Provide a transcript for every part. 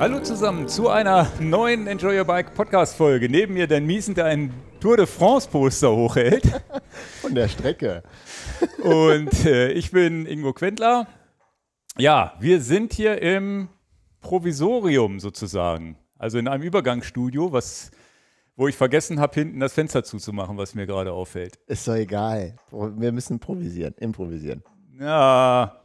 Hallo zusammen zu einer neuen Enjoy Your Bike Podcast Folge. Neben mir Dan Miesen, der ein Tour de France Poster hochhält. Von der Strecke. Und äh, ich bin Ingo Quendler. Ja, wir sind hier im Provisorium sozusagen. Also in einem Übergangsstudio, was wo ich vergessen habe, hinten das Fenster zuzumachen, was mir gerade auffällt. Ist doch egal. Wir müssen improvisieren. improvisieren. Ja,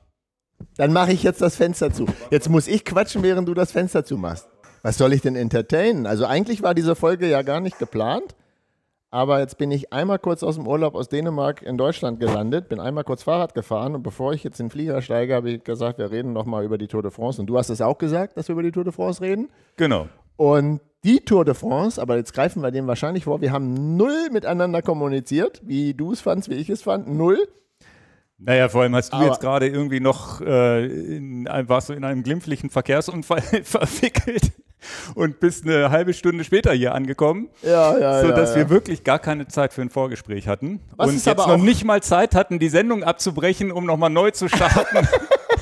dann mache ich jetzt das Fenster zu. Jetzt muss ich quatschen, während du das Fenster zumachst. Was soll ich denn entertainen? Also eigentlich war diese Folge ja gar nicht geplant, aber jetzt bin ich einmal kurz aus dem Urlaub aus Dänemark in Deutschland gelandet, bin einmal kurz Fahrrad gefahren und bevor ich jetzt in den Flieger steige, habe ich gesagt, wir reden nochmal über die Tour de France. Und du hast es auch gesagt, dass wir über die Tour de France reden. Genau. Und die Tour de France, aber jetzt greifen wir dem wahrscheinlich vor, wir haben null miteinander kommuniziert, wie du es fandst, wie ich es fand, null. Naja, vor allem hast du Aber jetzt gerade irgendwie noch, äh, in, warst du in einem glimpflichen Verkehrsunfall verwickelt und bist eine halbe Stunde später hier angekommen. Ja, ja, so, ja. Sodass ja. wir wirklich gar keine Zeit für ein Vorgespräch hatten. Was und jetzt noch nicht mal Zeit hatten, die Sendung abzubrechen, um nochmal neu zu starten.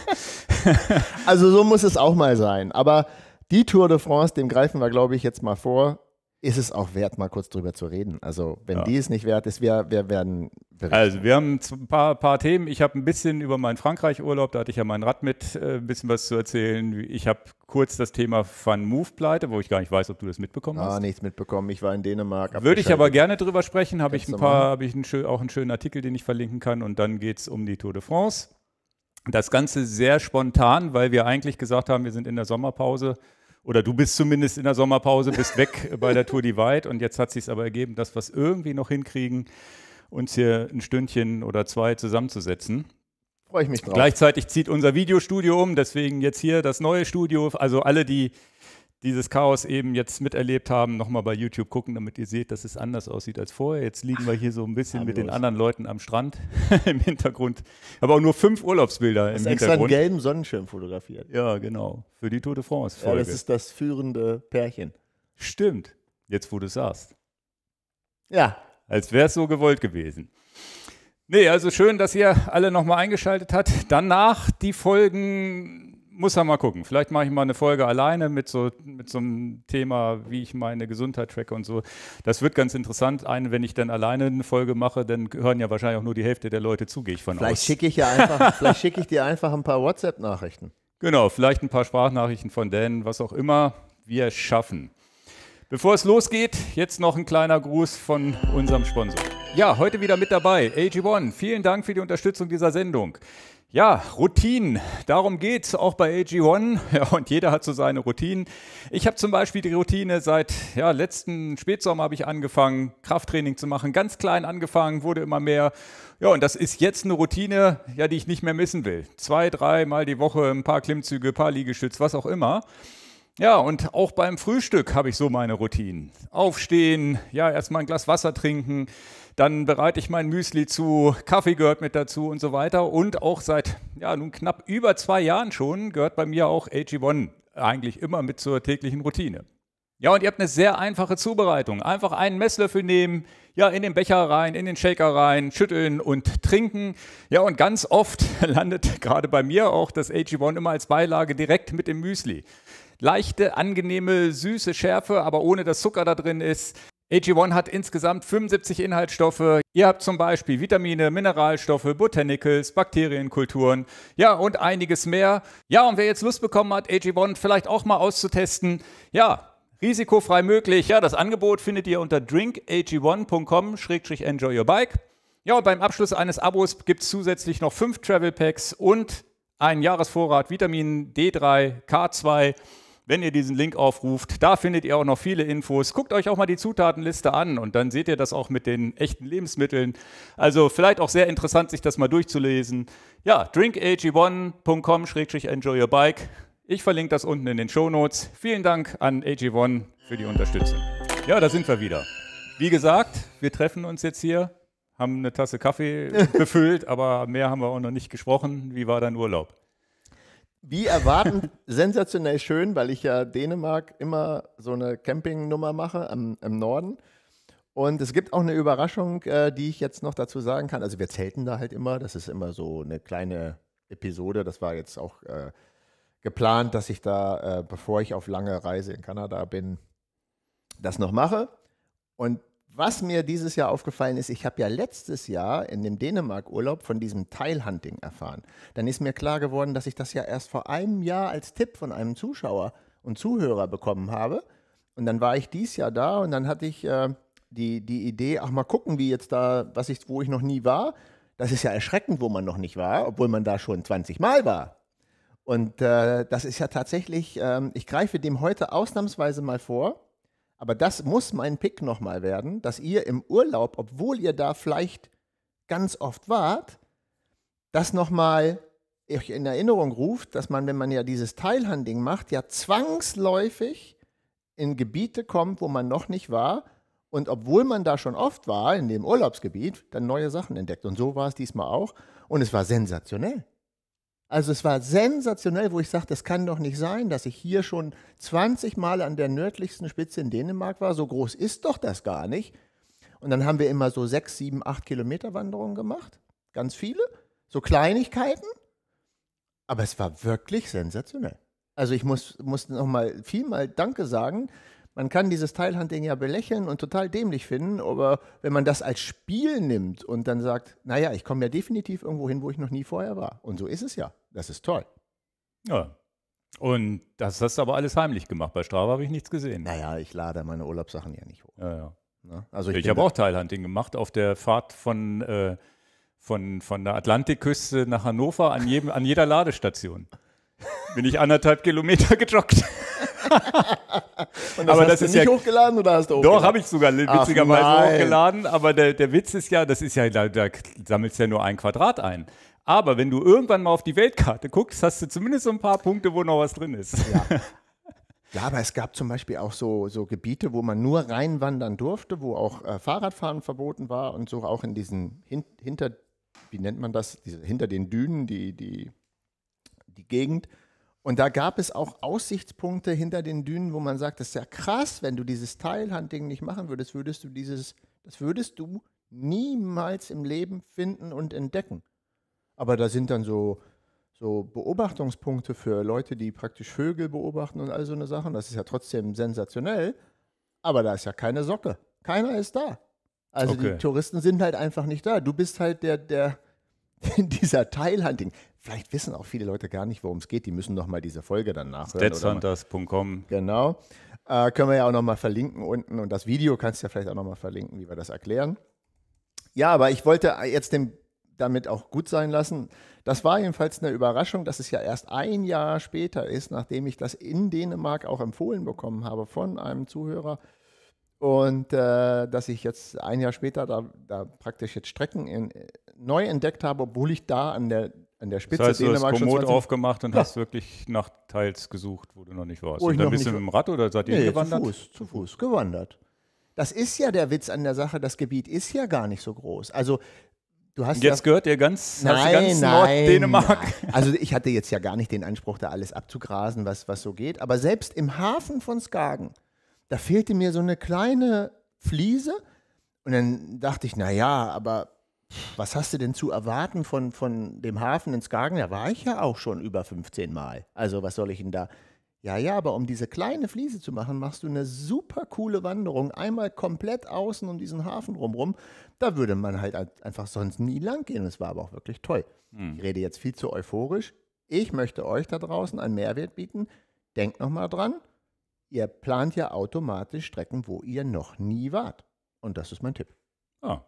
also so muss es auch mal sein. Aber die Tour de France, dem greifen wir, glaube ich, jetzt mal vor ist es auch wert, mal kurz drüber zu reden. Also, wenn ja. die es nicht wert ist, wir, wir werden berichten. Also, wir haben ein paar, paar Themen. Ich habe ein bisschen über meinen Frankreich-Urlaub, da hatte ich ja mein Rad mit, äh, ein bisschen was zu erzählen. Ich habe kurz das Thema Fun Move Pleite, wo ich gar nicht weiß, ob du das mitbekommen ah, hast. Ah, nichts mitbekommen. Ich war in Dänemark. Würde ich aber gerne drüber sprechen. Habe ich ein paar, habe ich einen, auch einen schönen Artikel, den ich verlinken kann. Und dann geht es um die Tour de France. Das Ganze sehr spontan, weil wir eigentlich gesagt haben, wir sind in der Sommerpause oder du bist zumindest in der Sommerpause, bist weg bei der Tour Divide und jetzt hat sich aber ergeben, dass wir es irgendwie noch hinkriegen, uns hier ein Stündchen oder zwei zusammenzusetzen. Freue ich mich drauf. Gleichzeitig zieht unser Videostudio um, deswegen jetzt hier das neue Studio. Also alle, die dieses Chaos eben jetzt miterlebt haben, nochmal bei YouTube gucken, damit ihr seht, dass es anders aussieht als vorher. Jetzt liegen wir hier so ein bisschen Ach, mit den anderen Leuten am Strand im Hintergrund. Aber auch nur fünf Urlaubsbilder das im Hintergrund. extra einen gelben Sonnenschirm fotografiert. Ja, genau. Für die Tour de France. Ja, das ist das führende Pärchen. Stimmt. Jetzt, wo du es sagst. Ja. Als wäre es so gewollt gewesen. Nee, also schön, dass ihr alle nochmal eingeschaltet habt. Danach die Folgen muss ja mal gucken. Vielleicht mache ich mal eine Folge alleine mit so, mit so einem Thema, wie ich meine Gesundheit tracke und so. Das wird ganz interessant. Ein, wenn ich dann alleine eine Folge mache, dann hören ja wahrscheinlich auch nur die Hälfte der Leute zu, gehe ich von vielleicht aus. Schicke ich ja einfach, vielleicht schicke ich dir einfach ein paar WhatsApp-Nachrichten. Genau, vielleicht ein paar Sprachnachrichten von Dan, was auch immer wir schaffen. Bevor es losgeht, jetzt noch ein kleiner Gruß von unserem Sponsor. Ja, heute wieder mit dabei, AG1. Vielen Dank für die Unterstützung dieser Sendung. Ja, Routinen. Darum geht es auch bei AG1. Ja, und jeder hat so seine Routinen. Ich habe zum Beispiel die Routine seit ja, letzten Spätsommer habe ich angefangen, Krafttraining zu machen. Ganz klein angefangen, wurde immer mehr. Ja, und das ist jetzt eine Routine, ja, die ich nicht mehr missen will. Zwei, dreimal die Woche ein paar Klimmzüge, ein paar Liegestütze, was auch immer. Ja, und auch beim Frühstück habe ich so meine Routinen. Aufstehen, ja, erstmal ein Glas Wasser trinken, dann bereite ich mein Müsli zu, Kaffee gehört mit dazu und so weiter. Und auch seit ja, nun knapp über zwei Jahren schon gehört bei mir auch AG1 eigentlich immer mit zur täglichen Routine. Ja, und ihr habt eine sehr einfache Zubereitung. Einfach einen Messlöffel nehmen, ja, in den Becher rein, in den Shaker rein, schütteln und trinken. Ja, und ganz oft landet gerade bei mir auch das AG1 immer als Beilage direkt mit dem Müsli. Leichte, angenehme, süße Schärfe, aber ohne dass Zucker da drin ist. AG1 hat insgesamt 75 Inhaltsstoffe. Ihr habt zum Beispiel Vitamine, Mineralstoffe, Botanicals, Bakterienkulturen, ja und einiges mehr. Ja, und wer jetzt Lust bekommen hat, AG1 vielleicht auch mal auszutesten, ja, risikofrei möglich. Ja, das Angebot findet ihr unter drinkag1.com-enjoyyourbike. Ja, und beim Abschluss eines Abos gibt es zusätzlich noch fünf Travel Packs und einen Jahresvorrat Vitaminen D3, K2 wenn ihr diesen Link aufruft. Da findet ihr auch noch viele Infos. Guckt euch auch mal die Zutatenliste an und dann seht ihr das auch mit den echten Lebensmitteln. Also vielleicht auch sehr interessant, sich das mal durchzulesen. Ja, drinkag1.com-enjoyyourbike. Ich verlinke das unten in den Shownotes. Vielen Dank an AG1 für die Unterstützung. Ja, da sind wir wieder. Wie gesagt, wir treffen uns jetzt hier, haben eine Tasse Kaffee befüllt, aber mehr haben wir auch noch nicht gesprochen. Wie war dein Urlaub? Wie erwarten, sensationell schön, weil ich ja Dänemark immer so eine Campingnummer mache am, im Norden. Und es gibt auch eine Überraschung, äh, die ich jetzt noch dazu sagen kann. Also wir zelten da halt immer. Das ist immer so eine kleine Episode. Das war jetzt auch äh, geplant, dass ich da, äh, bevor ich auf lange Reise in Kanada bin, das noch mache. Und was mir dieses Jahr aufgefallen ist, ich habe ja letztes Jahr in dem Dänemark-Urlaub von diesem Teilhunting erfahren. Dann ist mir klar geworden, dass ich das ja erst vor einem Jahr als Tipp von einem Zuschauer und Zuhörer bekommen habe. Und dann war ich dieses Jahr da und dann hatte ich äh, die, die Idee, ach mal gucken, wie jetzt da, was ich, wo ich noch nie war. Das ist ja erschreckend, wo man noch nicht war, obwohl man da schon 20 Mal war. Und äh, das ist ja tatsächlich, äh, ich greife dem heute ausnahmsweise mal vor aber das muss mein Pick nochmal werden, dass ihr im Urlaub, obwohl ihr da vielleicht ganz oft wart, das nochmal euch in Erinnerung ruft, dass man, wenn man ja dieses Teilhandling macht, ja zwangsläufig in Gebiete kommt, wo man noch nicht war und obwohl man da schon oft war, in dem Urlaubsgebiet, dann neue Sachen entdeckt. Und so war es diesmal auch und es war sensationell. Also es war sensationell, wo ich sagte, das kann doch nicht sein, dass ich hier schon 20 Mal an der nördlichsten Spitze in Dänemark war. So groß ist doch das gar nicht. Und dann haben wir immer so sechs, sieben, acht Kilometer Wanderungen gemacht. Ganz viele. So Kleinigkeiten. Aber es war wirklich sensationell. Also ich muss, muss nochmal vielmal Danke sagen. Man kann dieses Teilhandling ja belächeln und total dämlich finden, aber wenn man das als Spiel nimmt und dann sagt, naja, ich komme ja definitiv irgendwo hin, wo ich noch nie vorher war. Und so ist es ja. Das ist toll. Ja. Und das hast du aber alles heimlich gemacht. Bei Strava habe ich nichts gesehen. Naja, ich lade meine Urlaubssachen ja nicht hoch. Ja, ja. Na, ne? also ich, ich habe auch Teilhunting gemacht auf der Fahrt von, äh, von, von der Atlantikküste nach Hannover an, jedem, an jeder Ladestation. Bin ich anderthalb Kilometer gejoggt. das aber das ist nicht ja, hochgeladen oder hast du hochgeladen? Doch, habe ich sogar witzigerweise hochgeladen. Aber der, der Witz ist ja, das ist ja, da, da sammelst ja nur ein Quadrat ein. Aber wenn du irgendwann mal auf die Weltkarte guckst, hast du zumindest so ein paar Punkte, wo noch was drin ist. Ja. Ja, aber es gab zum Beispiel auch so, so Gebiete, wo man nur reinwandern durfte, wo auch äh, Fahrradfahren verboten war und so auch in diesen hin, hinter, wie nennt man das, Diese, hinter den Dünen, die, die, die Gegend. Und da gab es auch Aussichtspunkte hinter den Dünen, wo man sagt, das ist ja krass, wenn du dieses Teilhandding nicht machen würdest, würdest du dieses, das würdest du niemals im Leben finden und entdecken. Aber da sind dann so, so Beobachtungspunkte für Leute, die praktisch Vögel beobachten und all so eine Sachen. Das ist ja trotzdem sensationell, aber da ist ja keine Socke. Keiner ist da. Also okay. die Touristen sind halt einfach nicht da. Du bist halt der, der, dieser Teilhunting. Vielleicht wissen auch viele Leute gar nicht, worum es geht. Die müssen doch mal diese Folge dann nachhören. Statshunters.com. Genau. Äh, können wir ja auch nochmal verlinken unten. Und das Video kannst du ja vielleicht auch nochmal verlinken, wie wir das erklären. Ja, aber ich wollte jetzt dem damit auch gut sein lassen. Das war jedenfalls eine Überraschung, dass es ja erst ein Jahr später ist, nachdem ich das in Dänemark auch empfohlen bekommen habe von einem Zuhörer. Und äh, dass ich jetzt ein Jahr später da, da praktisch jetzt Strecken in, äh, neu entdeckt habe, obwohl ich da an der, an der Spitze das heißt, Dänemark du hast Komoot aufgemacht und ja. hast wirklich nach Teils gesucht, wo du noch nicht warst. Wo und dann bist du mit dem Rad oder seid ihr nee, gewandert? Zu Fuß, zu Fuß gewandert. Das ist ja der Witz an der Sache, das Gebiet ist ja gar nicht so groß. Also Du hast jetzt ja, gehört ihr ganz, nein, ganz nein, Norddänemark. Nein. Also ich hatte jetzt ja gar nicht den Anspruch, da alles abzugrasen, was, was so geht. Aber selbst im Hafen von Skagen, da fehlte mir so eine kleine Fliese. Und dann dachte ich, naja, aber was hast du denn zu erwarten von, von dem Hafen in Skagen? Da war ich ja auch schon über 15 Mal. Also was soll ich denn da? Ja, ja, aber um diese kleine Fliese zu machen, machst du eine super coole Wanderung. Einmal komplett außen um diesen Hafen rumrum. Da würde man halt einfach sonst nie lang gehen. Es war aber auch wirklich toll. Hm. Ich rede jetzt viel zu euphorisch. Ich möchte euch da draußen einen Mehrwert bieten. Denkt nochmal dran, ihr plant ja automatisch Strecken, wo ihr noch nie wart. Und das ist mein Tipp. Ah.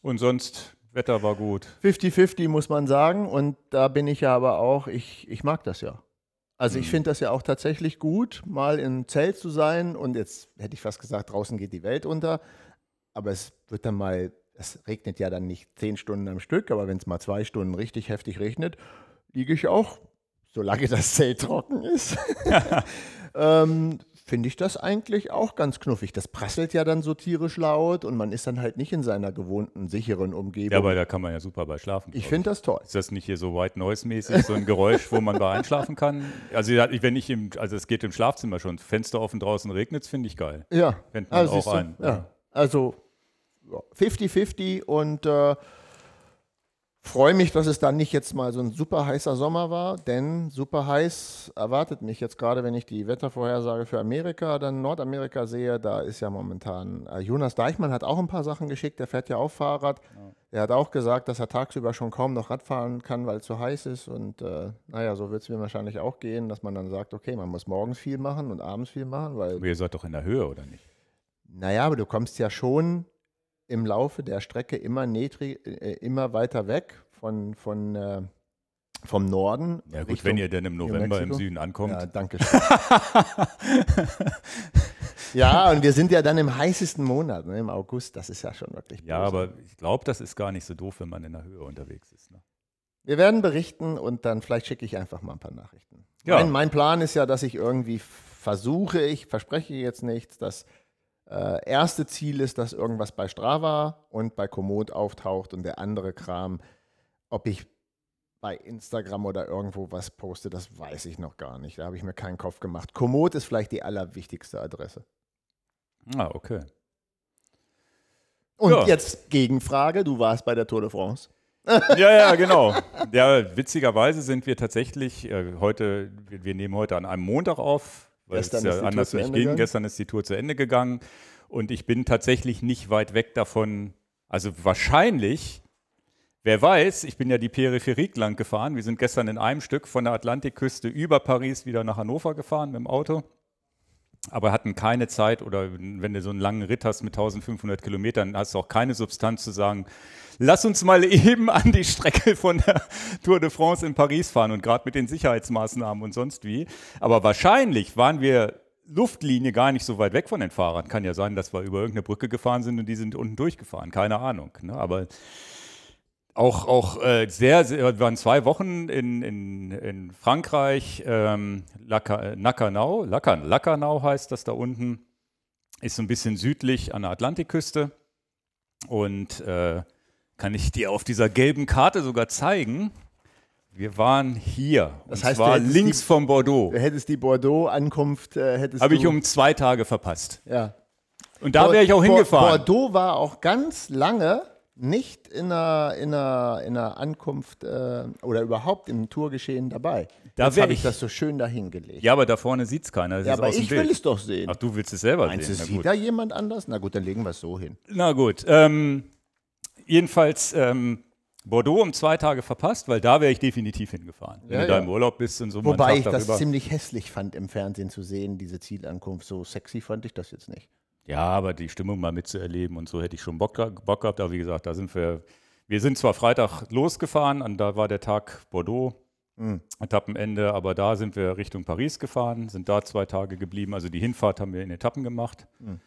Und sonst Wetter war gut. 50-50 muss man sagen. Und da bin ich ja aber auch, ich, ich mag das ja. Also ich mhm. finde das ja auch tatsächlich gut, mal im Zelt zu sein und jetzt hätte ich fast gesagt, draußen geht die Welt unter, aber es wird dann mal, es regnet ja dann nicht zehn Stunden am Stück, aber wenn es mal zwei Stunden richtig heftig regnet, liege ich auch, solange das Zelt trocken ist, ähm, finde ich das eigentlich auch ganz knuffig. Das prasselt ja dann so tierisch laut und man ist dann halt nicht in seiner gewohnten, sicheren Umgebung. Ja, aber da kann man ja super bei schlafen. Ich finde das toll. Ist das nicht hier so White Noise-mäßig, so ein Geräusch, wo man bei einschlafen kann? Also, wenn ich im, also es geht im Schlafzimmer schon, Fenster offen draußen regnet, finde ich geil. Ja. Fängt man also ah, auch ein. Ja. Also 50-50 und äh, Freue mich, dass es dann nicht jetzt mal so ein super heißer Sommer war, denn super heiß erwartet mich jetzt gerade, wenn ich die Wettervorhersage für Amerika, dann Nordamerika sehe. Da ist ja momentan äh, Jonas Deichmann hat auch ein paar Sachen geschickt. Der fährt ja auch Fahrrad. Ja. Er hat auch gesagt, dass er tagsüber schon kaum noch Radfahren kann, weil es zu heiß ist. Und äh, naja, so wird es mir wahrscheinlich auch gehen, dass man dann sagt, okay, man muss morgens viel machen und abends viel machen, weil. Aber ihr seid doch in der Höhe, oder nicht? Naja, aber du kommst ja schon im Laufe der Strecke immer, niedrig, äh, immer weiter weg von, von äh, vom Norden. Ja gut, Richtung wenn ihr denn im November im Süden ankommt. Ja, danke schön. ja, und wir sind ja dann im heißesten Monat, ne, im August. Das ist ja schon wirklich. Ja, böse. aber ich glaube, das ist gar nicht so doof, wenn man in der Höhe unterwegs ist. Ne? Wir werden berichten und dann vielleicht schicke ich einfach mal ein paar Nachrichten. Ja. Mein, mein Plan ist ja, dass ich irgendwie versuche, ich verspreche jetzt nichts, dass äh, erste Ziel ist, dass irgendwas bei Strava und bei Komoot auftaucht und der andere Kram, ob ich bei Instagram oder irgendwo was poste, das weiß ich noch gar nicht. Da habe ich mir keinen Kopf gemacht. Komoot ist vielleicht die allerwichtigste Adresse. Ah, okay. Und ja. jetzt Gegenfrage, du warst bei der Tour de France. ja, ja, genau. Ja, witzigerweise sind wir tatsächlich äh, heute, wir, wir nehmen heute an einem Montag auf, weil gestern es ja anders nicht ging. Gestern ist die Tour zu Ende gegangen und ich bin tatsächlich nicht weit weg davon. Also wahrscheinlich, wer weiß, ich bin ja die Peripherie lang gefahren. Wir sind gestern in einem Stück von der Atlantikküste über Paris wieder nach Hannover gefahren mit dem Auto aber hatten keine Zeit oder wenn du so einen langen Ritt hast mit 1500 Kilometern, hast du auch keine Substanz zu sagen, lass uns mal eben an die Strecke von der Tour de France in Paris fahren und gerade mit den Sicherheitsmaßnahmen und sonst wie. Aber wahrscheinlich waren wir Luftlinie gar nicht so weit weg von den Fahrern. Kann ja sein, dass wir über irgendeine Brücke gefahren sind und die sind unten durchgefahren. Keine Ahnung. Ne? Aber auch, auch äh, sehr, sehr, waren zwei Wochen in, in, in Frankreich, ähm, Lacka, Nackanau, Lacka, heißt das da unten, ist so ein bisschen südlich an der Atlantikküste und äh, kann ich dir auf dieser gelben Karte sogar zeigen. Wir waren hier. Das heißt, war links die, vom Bordeaux. Du hättest die Bordeaux-Ankunft, äh, hättest Habe ich um zwei Tage verpasst. Ja. Und da wäre ich auch hingefahren. Bordeaux war auch ganz lange nicht in einer, in einer, in einer Ankunft äh, oder überhaupt im Tourgeschehen dabei. Da habe ich, ich das so schön dahingelegt. Ja, aber da vorne sieht es keiner. Das ja, aber ich Bild. will es doch sehen. Ach, du willst es selber Meinst sehen. Meinst du, sieht da jemand anders? Na gut, dann legen wir es so hin. Na gut, ähm, jedenfalls ähm, Bordeaux um zwei Tage verpasst, weil da wäre ich definitiv hingefahren, wenn ja, du da im Urlaub bist und so. Wobei ich darüber. das ziemlich hässlich fand, im Fernsehen zu sehen, diese Zielankunft. So sexy fand ich das jetzt nicht. Ja, aber die Stimmung mal mitzuerleben und so hätte ich schon Bock, Bock gehabt. Aber wie gesagt, da sind wir, wir sind zwar Freitag losgefahren und da war der Tag Bordeaux, mhm. Etappenende, aber da sind wir Richtung Paris gefahren, sind da zwei Tage geblieben. Also die Hinfahrt haben wir in Etappen gemacht. Mhm.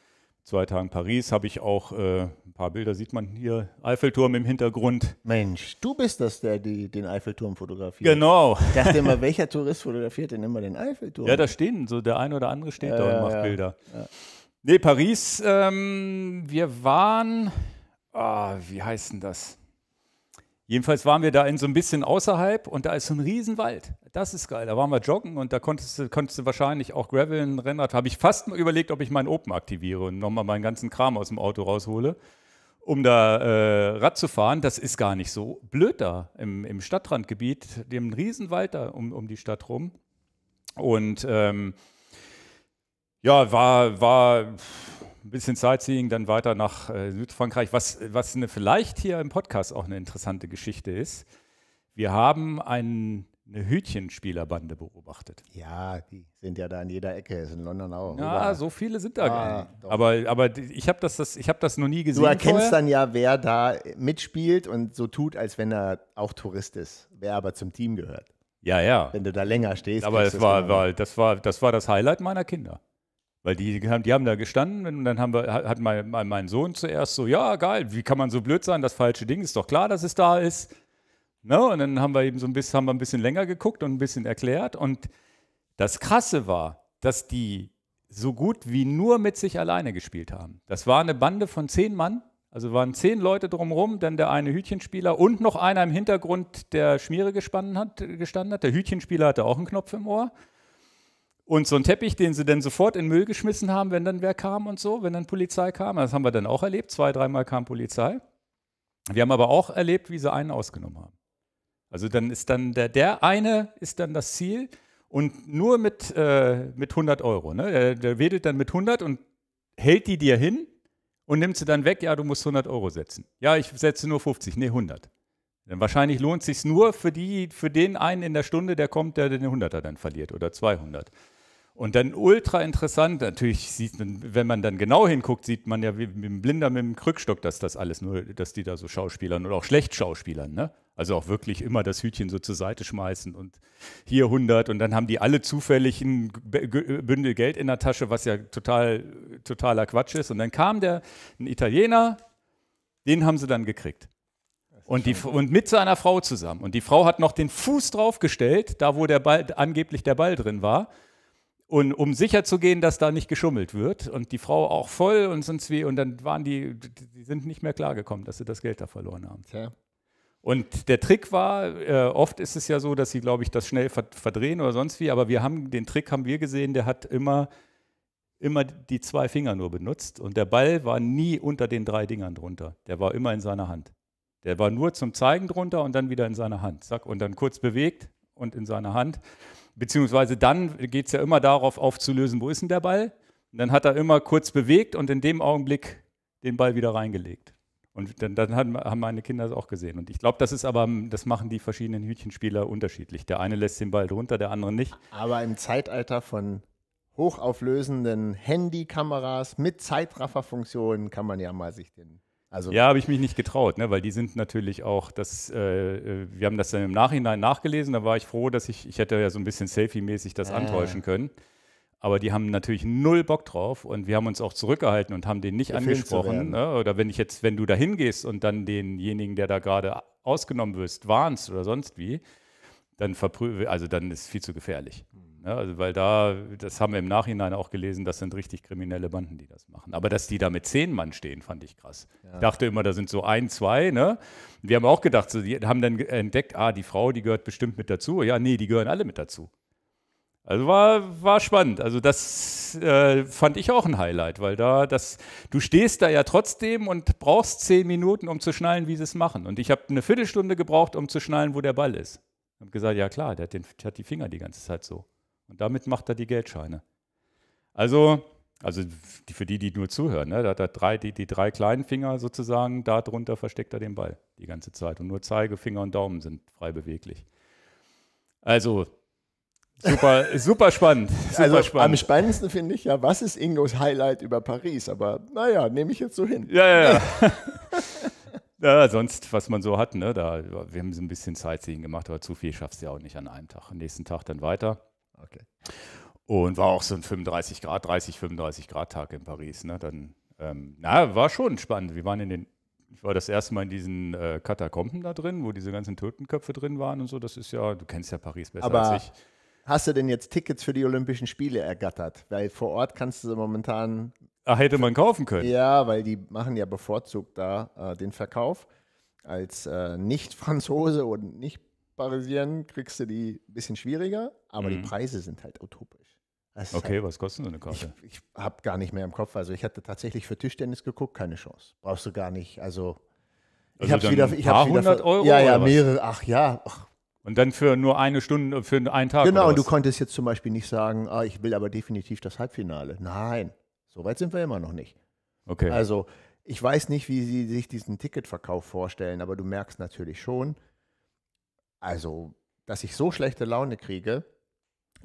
Zwei in Paris habe ich auch äh, ein paar Bilder, sieht man hier, Eiffelturm im Hintergrund. Mensch, du bist das, der die, den Eiffelturm fotografiert. Genau. Ich dachte immer, welcher Tourist fotografiert denn immer den Eiffelturm? Ja, da stehen so, der ein oder andere steht ja, da und ja, macht ja. Bilder. Ja. Nee, Paris, ähm, wir waren, ah, wie heißt denn das? Jedenfalls waren wir da in so ein bisschen außerhalb und da ist so ein Riesenwald. Das ist geil. Da waren wir joggen und da konntest du, konntest du wahrscheinlich auch graveln, Rennrad. Habe ich fast überlegt, ob ich meinen Open aktiviere und nochmal meinen ganzen Kram aus dem Auto raushole, um da äh, Rad zu fahren. Das ist gar nicht so blöd da im, im Stadtrandgebiet, dem Riesenwald da um, um die Stadt rum. Und ähm, ja, war, war ein bisschen Sightseeing, dann weiter nach äh, Südfrankreich. Was, was eine, vielleicht hier im Podcast auch eine interessante Geschichte ist, wir haben einen, eine Hütchenspielerbande beobachtet. Ja, die sind ja da in jeder Ecke, ist in London auch. Ja, überall. so viele sind da. Ah, aber, aber ich habe das, das, hab das noch nie gesehen. Du erkennst vorher. dann ja, wer da äh, mitspielt und so tut, als wenn er auch Tourist ist, wer aber zum Team gehört. Ja, ja. Wenn du da länger stehst. Aber es war, war, das, war, das war das Highlight meiner Kinder. Weil die, die haben da gestanden und dann haben wir, hat mein, mein Sohn zuerst so, ja, geil, wie kann man so blöd sein, das falsche Ding, ist doch klar, dass es da ist. No, ne? und dann haben wir eben so ein bisschen, haben wir ein bisschen länger geguckt und ein bisschen erklärt. Und das Krasse war, dass die so gut wie nur mit sich alleine gespielt haben. Das war eine Bande von zehn Mann, also waren zehn Leute drumherum, dann der eine Hütchenspieler und noch einer im Hintergrund, der Schmiere gespannen hat, gestanden hat. Der Hütchenspieler hatte auch einen Knopf im Ohr. Und so ein Teppich, den sie dann sofort in Müll geschmissen haben, wenn dann wer kam und so, wenn dann Polizei kam. Das haben wir dann auch erlebt. Zwei, dreimal kam Polizei. Wir haben aber auch erlebt, wie sie einen ausgenommen haben. Also dann ist dann der, der eine ist dann das Ziel und nur mit, äh, mit 100 Euro. Ne? Der, der wedelt dann mit 100 und hält die dir hin und nimmt sie dann weg. Ja, du musst 100 Euro setzen. Ja, ich setze nur 50, nee, 100. Denn wahrscheinlich lohnt es sich nur für, die, für den einen in der Stunde, der kommt, der den 100er dann verliert oder 200. Und dann ultra interessant, natürlich sieht man, wenn man dann genau hinguckt, sieht man ja wie mit dem Blinder mit dem Krückstock, dass das alles nur, dass die da so Schauspielern oder auch schlecht Schauspielern, ne? Also auch wirklich immer das Hütchen so zur Seite schmeißen und hier 100 und dann haben die alle zufällig ein Bündel Geld in der Tasche, was ja total, totaler Quatsch ist. Und dann kam der, ein Italiener, den haben sie dann gekriegt. Und, die, und mit seiner Frau zusammen. Und die Frau hat noch den Fuß draufgestellt, da wo der Ball, angeblich der Ball drin war. Und um sicherzugehen, dass da nicht geschummelt wird und die Frau auch voll und sonst wie. Und dann waren die, die sind nicht mehr klargekommen, dass sie das Geld da verloren haben. Ja. Und der Trick war, äh, oft ist es ja so, dass sie, glaube ich, das schnell verdrehen oder sonst wie, aber wir haben, den Trick haben wir gesehen, der hat immer, immer die zwei Finger nur benutzt und der Ball war nie unter den drei Dingern drunter. Der war immer in seiner Hand. Der war nur zum Zeigen drunter und dann wieder in seiner Hand. Zack, und dann kurz bewegt und in seiner Hand. Beziehungsweise dann geht es ja immer darauf aufzulösen, wo ist denn der Ball? Und dann hat er immer kurz bewegt und in dem Augenblick den Ball wieder reingelegt. Und dann, dann haben meine Kinder das auch gesehen. Und ich glaube, das ist aber, das machen die verschiedenen Hütchenspieler unterschiedlich. Der eine lässt den Ball drunter, der andere nicht. Aber im Zeitalter von hochauflösenden Handykameras mit Zeitrafferfunktionen kann man ja mal sich den also ja, habe ich mich nicht getraut, ne? weil die sind natürlich auch, das, äh, äh, wir haben das dann im Nachhinein nachgelesen, da war ich froh, dass ich, ich hätte ja so ein bisschen Selfie-mäßig das äh. antäuschen können. Aber die haben natürlich null Bock drauf und wir haben uns auch zurückgehalten und haben den nicht Gefilmt angesprochen. Ne? Oder wenn ich jetzt, wenn du da hingehst und dann denjenigen, der da gerade ausgenommen wirst, warnst oder sonst wie, dann verprüfe, also dann ist viel zu gefährlich. Mhm. Ja, also weil da, das haben wir im Nachhinein auch gelesen, das sind richtig kriminelle Banden, die das machen. Aber dass die da mit zehn Mann stehen, fand ich krass. Ja. Ich dachte immer, da sind so ein, zwei. Ne? Wir haben auch gedacht, so, die haben dann entdeckt, ah, die Frau, die gehört bestimmt mit dazu. Ja, nee, die gehören alle mit dazu. Also war, war spannend. Also das äh, fand ich auch ein Highlight, weil da das, du stehst da ja trotzdem und brauchst zehn Minuten, um zu schnallen, wie sie es machen. Und ich habe eine Viertelstunde gebraucht, um zu schnallen, wo der Ball ist. Ich habe gesagt, ja klar, der hat, den, der hat die Finger die ganze Zeit so. Und damit macht er die Geldscheine. Also, also für die, die nur zuhören, ne, da hat er drei, die, die drei kleinen Finger sozusagen, darunter versteckt er den Ball die ganze Zeit. Und nur Zeigefinger und Daumen sind frei beweglich. Also, super, super spannend. Super also, spannend. Am spannendsten finde ich ja, was ist Ingos Highlight über Paris? Aber naja, nehme ich jetzt so hin. Ja, ja, ja. ja sonst, was man so hat, ne, da, wir haben so ein bisschen Sightseeing gemacht, aber zu viel schaffst du ja auch nicht an einem Tag. Am nächsten Tag dann weiter. Okay. Und war auch so ein 35 Grad, 30, 35 Grad Tag in Paris. Ne? Dann, ähm, na, war schon spannend. Wir waren in den, ich war das erste Mal in diesen äh, Katakomben da drin, wo diese ganzen Totenköpfe drin waren und so. Das ist ja, du kennst ja Paris besser Aber als ich. Hast du denn jetzt Tickets für die Olympischen Spiele ergattert? Weil vor Ort kannst du sie momentan. Ach, hätte man kaufen können. Ja, weil die machen ja bevorzugt da äh, den Verkauf. Als äh, Nicht-Franzose und nicht Parisienne kriegst du die ein bisschen schwieriger, aber mhm. die Preise sind halt utopisch. Das okay, halt, was kostet so eine Karte? Ich, ich habe gar nicht mehr im Kopf. Also ich hatte tatsächlich für Tischtennis geguckt, keine Chance. Brauchst du gar nicht. Also, also ich habe wieder, ich paar wieder 100 Euro. Ja, ja, mehrere. Ach ja. Ach. Und dann für nur eine Stunde, für einen Tag. Genau, und du konntest jetzt zum Beispiel nicht sagen, ah, ich will aber definitiv das Halbfinale. Nein, so weit sind wir immer noch nicht. Okay. Also ich weiß nicht, wie sie sich diesen Ticketverkauf vorstellen, aber du merkst natürlich schon, also, dass ich so schlechte Laune kriege,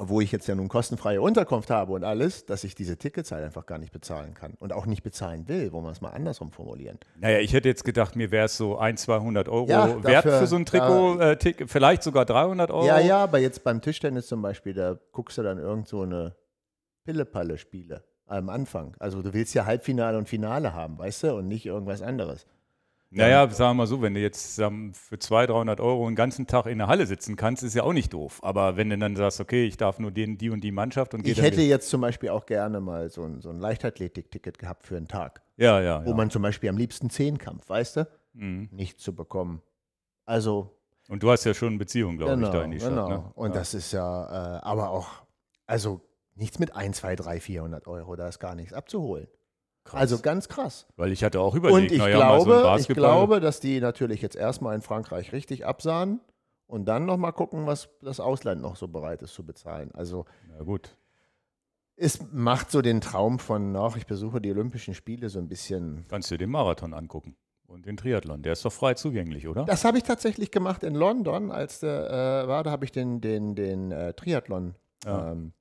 wo ich jetzt ja nun kostenfreie Unterkunft habe und alles, dass ich diese Tickets halt einfach gar nicht bezahlen kann und auch nicht bezahlen will, wo man es mal andersrum formulieren. Naja, ich hätte jetzt gedacht, mir wäre es so 1, 200 Euro ja, dafür, wert für so ein Trikot, äh, vielleicht sogar 300 Euro. Ja, ja, aber jetzt beim Tischtennis zum Beispiel, da guckst du dann irgend so eine Pille-Palle-Spiele am Anfang. Also du willst ja Halbfinale und Finale haben, weißt du, und nicht irgendwas anderes. Naja, sagen wir mal so, wenn du jetzt für 200, 300 Euro einen ganzen Tag in der Halle sitzen kannst, ist ja auch nicht doof. Aber wenn du dann sagst, okay, ich darf nur den, die und die Mannschaft und Ich hätte jetzt zum Beispiel auch gerne mal so ein, so ein Leichtathletik-Ticket gehabt für einen Tag. Ja, ja. Wo ja. man zum Beispiel am liebsten Zehnkampf, weißt du? Mhm. Nicht zu bekommen. Also. Und du hast ja schon eine Beziehung, glaube genau, ich, da in die Stadt. Genau. Ne? Und ja. das ist ja, äh, aber auch, also nichts mit 1, 2, 3, 400 Euro, da ist gar nichts abzuholen. Krass. Also ganz krass. Weil ich hatte auch überlegt, und ich, naja, glaube, so ich glaube, dass die natürlich jetzt erstmal in Frankreich richtig absahen und dann nochmal gucken, was das Ausland noch so bereit ist zu bezahlen. Also Na gut. Es macht so den Traum von, ach, ich besuche die Olympischen Spiele so ein bisschen. Kannst du den Marathon angucken und den Triathlon? Der ist doch frei zugänglich, oder? Das habe ich tatsächlich gemacht in London, als der äh, war, da habe ich den, den, den äh, Triathlon ja. Ah. ähm,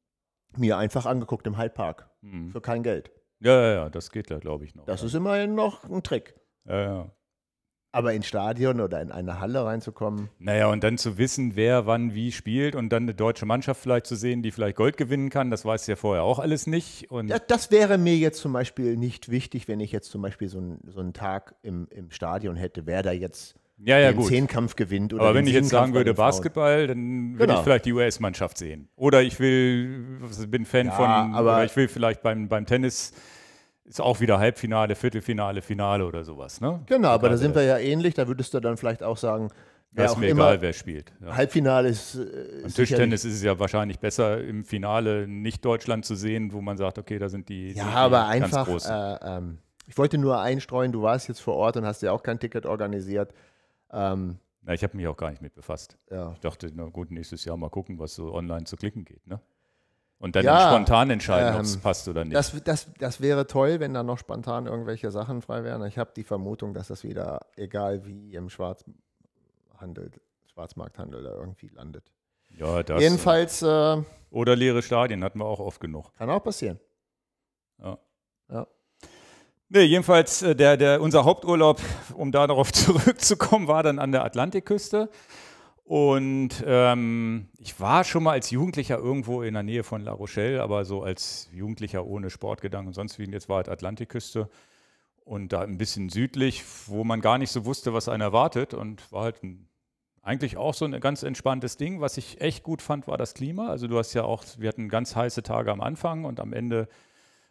mir einfach angeguckt im Hyde Park mhm. für kein Geld. Ja, ja, ja, das geht ja, glaube ich, noch. Das ja. ist immerhin noch ein Trick. Ja, ja. Aber ins Stadion oder in eine Halle reinzukommen. Naja, und dann zu wissen, wer wann wie spielt und dann eine deutsche Mannschaft vielleicht zu sehen, die vielleicht Gold gewinnen kann, das weiß ja vorher auch alles nicht. Und das, das, wäre mir jetzt zum Beispiel nicht wichtig, wenn ich jetzt zum Beispiel so, ein, so einen Tag im, im Stadion hätte, wer da jetzt ja, ja, den gut. Zehnkampf gewinnt. Oder Aber wenn ich jetzt sagen würde Basketball, dann würde genau. ich vielleicht die US-Mannschaft sehen. Oder ich will, bin Fan ja, von, aber ich will vielleicht beim, beim Tennis ist auch wieder Halbfinale, Viertelfinale, Finale oder sowas. Ne? Genau, aber da sind wir ja ähnlich. Da würdest du dann vielleicht auch sagen, wer ist mir egal, wer spielt. Ja. Halbfinale ist. Äh, Am Tischtennis ist es ja wahrscheinlich besser, im Finale nicht Deutschland zu sehen, wo man sagt, okay, da sind die. Ja, sind die aber einfach. Äh, ähm, ich wollte nur einstreuen, du warst jetzt vor Ort und hast ja auch kein Ticket organisiert. Ähm, Na, ich habe mich auch gar nicht mit befasst. Ja. Ich dachte, na gut, nächstes Jahr mal gucken, was so online zu klicken geht. Ne? Und dann ja, spontan entscheiden, ähm, ob es passt oder nicht. Das, das, das wäre toll, wenn da noch spontan irgendwelche Sachen frei wären. Ich habe die Vermutung, dass das wieder, egal wie, im Schwarzhandel, Schwarzmarkthandel da irgendwie landet. Ja, das. Äh, Jedenfalls. Äh, oder leere Stadien hatten wir auch oft genug. Kann auch passieren. Ja. Nee, jedenfalls äh, der, der, unser Haupturlaub, um darauf zurückzukommen, war dann an der Atlantikküste. Und ähm, ich war schon mal als Jugendlicher irgendwo in der Nähe von La Rochelle, aber so als Jugendlicher ohne Sportgedanken und sonst wie. Und jetzt war halt Atlantikküste und da ein bisschen südlich, wo man gar nicht so wusste, was einen erwartet. Und war halt ein, eigentlich auch so ein ganz entspanntes Ding. Was ich echt gut fand, war das Klima. Also du hast ja auch, wir hatten ganz heiße Tage am Anfang und am Ende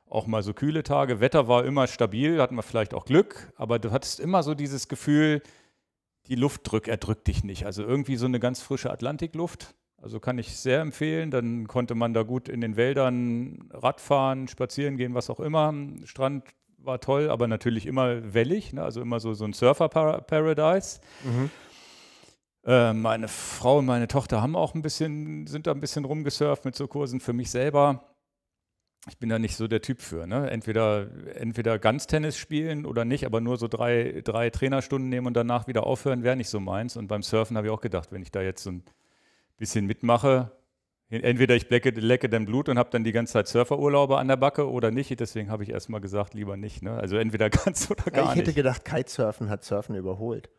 auch mal so kühle Tage. Wetter war immer stabil, hatten wir vielleicht auch Glück, aber du hattest immer so dieses Gefühl, die Luft drückt, erdrückt dich nicht. Also irgendwie so eine ganz frische Atlantikluft. Also kann ich sehr empfehlen. Dann konnte man da gut in den Wäldern Radfahren, spazieren gehen, was auch immer. Strand war toll, aber natürlich immer wellig, ne? also immer so, so ein Surfer-Paradise. Mhm. Äh, meine Frau und meine Tochter haben auch ein bisschen, sind da ein bisschen rumgesurft mit so Kursen für mich selber ich bin da nicht so der Typ für. Ne? Entweder, entweder ganz Tennis spielen oder nicht, aber nur so drei, drei Trainerstunden nehmen und danach wieder aufhören, wäre nicht so meins. Und beim Surfen habe ich auch gedacht, wenn ich da jetzt so ein bisschen mitmache, entweder ich blecke, lecke dann Blut und habe dann die ganze Zeit Surferurlaube an der Backe oder nicht. Deswegen habe ich erstmal gesagt, lieber nicht. Ne? Also entweder ganz oder gar nicht. Ja, ich hätte nicht. gedacht, Kitesurfen hat Surfen überholt.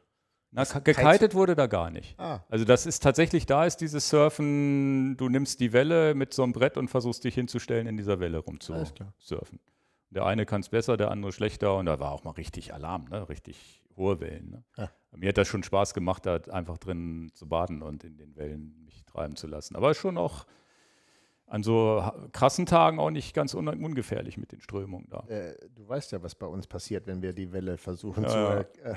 Na, gekitet wurde da gar nicht. Ah. Also das ist tatsächlich, da ist dieses Surfen, du nimmst die Welle mit so einem Brett und versuchst dich hinzustellen, in dieser Welle rumzusurfen. Der eine kann es besser, der andere schlechter und da war auch mal richtig Alarm, ne? richtig hohe Wellen. Ne? Ah. Mir hat das schon Spaß gemacht, da einfach drin zu baden und in den Wellen mich treiben zu lassen. Aber schon auch an so krassen Tagen auch nicht ganz un ungefährlich mit den Strömungen da. Äh, du weißt ja, was bei uns passiert, wenn wir die Welle versuchen ja, zu. Äh,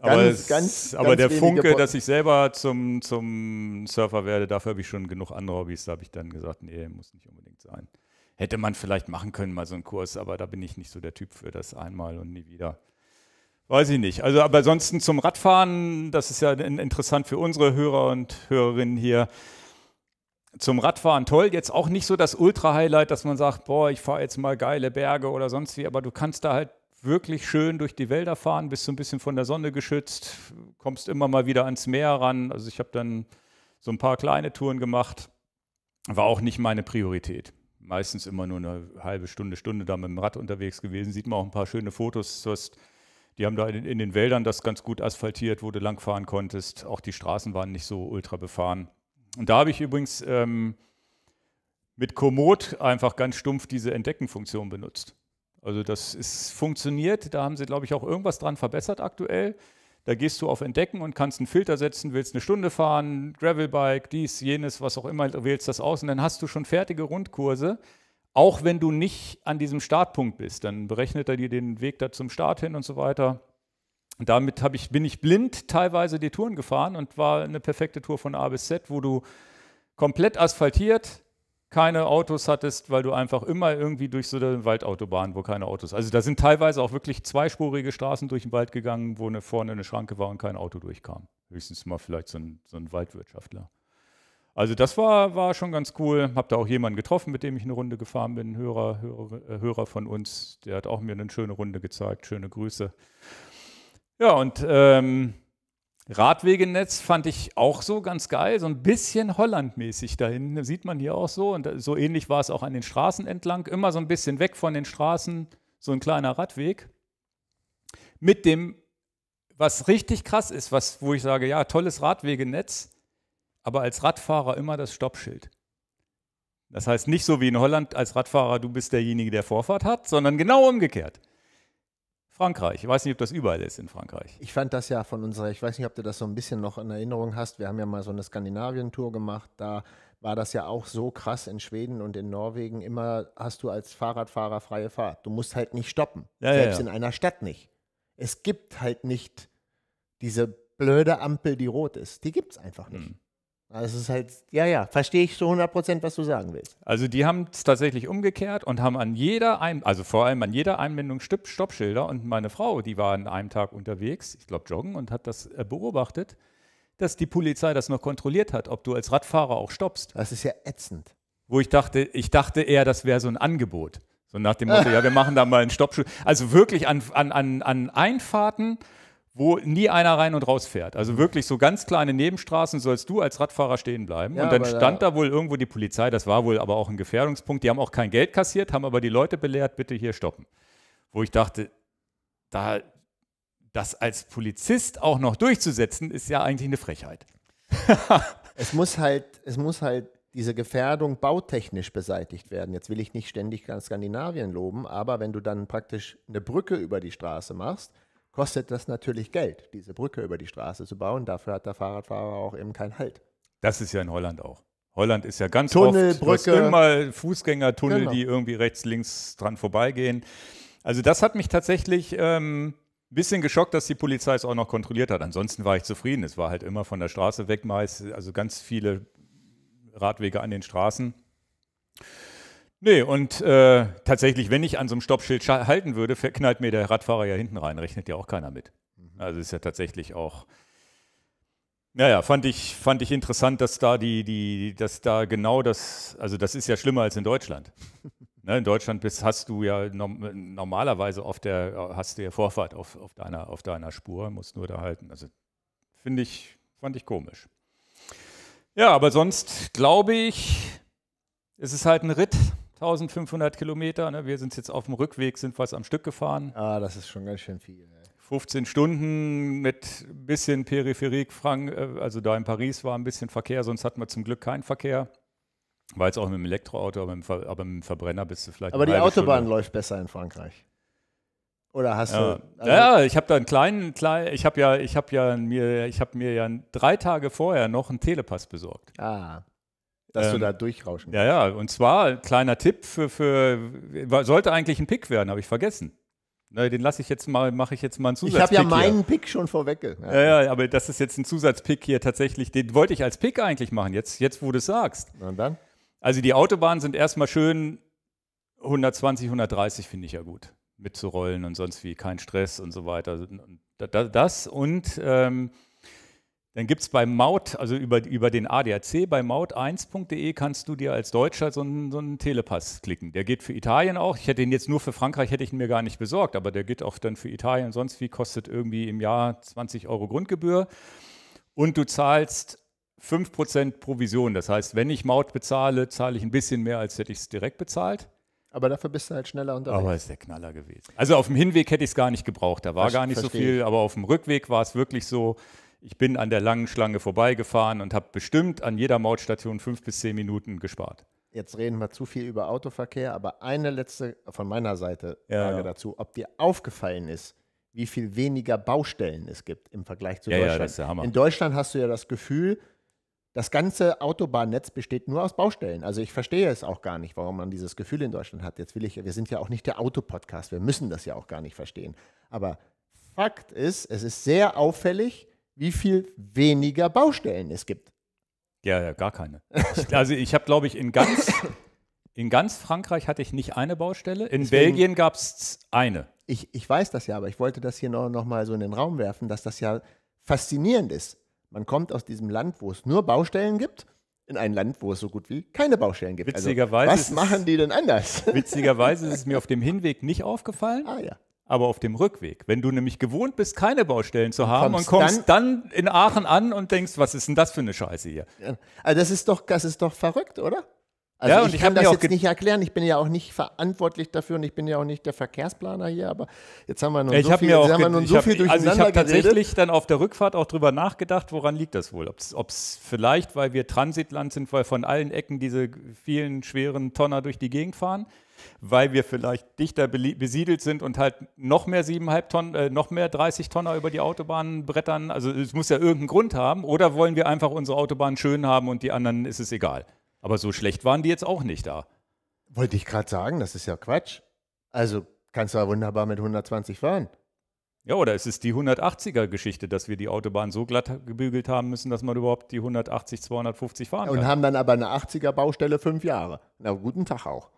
aber, es, ganz, aber ganz der Funke, dass ich selber zum, zum Surfer werde, dafür habe ich schon genug andere Hobbys. Da habe ich dann gesagt, nee, muss nicht unbedingt sein. Hätte man vielleicht machen können, mal so einen Kurs, aber da bin ich nicht so der Typ für das einmal und nie wieder. Weiß ich nicht. Also, aber ansonsten zum Radfahren, das ist ja interessant für unsere Hörer und Hörerinnen hier. Zum Radfahren toll, jetzt auch nicht so das Ultra-Highlight, dass man sagt, boah, ich fahre jetzt mal geile Berge oder sonst wie, aber du kannst da halt wirklich schön durch die Wälder fahren, bist so ein bisschen von der Sonne geschützt, kommst immer mal wieder ans Meer ran. Also ich habe dann so ein paar kleine Touren gemacht, war auch nicht meine Priorität. Meistens immer nur eine halbe Stunde, Stunde da mit dem Rad unterwegs gewesen. Sieht man auch ein paar schöne Fotos. Hast, die haben da in, in den Wäldern das ganz gut asphaltiert, wo du langfahren konntest. Auch die Straßen waren nicht so ultra befahren. Und da habe ich übrigens ähm, mit Komoot einfach ganz stumpf diese Entdeckenfunktion benutzt. Also das ist, funktioniert, da haben sie, glaube ich, auch irgendwas dran verbessert aktuell. Da gehst du auf Entdecken und kannst einen Filter setzen, willst eine Stunde fahren, Gravelbike, dies, jenes, was auch immer, wählst das aus und dann hast du schon fertige Rundkurse, auch wenn du nicht an diesem Startpunkt bist. Dann berechnet er dir den Weg da zum Start hin und so weiter. Und damit ich, bin ich blind teilweise die Touren gefahren und war eine perfekte Tour von A bis Z, wo du komplett asphaltiert, keine Autos hattest, weil du einfach immer irgendwie durch so eine Waldautobahn, wo keine Autos. Also da sind teilweise auch wirklich zweispurige Straßen durch den Wald gegangen, wo eine, vorne eine Schranke war und kein Auto durchkam. Höchstens mal vielleicht so ein, so ein Waldwirtschaftler. Also das war, war schon ganz cool. Hab da auch jemanden getroffen, mit dem ich eine Runde gefahren bin, ein Hörer, Hörer, äh, Hörer von uns. Der hat auch mir eine schöne Runde gezeigt. Schöne Grüße. Ja, und ähm, Radwegenetz fand ich auch so ganz geil, so ein bisschen hollandmäßig da hinten, sieht man hier auch so. Und so ähnlich war es auch an den Straßen entlang, immer so ein bisschen weg von den Straßen, so ein kleiner Radweg. Mit dem, was richtig krass ist, was, wo ich sage, ja, tolles Radwegenetz, aber als Radfahrer immer das Stoppschild. Das heißt nicht so wie in Holland als Radfahrer, du bist derjenige, der Vorfahrt hat, sondern genau umgekehrt. Frankreich. Ich weiß nicht, ob das überall ist in Frankreich. Ich fand das ja von unserer, ich weiß nicht, ob du das so ein bisschen noch in Erinnerung hast. Wir haben ja mal so eine Skandinavien-Tour gemacht. Da war das ja auch so krass in Schweden und in Norwegen. Immer hast du als Fahrradfahrer freie Fahrt. Du musst halt nicht stoppen. Ja, Selbst ja, in einer Stadt nicht. Es gibt halt nicht diese blöde Ampel, die rot ist. Die gibt es einfach nicht. Mhm. Also es ist halt, ja, ja, verstehe ich zu 100 Prozent, was du sagen willst. Also die haben es tatsächlich umgekehrt und haben an jeder, Ein also vor allem an jeder Einbindung Stoppschilder und meine Frau, die war an einem Tag unterwegs, ich glaube joggen, und hat das äh, beobachtet, dass die Polizei das noch kontrolliert hat, ob du als Radfahrer auch stoppst. Das ist ja ätzend. Wo ich dachte, ich dachte eher, das wäre so ein Angebot. So nach dem Motto, ja, wir machen da mal einen Stoppschild. Also wirklich an, an, an, an Einfahrten wo nie einer rein und raus fährt. Also wirklich so ganz kleine Nebenstraßen sollst du als Radfahrer stehen bleiben. Ja, und dann stand da, da wohl irgendwo die Polizei, das war wohl aber auch ein Gefährdungspunkt. Die haben auch kein Geld kassiert, haben aber die Leute belehrt, bitte hier stoppen. Wo ich dachte, da das als Polizist auch noch durchzusetzen, ist ja eigentlich eine Frechheit. es muss halt, es muss halt diese Gefährdung bautechnisch beseitigt werden. Jetzt will ich nicht ständig Skandinavien loben, aber wenn du dann praktisch eine Brücke über die Straße machst, kostet das natürlich Geld, diese Brücke über die Straße zu bauen. Dafür hat der Fahrradfahrer auch eben keinen Halt. Das ist ja in Holland auch. Holland ist ja ganz Tunnel, oft Brücke. immer Fußgängertunnel, genau. die irgendwie rechts, links dran vorbeigehen. Also das hat mich tatsächlich ähm, ein bisschen geschockt, dass die Polizei es auch noch kontrolliert hat. Ansonsten war ich zufrieden. Es war halt immer von der Straße weg meist, also ganz viele Radwege an den Straßen. Nee, und äh, tatsächlich, wenn ich an so einem Stoppschild halten würde, knallt mir der Radfahrer ja hinten rein, rechnet ja auch keiner mit. Mhm. Also ist ja tatsächlich auch. Naja, fand ich, fand ich interessant, dass da die, die, dass da genau das, also das ist ja schlimmer als in Deutschland. ne, in Deutschland bist, hast du ja normalerweise auf der, hast du ja Vorfahrt auf, auf, deiner, auf deiner Spur, musst nur da halten. Also finde ich, fand ich komisch. Ja, aber sonst glaube ich, es ist halt ein Ritt. 1500 Kilometer. Ne? Wir sind jetzt auf dem Rückweg, sind was am Stück gefahren. Ah, das ist schon ganz schön viel. Ey. Ne? 15 Stunden mit ein bisschen Peripherie, Frank, äh, also da in Paris war ein bisschen Verkehr, sonst hatten wir zum Glück keinen Verkehr. War jetzt auch mit dem Elektroauto, aber mit dem, aber mit dem Verbrenner bist du vielleicht. Aber die Autobahn Stunde. läuft besser in Frankreich. Oder hast ja. du. Also ja, ich habe da einen kleinen, kleinen ich habe ja, ich habe ja mir, ich habe mir ja drei Tage vorher noch einen Telepass besorgt. Ah. Dass ähm, du da durchrauschen kannst. Ja, ja. Und zwar, kleiner Tipp für, für sollte eigentlich ein Pick werden, habe ich vergessen. den lasse ich jetzt mal, mache ich jetzt mal einen Zusatzpick. Ich habe ja meinen Pick schon vorweg. Ja. ja, ja, aber das ist jetzt ein Zusatzpick hier tatsächlich. Den wollte ich als Pick eigentlich machen, jetzt, jetzt wo du es sagst. Und dann? Also die Autobahnen sind erstmal schön 120, 130 finde ich ja gut. Mitzurollen und sonst wie, kein Stress und so weiter. Das und ähm, dann gibt es bei Maut, also über, über den ADAC, bei maut1.de kannst du dir als Deutscher so einen, so einen Telepass klicken. Der geht für Italien auch. Ich hätte ihn jetzt nur für Frankreich, hätte ich ihn mir gar nicht besorgt, aber der geht auch dann für Italien. Sonst wie kostet irgendwie im Jahr 20 Euro Grundgebühr. Und du zahlst 5% Provision. Das heißt, wenn ich Maut bezahle, zahle ich ein bisschen mehr, als hätte ich es direkt bezahlt. Aber dafür bist du halt schneller unterwegs. Aber ist der Knaller gewesen. Also auf dem Hinweg hätte ich es gar nicht gebraucht. Da war Verste gar nicht so viel. Aber auf dem Rückweg war es wirklich so, ich bin an der langen Schlange vorbeigefahren und habe bestimmt an jeder Mautstation fünf bis zehn Minuten gespart. Jetzt reden wir zu viel über Autoverkehr, aber eine letzte von meiner Seite Frage ja. dazu, ob dir aufgefallen ist, wie viel weniger Baustellen es gibt im Vergleich zu ja, Deutschland. Ja, das ist der Hammer. In Deutschland hast du ja das Gefühl, das ganze Autobahnnetz besteht nur aus Baustellen. Also ich verstehe es auch gar nicht, warum man dieses Gefühl in Deutschland hat. Jetzt will ich, wir sind ja auch nicht der Autopodcast, wir müssen das ja auch gar nicht verstehen. Aber Fakt ist, es ist sehr auffällig, wie viel weniger Baustellen es gibt. Ja, ja, gar keine. also ich habe, glaube ich, in ganz, in ganz Frankreich hatte ich nicht eine Baustelle. In Deswegen, Belgien gab es eine. Ich, ich weiß das ja, aber ich wollte das hier noch, noch mal so in den Raum werfen, dass das ja faszinierend ist. Man kommt aus diesem Land, wo es nur Baustellen gibt, in ein Land, wo es so gut wie keine Baustellen gibt. Also, Witzigerweise also, was machen die denn anders? Witzigerweise ist es mir auf dem Hinweg nicht aufgefallen. Ah, ja aber auf dem Rückweg. Wenn du nämlich gewohnt bist, keine Baustellen zu haben kommst und kommst dann, dann, in Aachen an und denkst, was ist denn das für eine Scheiße hier? Also das ist doch, das ist doch verrückt, oder? Also ja, ich, ich kann das jetzt nicht erklären. Ich bin ja auch nicht verantwortlich dafür und ich bin ja auch nicht der Verkehrsplaner hier, aber jetzt haben wir nun ja, so viel, jetzt haben wir nun so viel durcheinander Also ich habe tatsächlich dann auf der Rückfahrt auch drüber nachgedacht, woran liegt das wohl? Ob es vielleicht, weil wir Transitland sind, weil von allen Ecken diese vielen schweren Tonner durch die Gegend fahren? weil wir vielleicht dichter besiedelt sind und halt noch mehr 7,5 Tonnen, äh, noch mehr 30 Tonner über die Autobahnen brettern? Also es muss ja irgendeinen Grund haben. Oder wollen wir einfach unsere Autobahnen schön haben und die anderen ist es egal? Aber so schlecht waren die jetzt auch nicht da. Wollte ich gerade sagen, das ist ja Quatsch. Also kannst du ja wunderbar mit 120 fahren. Ja, oder es ist die 180er-Geschichte, dass wir die Autobahn so glatt gebügelt haben müssen, dass man überhaupt die 180, 250 fahren kann. Und haben dann aber eine 80er-Baustelle fünf Jahre. Na, guten Tag auch.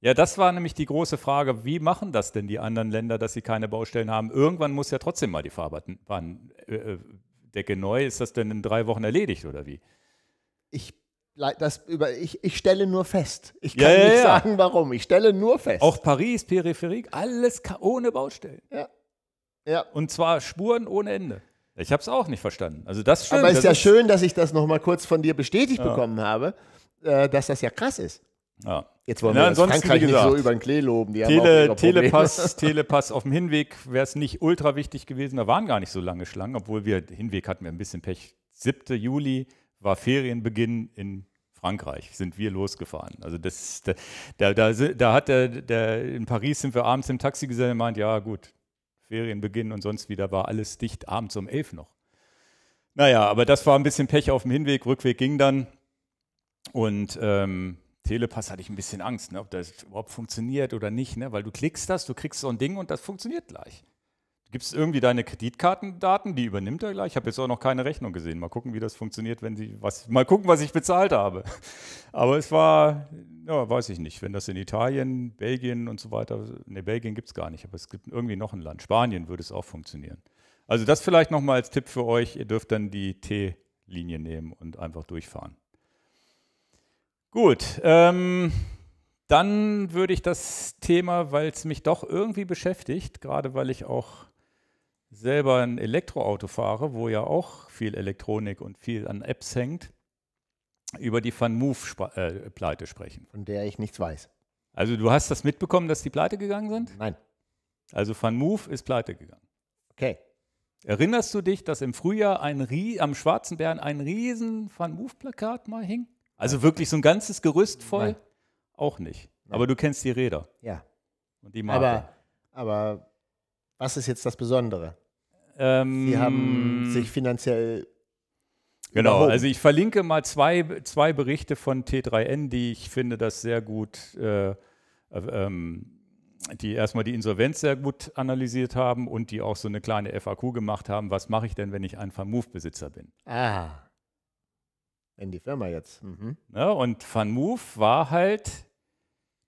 Ja, das war nämlich die große Frage, wie machen das denn die anderen Länder, dass sie keine Baustellen haben? Irgendwann muss ja trotzdem mal die Fahrbahndecke äh, äh, neu. Ist das denn in drei Wochen erledigt oder wie? Ich, das über, ich, ich stelle nur fest. Ich kann ja, ja, nicht ja. sagen, warum. Ich stelle nur fest. Auch Paris, Peripherie, alles ohne Baustellen. Ja. ja. Und zwar Spuren ohne Ende. Ich habe es auch nicht verstanden. Also das stimmt. Aber es ist ja ist schön, dass ich das nochmal kurz von dir bestätigt bekommen habe, äh, dass das ja krass ist. Ja. Jetzt wollen wir ja, Frankreich nicht so über den Klee loben. Die Tele, Telepass, Telepass auf dem Hinweg wäre es nicht ultra wichtig gewesen. Da waren gar nicht so lange Schlangen, obwohl wir Hinweg hatten wir ein bisschen Pech. 7. Juli war Ferienbeginn in Frankreich, sind wir losgefahren. Also das, da, da, da hat der, der, in Paris sind wir abends im Taxi gesessen und meint, ja gut, Ferienbeginn und sonst wieder war alles dicht, abends um elf noch. Naja, aber das war ein bisschen Pech auf dem Hinweg, Rückweg ging dann und ähm, Telepass hatte ich ein bisschen Angst, ne, ob das überhaupt funktioniert oder nicht, ne, weil du klickst das, du kriegst so ein Ding und das funktioniert gleich. Du gibst irgendwie deine Kreditkartendaten, die übernimmt er gleich. Ich habe jetzt auch noch keine Rechnung gesehen. Mal gucken, wie das funktioniert, wenn sie was. Mal gucken, was ich bezahlt habe. Aber es war, ja, weiß ich nicht. Wenn das in Italien, Belgien und so weiter. Ne, Belgien gibt es gar nicht, aber es gibt irgendwie noch ein Land. Spanien würde es auch funktionieren. Also das vielleicht nochmal als Tipp für euch. Ihr dürft dann die T-Linie nehmen und einfach durchfahren. Gut, ähm, dann würde ich das Thema, weil es mich doch irgendwie beschäftigt, gerade weil ich auch selber ein Elektroauto fahre, wo ja auch viel Elektronik und viel an Apps hängt, über die FunMove-Pleite äh, sprechen. Von der ich nichts weiß. Also du hast das mitbekommen, dass die pleite gegangen sind? Nein. Also FunMove ist pleite gegangen. Okay. Erinnerst du dich, dass im Frühjahr ein Rie am Schwarzen Bären ein riesen FunMove-Plakat mal hing? Also wirklich so ein ganzes Gerüst voll? Nein. Auch nicht. Nein. Aber du kennst die Räder. Ja. Und die Marke. Aber, aber was ist jetzt das Besondere? Ähm, Sie haben sich finanziell. Genau, überhoben. also ich verlinke mal zwei, zwei Berichte von T3N, die ich finde, das sehr gut, äh, äh, ähm, die erstmal die Insolvenz sehr gut analysiert haben und die auch so eine kleine FAQ gemacht haben. Was mache ich denn, wenn ich ein Vermove-Besitzer bin? Ah. In die Firma jetzt. Mhm. Ne? Und FunMove war halt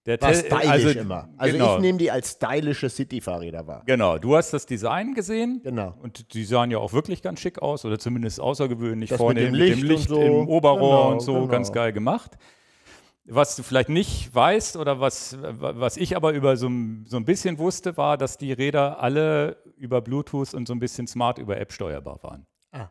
der war stylisch also, immer. Also genau. ich nehme die als stylische City-Fahrräder wahr. Genau, du hast das Design gesehen. Genau. Und die sahen ja auch wirklich ganz schick aus oder zumindest außergewöhnlich. Das Vorne mit dem Licht, mit dem Licht so. im Oberrohr genau, und so, genau. ganz geil gemacht. Was du vielleicht nicht weißt oder was, was ich aber über so, so ein bisschen wusste, war, dass die Räder alle über Bluetooth und so ein bisschen smart über App steuerbar waren. Ah,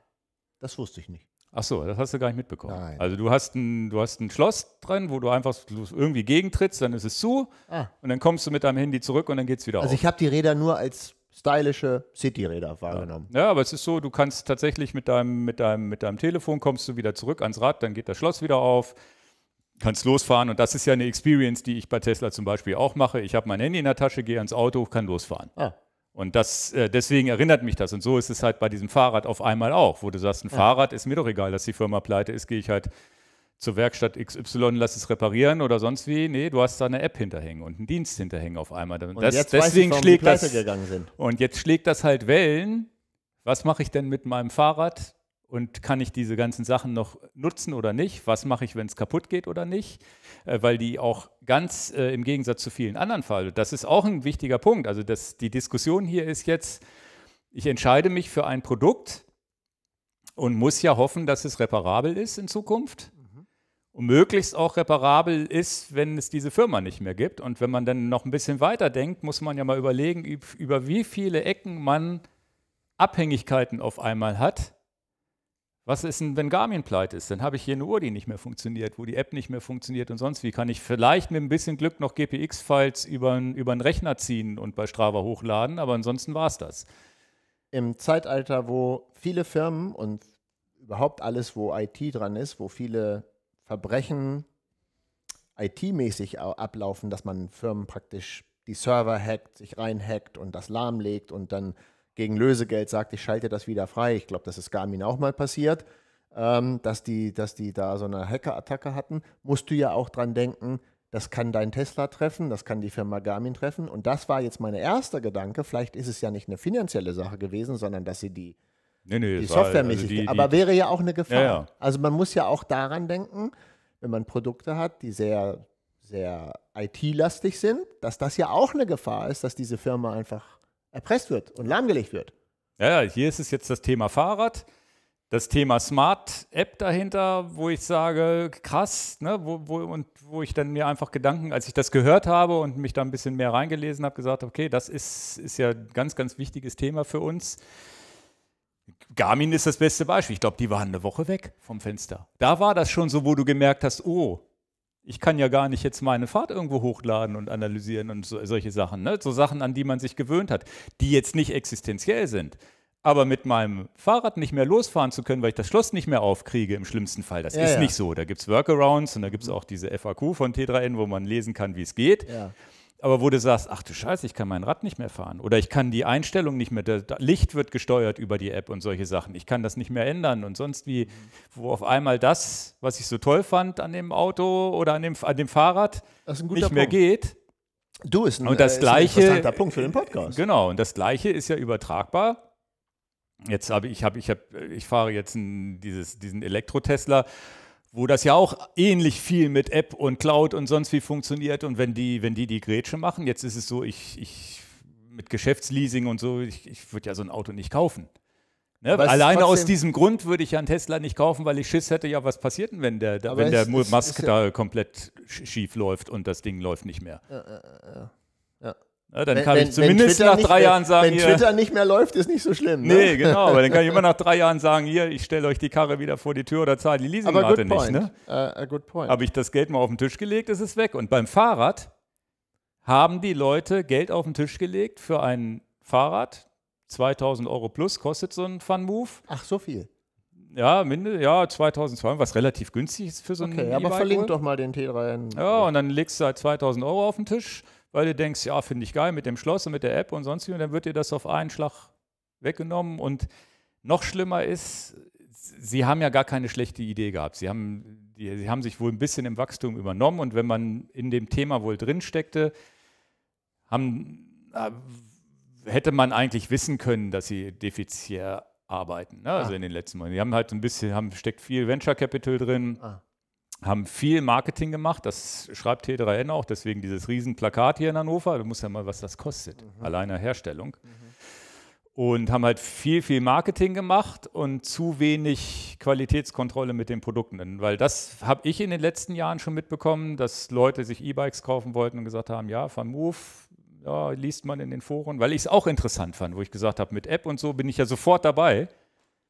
das wusste ich nicht. Ach so, das hast du gar nicht mitbekommen. Nein. Also du hast, ein, du hast ein Schloss drin, wo du einfach irgendwie gegentrittst, dann ist es zu ah. und dann kommst du mit deinem Handy zurück und dann geht es wieder also auf. Also ich habe die Räder nur als stylische City-Räder wahrgenommen. Ja. ja, aber es ist so, du kannst tatsächlich mit deinem, mit, deinem, mit deinem Telefon kommst du wieder zurück ans Rad, dann geht das Schloss wieder auf, kannst losfahren und das ist ja eine Experience, die ich bei Tesla zum Beispiel auch mache. Ich habe mein Handy in der Tasche, gehe ans Auto, kann losfahren. Ah. Und das, äh, deswegen erinnert mich das. Und so ist es halt bei diesem Fahrrad auf einmal auch, wo du sagst, ein ja. Fahrrad ist mir doch egal, dass die Firma pleite ist, gehe ich halt zur Werkstatt XY, lass es reparieren oder sonst wie. Nee, du hast da eine App hinterhängen und einen Dienst hinterhängen auf einmal. Und das, jetzt deswegen weiß ich, schlägt das, Und jetzt schlägt das halt Wellen. Was mache ich denn mit meinem Fahrrad? und kann ich diese ganzen Sachen noch nutzen oder nicht? Was mache ich, wenn es kaputt geht oder nicht? Äh, weil die auch ganz äh, im Gegensatz zu vielen anderen Fällen, das ist auch ein wichtiger Punkt. Also das, die Diskussion hier ist jetzt, ich entscheide mich für ein Produkt und muss ja hoffen, dass es reparabel ist in Zukunft. Mhm. Und möglichst auch reparabel ist, wenn es diese Firma nicht mehr gibt. Und wenn man dann noch ein bisschen weiter denkt, muss man ja mal überlegen, über wie viele Ecken man Abhängigkeiten auf einmal hat was ist denn, wenn Garmin pleite ist? Dann habe ich hier eine Uhr, die nicht mehr funktioniert, wo die App nicht mehr funktioniert und sonst wie. Kann ich vielleicht mit ein bisschen Glück noch GPX-Files über, über einen Rechner ziehen und bei Strava hochladen, aber ansonsten war es das. Im Zeitalter, wo viele Firmen und überhaupt alles, wo IT dran ist, wo viele Verbrechen IT-mäßig ablaufen, dass man Firmen praktisch die Server hackt, sich reinhackt und das lahmlegt und dann gegen Lösegeld sagt, ich schalte das wieder frei. Ich glaube, das ist Garmin auch mal passiert, ähm, dass, die, dass die da so eine Hackerattacke hatten. Musst du ja auch dran denken, das kann dein Tesla treffen, das kann die Firma Garmin treffen. Und das war jetzt mein erster Gedanke. Vielleicht ist es ja nicht eine finanzielle Sache gewesen, sondern dass sie die, nee, nee, die softwaremäßig. Also aber wäre ja auch eine Gefahr. Ja, ja. Also man muss ja auch daran denken, wenn man Produkte hat, die sehr, sehr IT-lastig sind, dass das ja auch eine Gefahr ist, dass diese Firma einfach erpresst wird und lahmgelegt wird. Ja, hier ist es jetzt das Thema Fahrrad, das Thema Smart App dahinter, wo ich sage, krass, ne, wo, wo, und wo ich dann mir einfach Gedanken, als ich das gehört habe und mich da ein bisschen mehr reingelesen habe, gesagt, okay, das ist, ist ja ein ganz, ganz wichtiges Thema für uns. Garmin ist das beste Beispiel. Ich glaube, die waren eine Woche weg vom Fenster. Da war das schon so, wo du gemerkt hast, oh, ich kann ja gar nicht jetzt meine Fahrt irgendwo hochladen und analysieren und so, solche Sachen. Ne? So Sachen, an die man sich gewöhnt hat, die jetzt nicht existenziell sind. Aber mit meinem Fahrrad nicht mehr losfahren zu können, weil ich das Schloss nicht mehr aufkriege, im schlimmsten Fall, das ja, ist ja. nicht so. Da gibt es Workarounds und da gibt es auch diese FAQ von T3N, wo man lesen kann, wie es geht. Ja aber wo du sagst, ach du Scheiße, ich kann mein Rad nicht mehr fahren oder ich kann die Einstellung nicht mehr, das Licht wird gesteuert über die App und solche Sachen, ich kann das nicht mehr ändern und sonst wie, wo auf einmal das, was ich so toll fand an dem Auto oder an dem, an dem Fahrrad, nicht mehr geht. Du ist ein, und das äh, gleiche, interessanter Punkt für den Podcast. Genau, und das gleiche ist ja übertragbar Jetzt habe ich, habe ich, habe ich fahre jetzt ein, dieses, diesen Elektro-Tesla wo das ja auch ähnlich viel mit App und Cloud und sonst wie funktioniert. Und wenn die, wenn die die Grätsche machen, jetzt ist es so, ich, ich mit Geschäftsleasing und so, ich, ich würde ja so ein Auto nicht kaufen. Ne? Alleine aus diesem Grund würde ich ja einen Tesla nicht kaufen, weil ich Schiss hätte, ja, was passiert denn, wenn der, da, wenn der Musk ja da komplett schief läuft und das Ding läuft nicht mehr. Ja, ja, ja. ja. Ja, dann kann wenn, ich zumindest nach drei mehr, Jahren sagen, wenn hier, Twitter nicht mehr läuft, ist nicht so schlimm. Ne? Nee, genau, aber dann kann ich immer nach drei Jahren sagen, hier, ich stelle euch die Karre wieder vor die Tür oder zahle die Leasingrate nicht. Ne? Uh, good point. Habe ich das Geld mal auf den Tisch gelegt, ist es weg. Und beim Fahrrad haben die Leute Geld auf den Tisch gelegt für ein Fahrrad. 2000 Euro plus kostet so ein Fun-Move. Ach, so viel. Ja, minde, ja, 2200, was relativ günstig ist für so ein Okay, e aber verlinkt doch mal den T3. Ja, und dann legst du halt 2000 Euro auf den Tisch weil du denkst, ja, finde ich geil mit dem Schloss und mit der App und sonst wie, und dann wird dir das auf einen Schlag weggenommen. Und noch schlimmer ist, sie haben ja gar keine schlechte Idee gehabt. Sie haben, die, sie haben sich wohl ein bisschen im Wachstum übernommen und wenn man in dem Thema wohl drinsteckte, haben, äh, hätte man eigentlich wissen können, dass sie defizitär arbeiten, ne? also ah. in den letzten Monaten. Die haben halt ein bisschen, haben, steckt viel Venture Capital drin. Ah haben viel Marketing gemacht, das schreibt T3N auch, deswegen dieses Riesenplakat hier in Hannover, du musst ja mal, was das kostet, mhm. alleine Herstellung. Mhm. Und haben halt viel, viel Marketing gemacht und zu wenig Qualitätskontrolle mit den Produkten. Weil das habe ich in den letzten Jahren schon mitbekommen, dass Leute sich E-Bikes kaufen wollten und gesagt haben, ja, von Move, ja, liest man in den Foren, weil ich es auch interessant fand, wo ich gesagt habe, mit App und so bin ich ja sofort dabei.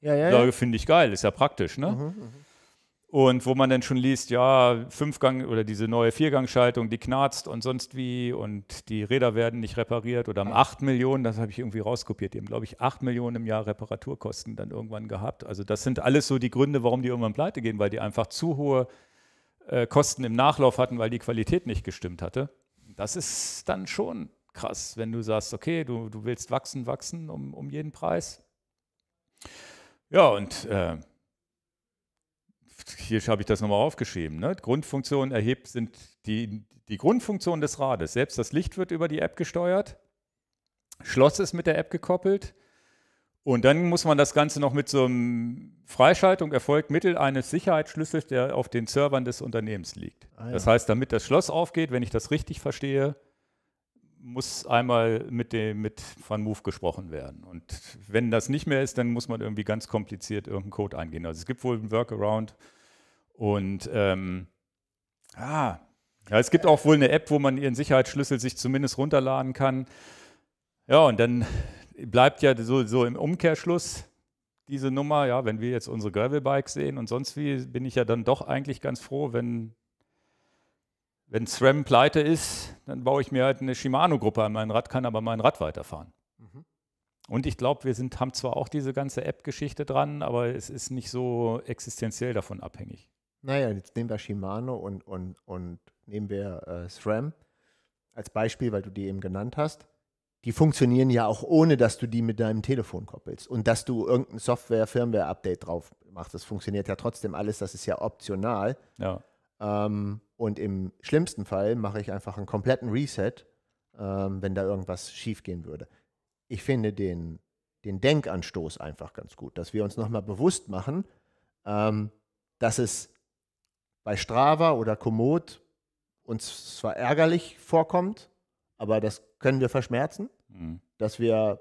Ja, ja, ja. Finde ich geil, ist ja praktisch, ne? Mhm, mhm. Und wo man dann schon liest, ja, Fünfgang oder diese neue Viergangschaltung, die knarzt und sonst wie und die Räder werden nicht repariert oder haben acht Millionen, das habe ich irgendwie rauskopiert, die haben, glaube ich, acht Millionen im Jahr Reparaturkosten dann irgendwann gehabt. Also das sind alles so die Gründe, warum die irgendwann pleite gehen, weil die einfach zu hohe äh, Kosten im Nachlauf hatten, weil die Qualität nicht gestimmt hatte. Das ist dann schon krass, wenn du sagst, okay, du, du willst wachsen, wachsen um, um jeden Preis. Ja, und äh, hier habe ich das nochmal aufgeschrieben, ne? Grundfunktion erhebt sind die, die Grundfunktion des Rades. Selbst das Licht wird über die App gesteuert. Schloss ist mit der App gekoppelt. Und dann muss man das Ganze noch mit so einem Freischaltung erfolgt mittels eines Sicherheitsschlüssels, der auf den Servern des Unternehmens liegt. Ah, ja. Das heißt, damit das Schloss aufgeht, wenn ich das richtig verstehe, muss einmal mit, dem, mit Van Move gesprochen werden. Und wenn das nicht mehr ist, dann muss man irgendwie ganz kompliziert irgendeinen Code eingehen. Also es gibt wohl einen Workaround. Und ähm, ah, ja, es gibt auch wohl eine App, wo man ihren Sicherheitsschlüssel sich zumindest runterladen kann. Ja, und dann bleibt ja so, so im Umkehrschluss diese Nummer, ja, wenn wir jetzt unsere Gravelbikes sehen und sonst wie, bin ich ja dann doch eigentlich ganz froh, wenn wenn SRAM pleite ist, dann baue ich mir halt eine Shimano-Gruppe an mein Rad, kann aber mein Rad weiterfahren. Mhm. Und ich glaube, wir sind, haben zwar auch diese ganze App-Geschichte dran, aber es ist nicht so existenziell davon abhängig. Naja, jetzt nehmen wir Shimano und, und, und nehmen wir äh, SRAM als Beispiel, weil du die eben genannt hast. Die funktionieren ja auch ohne, dass du die mit deinem Telefon koppelst und dass du irgendein Software-Firmware-Update drauf machst. Das funktioniert ja trotzdem alles, das ist ja optional. Ja. Ähm, und im schlimmsten Fall mache ich einfach einen kompletten Reset, ähm, wenn da irgendwas schiefgehen würde. Ich finde den, den Denkanstoß einfach ganz gut, dass wir uns nochmal bewusst machen, ähm, dass es bei Strava oder Komoot uns zwar ärgerlich vorkommt, aber das können wir verschmerzen, mhm. dass wir,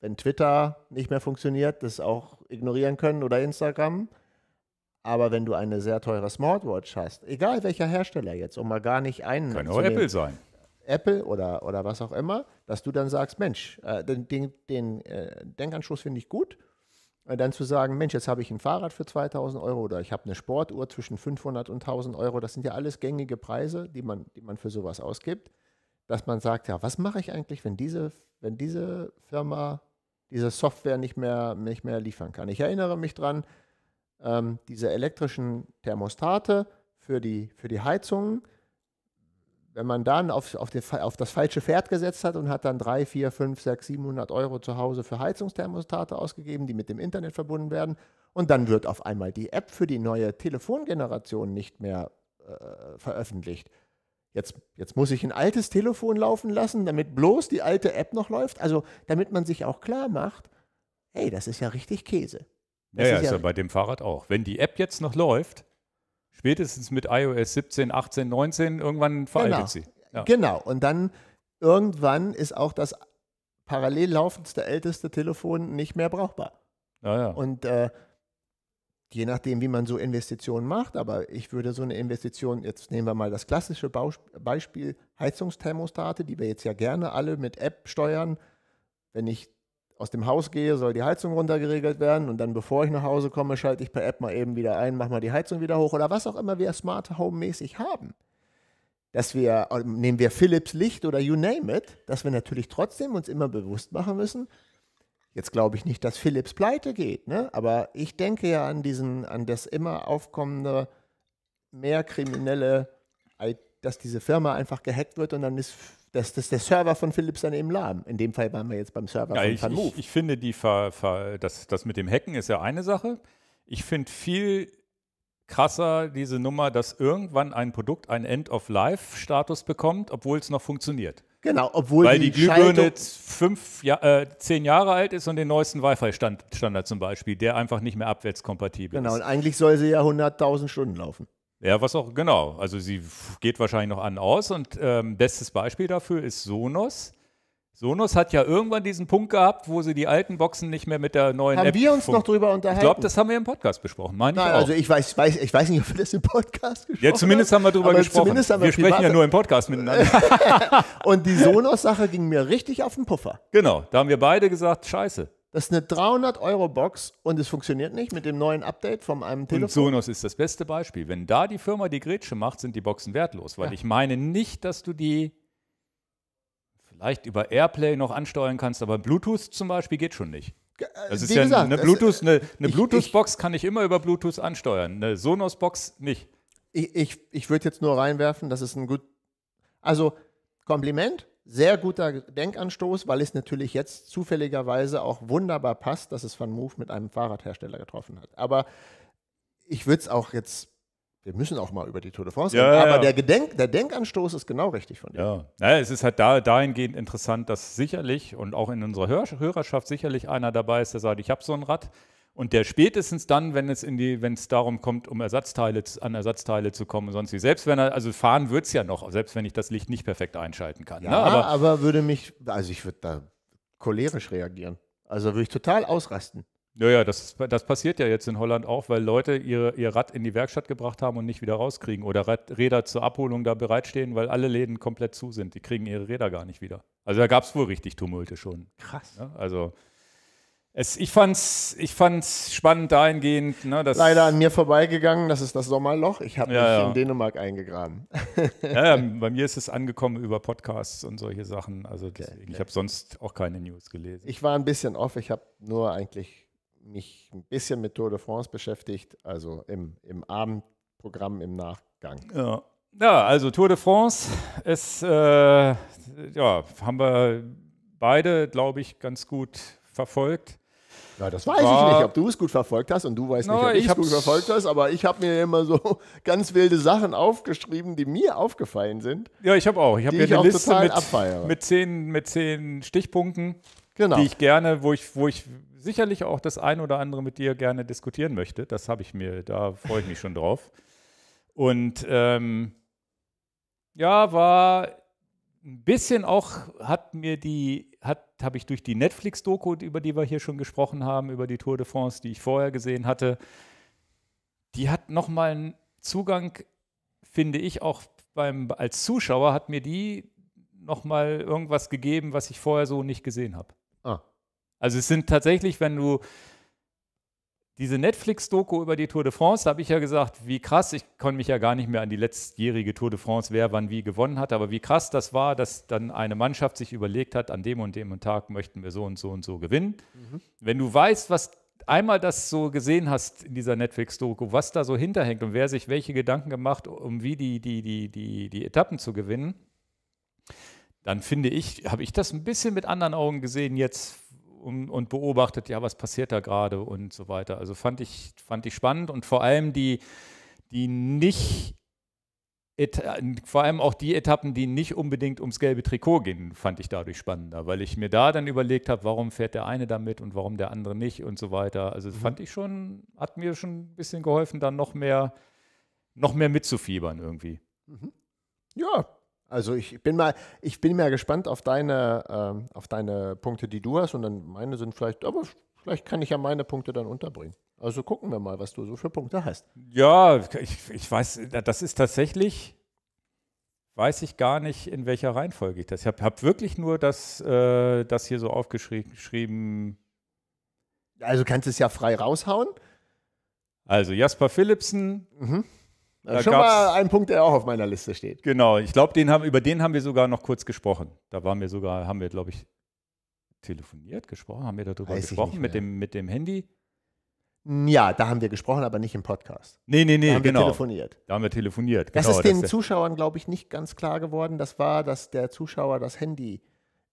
wenn Twitter nicht mehr funktioniert, das auch ignorieren können oder Instagram, aber wenn du eine sehr teure Smartwatch hast, egal welcher Hersteller jetzt, um mal gar nicht einen. Kann auch Apple sein. Apple oder, oder was auch immer, dass du dann sagst, Mensch, äh, den, den, den äh, Denkanschluss finde ich gut. Und dann zu sagen, Mensch, jetzt habe ich ein Fahrrad für 2000 Euro oder ich habe eine Sportuhr zwischen 500 und 1000 Euro. Das sind ja alles gängige Preise, die man, die man für sowas ausgibt. Dass man sagt, ja, was mache ich eigentlich, wenn diese, wenn diese Firma diese Software nicht mehr, nicht mehr liefern kann? Ich erinnere mich dran, ähm, diese elektrischen Thermostate für die, für die Heizungen, wenn man dann auf, auf, den, auf das falsche Pferd gesetzt hat und hat dann 3, 4, 5, 6, 700 Euro zu Hause für Heizungsthermostate ausgegeben, die mit dem Internet verbunden werden, und dann wird auf einmal die App für die neue Telefongeneration nicht mehr äh, veröffentlicht. Jetzt, jetzt, muss ich ein altes Telefon laufen lassen, damit bloß die alte App noch läuft. Also damit man sich auch klar macht, hey, das ist ja richtig Käse ja, ja, ist ja bei dem Fahrrad auch. Wenn die App jetzt noch läuft, spätestens mit iOS 17, 18, 19, irgendwann veraltet genau. sie. Ja. Genau, und dann irgendwann ist auch das parallel laufendste älteste Telefon nicht mehr brauchbar. Ja, ja. Und äh, je nachdem, wie man so Investitionen macht, aber ich würde so eine Investition, jetzt nehmen wir mal das klassische Baus Beispiel Heizungsthermostate, die wir jetzt ja gerne alle mit App steuern. Wenn ich aus dem Haus gehe, soll die Heizung runtergeregelt werden und dann, bevor ich nach Hause komme, schalte ich per App mal eben wieder ein, mache mal die Heizung wieder hoch oder was auch immer wir Smart Home mäßig haben. Dass wir, ähm, nehmen wir Philips Licht oder you name it, dass wir natürlich trotzdem uns immer bewusst machen müssen, Jetzt glaube ich nicht, dass Philips pleite geht, ne? aber ich denke ja an, diesen, an das immer aufkommende, mehr kriminelle, dass diese Firma einfach gehackt wird und dann ist dass, dass der Server von Philips dann eben lahm. In dem Fall waren wir jetzt beim Server ja, von ich, Ich, ich finde, die Ver, Ver, das, das mit dem Hacken ist ja eine Sache. Ich finde viel krasser diese Nummer, dass irgendwann ein Produkt einen End-of-Life-Status bekommt, obwohl es noch funktioniert. Genau, obwohl Weil die, die Glühbirne fünf, ja, äh, zehn Jahre alt ist und den neuesten Wi-Fi-Standard -Stand zum Beispiel, der einfach nicht mehr abwärtskompatibel genau, ist. Genau, und eigentlich soll sie ja 100.000 Stunden laufen. Ja, was auch, genau. Also sie geht wahrscheinlich noch an und aus. Und ähm, bestes Beispiel dafür ist Sonos. Sonos hat ja irgendwann diesen Punkt gehabt, wo sie die alten Boxen nicht mehr mit der neuen haben App. Haben wir uns noch drüber unterhalten? Ich glaube, das haben wir im Podcast besprochen. Meine Nein, ich auch. also ich weiß, weiß, ich weiß nicht, ob wir das im Podcast gesprochen haben. Ja, zumindest haben wir drüber Aber gesprochen. wir, wir sprechen ja nur im Podcast miteinander. Und die Sonos-Sache ging mir richtig auf den Puffer. Genau, da haben wir beide gesagt, scheiße. Das ist eine 300-Euro-Box und es funktioniert nicht mit dem neuen Update von einem Telefon. Und Sonos ist das beste Beispiel. Wenn da die Firma die Grätsche macht, sind die Boxen wertlos, weil ja. ich meine nicht, dass du die vielleicht über Airplay noch ansteuern kannst, aber Bluetooth zum Beispiel geht schon nicht. Äh, das ist Wie ja gesagt, eine Bluetooth, eine, eine Bluetooth-Box kann ich immer über Bluetooth ansteuern, eine Sonos-Box nicht. Ich, ich, ich würde jetzt nur reinwerfen, das ist ein gut. Also Kompliment, sehr guter Denkanstoß, weil es natürlich jetzt zufälligerweise auch wunderbar passt, dass es Van Move mit einem Fahrradhersteller getroffen hat. Aber ich würde es auch jetzt wir müssen auch mal über die Tour de France ja, reden, aber ja. Der, Gedenk, der Denkanstoß ist genau richtig von dir. Ja, naja, es ist halt da, dahingehend interessant, dass sicherlich und auch in unserer Hörerschaft sicherlich einer dabei ist, der sagt, ich habe so ein Rad, und der spätestens dann, wenn es, in die, wenn es darum kommt, um Ersatzteile, an Ersatzteile zu kommen und sonst wie. Selbst wenn er, also fahren wird es ja noch, selbst wenn ich das Licht nicht perfekt einschalten kann. Ne? Ja, ne? aber, aber, würde mich, also ich würde da cholerisch reagieren. Also würde ich total ausrasten. Naja, das, das passiert ja jetzt in Holland auch, weil Leute ihre, ihr Rad in die Werkstatt gebracht haben und nicht wieder rauskriegen oder Rad, Räder zur Abholung da bereitstehen, weil alle Läden komplett zu sind. Die kriegen ihre Räder gar nicht wieder. Also da gab es wohl richtig Tumulte schon. Krass. Ne? Also es, ich fand es ich fand's spannend dahingehend. Ne, Leider an mir vorbeigegangen, das ist das Sommerloch. Ich habe ja, mich ja. in Dänemark eingegraben. Ja, bei mir ist es angekommen über Podcasts und solche Sachen. Also okay, okay. ich habe sonst auch keine News gelesen. Ich war ein bisschen off, ich habe nur eigentlich mich ein bisschen mit Tour de France beschäftigt, also im, im Abendprogramm im Nachgang. Ja. ja also Tour de France ist, äh, ja, haben wir beide, glaube ich, ganz gut verfolgt. Ja, das weiß war, ich nicht, ob du es gut verfolgt hast und du weißt nicht, ob ich es gut verfolgt hast, aber ich habe mir immer so ganz wilde Sachen aufgeschrieben, die mir aufgefallen sind. Ja, ich habe auch. Ich habe hier ich eine Liste mit, mit, zehn, mit zehn Stichpunkten, genau. die ich gerne, wo ich, wo ich sicherlich auch das ein oder andere mit dir gerne diskutieren möchte. Das habe ich mir, da freue ich mich schon drauf. Und ähm, ja, war ein bisschen auch, hat mir die habe ich durch die Netflix-Doku, über die wir hier schon gesprochen haben, über die Tour de France, die ich vorher gesehen hatte, die hat nochmal einen Zugang, finde ich, auch beim, als Zuschauer hat mir die nochmal irgendwas gegeben, was ich vorher so nicht gesehen habe. Ah. Also es sind tatsächlich, wenn du diese Netflix-Doku über die Tour de France, da habe ich ja gesagt, wie krass, ich konnte mich ja gar nicht mehr an die letztjährige Tour de France, wer wann wie gewonnen hat, aber wie krass das war, dass dann eine Mannschaft sich überlegt hat, an dem und dem Tag möchten wir so und so und so gewinnen. Mhm. Wenn du weißt, was einmal das so gesehen hast in dieser Netflix-Doku, was da so hinterhängt und wer sich welche Gedanken gemacht, um wie die, die, die, die, die Etappen zu gewinnen, dann finde ich, habe ich das ein bisschen mit anderen Augen gesehen jetzt und, und beobachtet, ja, was passiert da gerade und so weiter. Also fand ich, fand ich spannend und vor allem die, die nicht vor allem auch die Etappen, die nicht unbedingt ums gelbe Trikot gehen, fand ich dadurch spannender, weil ich mir da dann überlegt habe, warum fährt der eine damit und warum der andere nicht und so weiter. Also mhm. fand ich schon, hat mir schon ein bisschen geholfen, dann noch mehr, noch mehr mitzufiebern irgendwie. Mhm. Ja, also ich bin mal, ich bin mal gespannt auf deine, äh, auf deine Punkte, die du hast und dann meine sind vielleicht, aber vielleicht kann ich ja meine Punkte dann unterbringen. Also gucken wir mal, was du so für Punkte hast. Ja, ich, ich weiß, das ist tatsächlich, weiß ich gar nicht, in welcher Reihenfolge ich das. Ich habe wirklich nur das, äh, das hier so aufgeschrieben. Also kannst du es ja frei raushauen. Also Jasper Philipsen, mhm. Da Schon mal ein Punkt, der auch auf meiner Liste steht. Genau, ich glaube, über den haben wir sogar noch kurz gesprochen. Da waren wir sogar, haben wir, glaube ich, telefoniert, gesprochen, haben wir darüber Weiß gesprochen mit dem, mit dem Handy. Ja, da haben wir gesprochen, aber nicht im Podcast. Nee, nee, nee, da haben genau. Wir telefoniert. Da haben wir telefoniert. Genau, das ist den das Zuschauern, glaube ich, nicht ganz klar geworden. Das war, dass der Zuschauer das Handy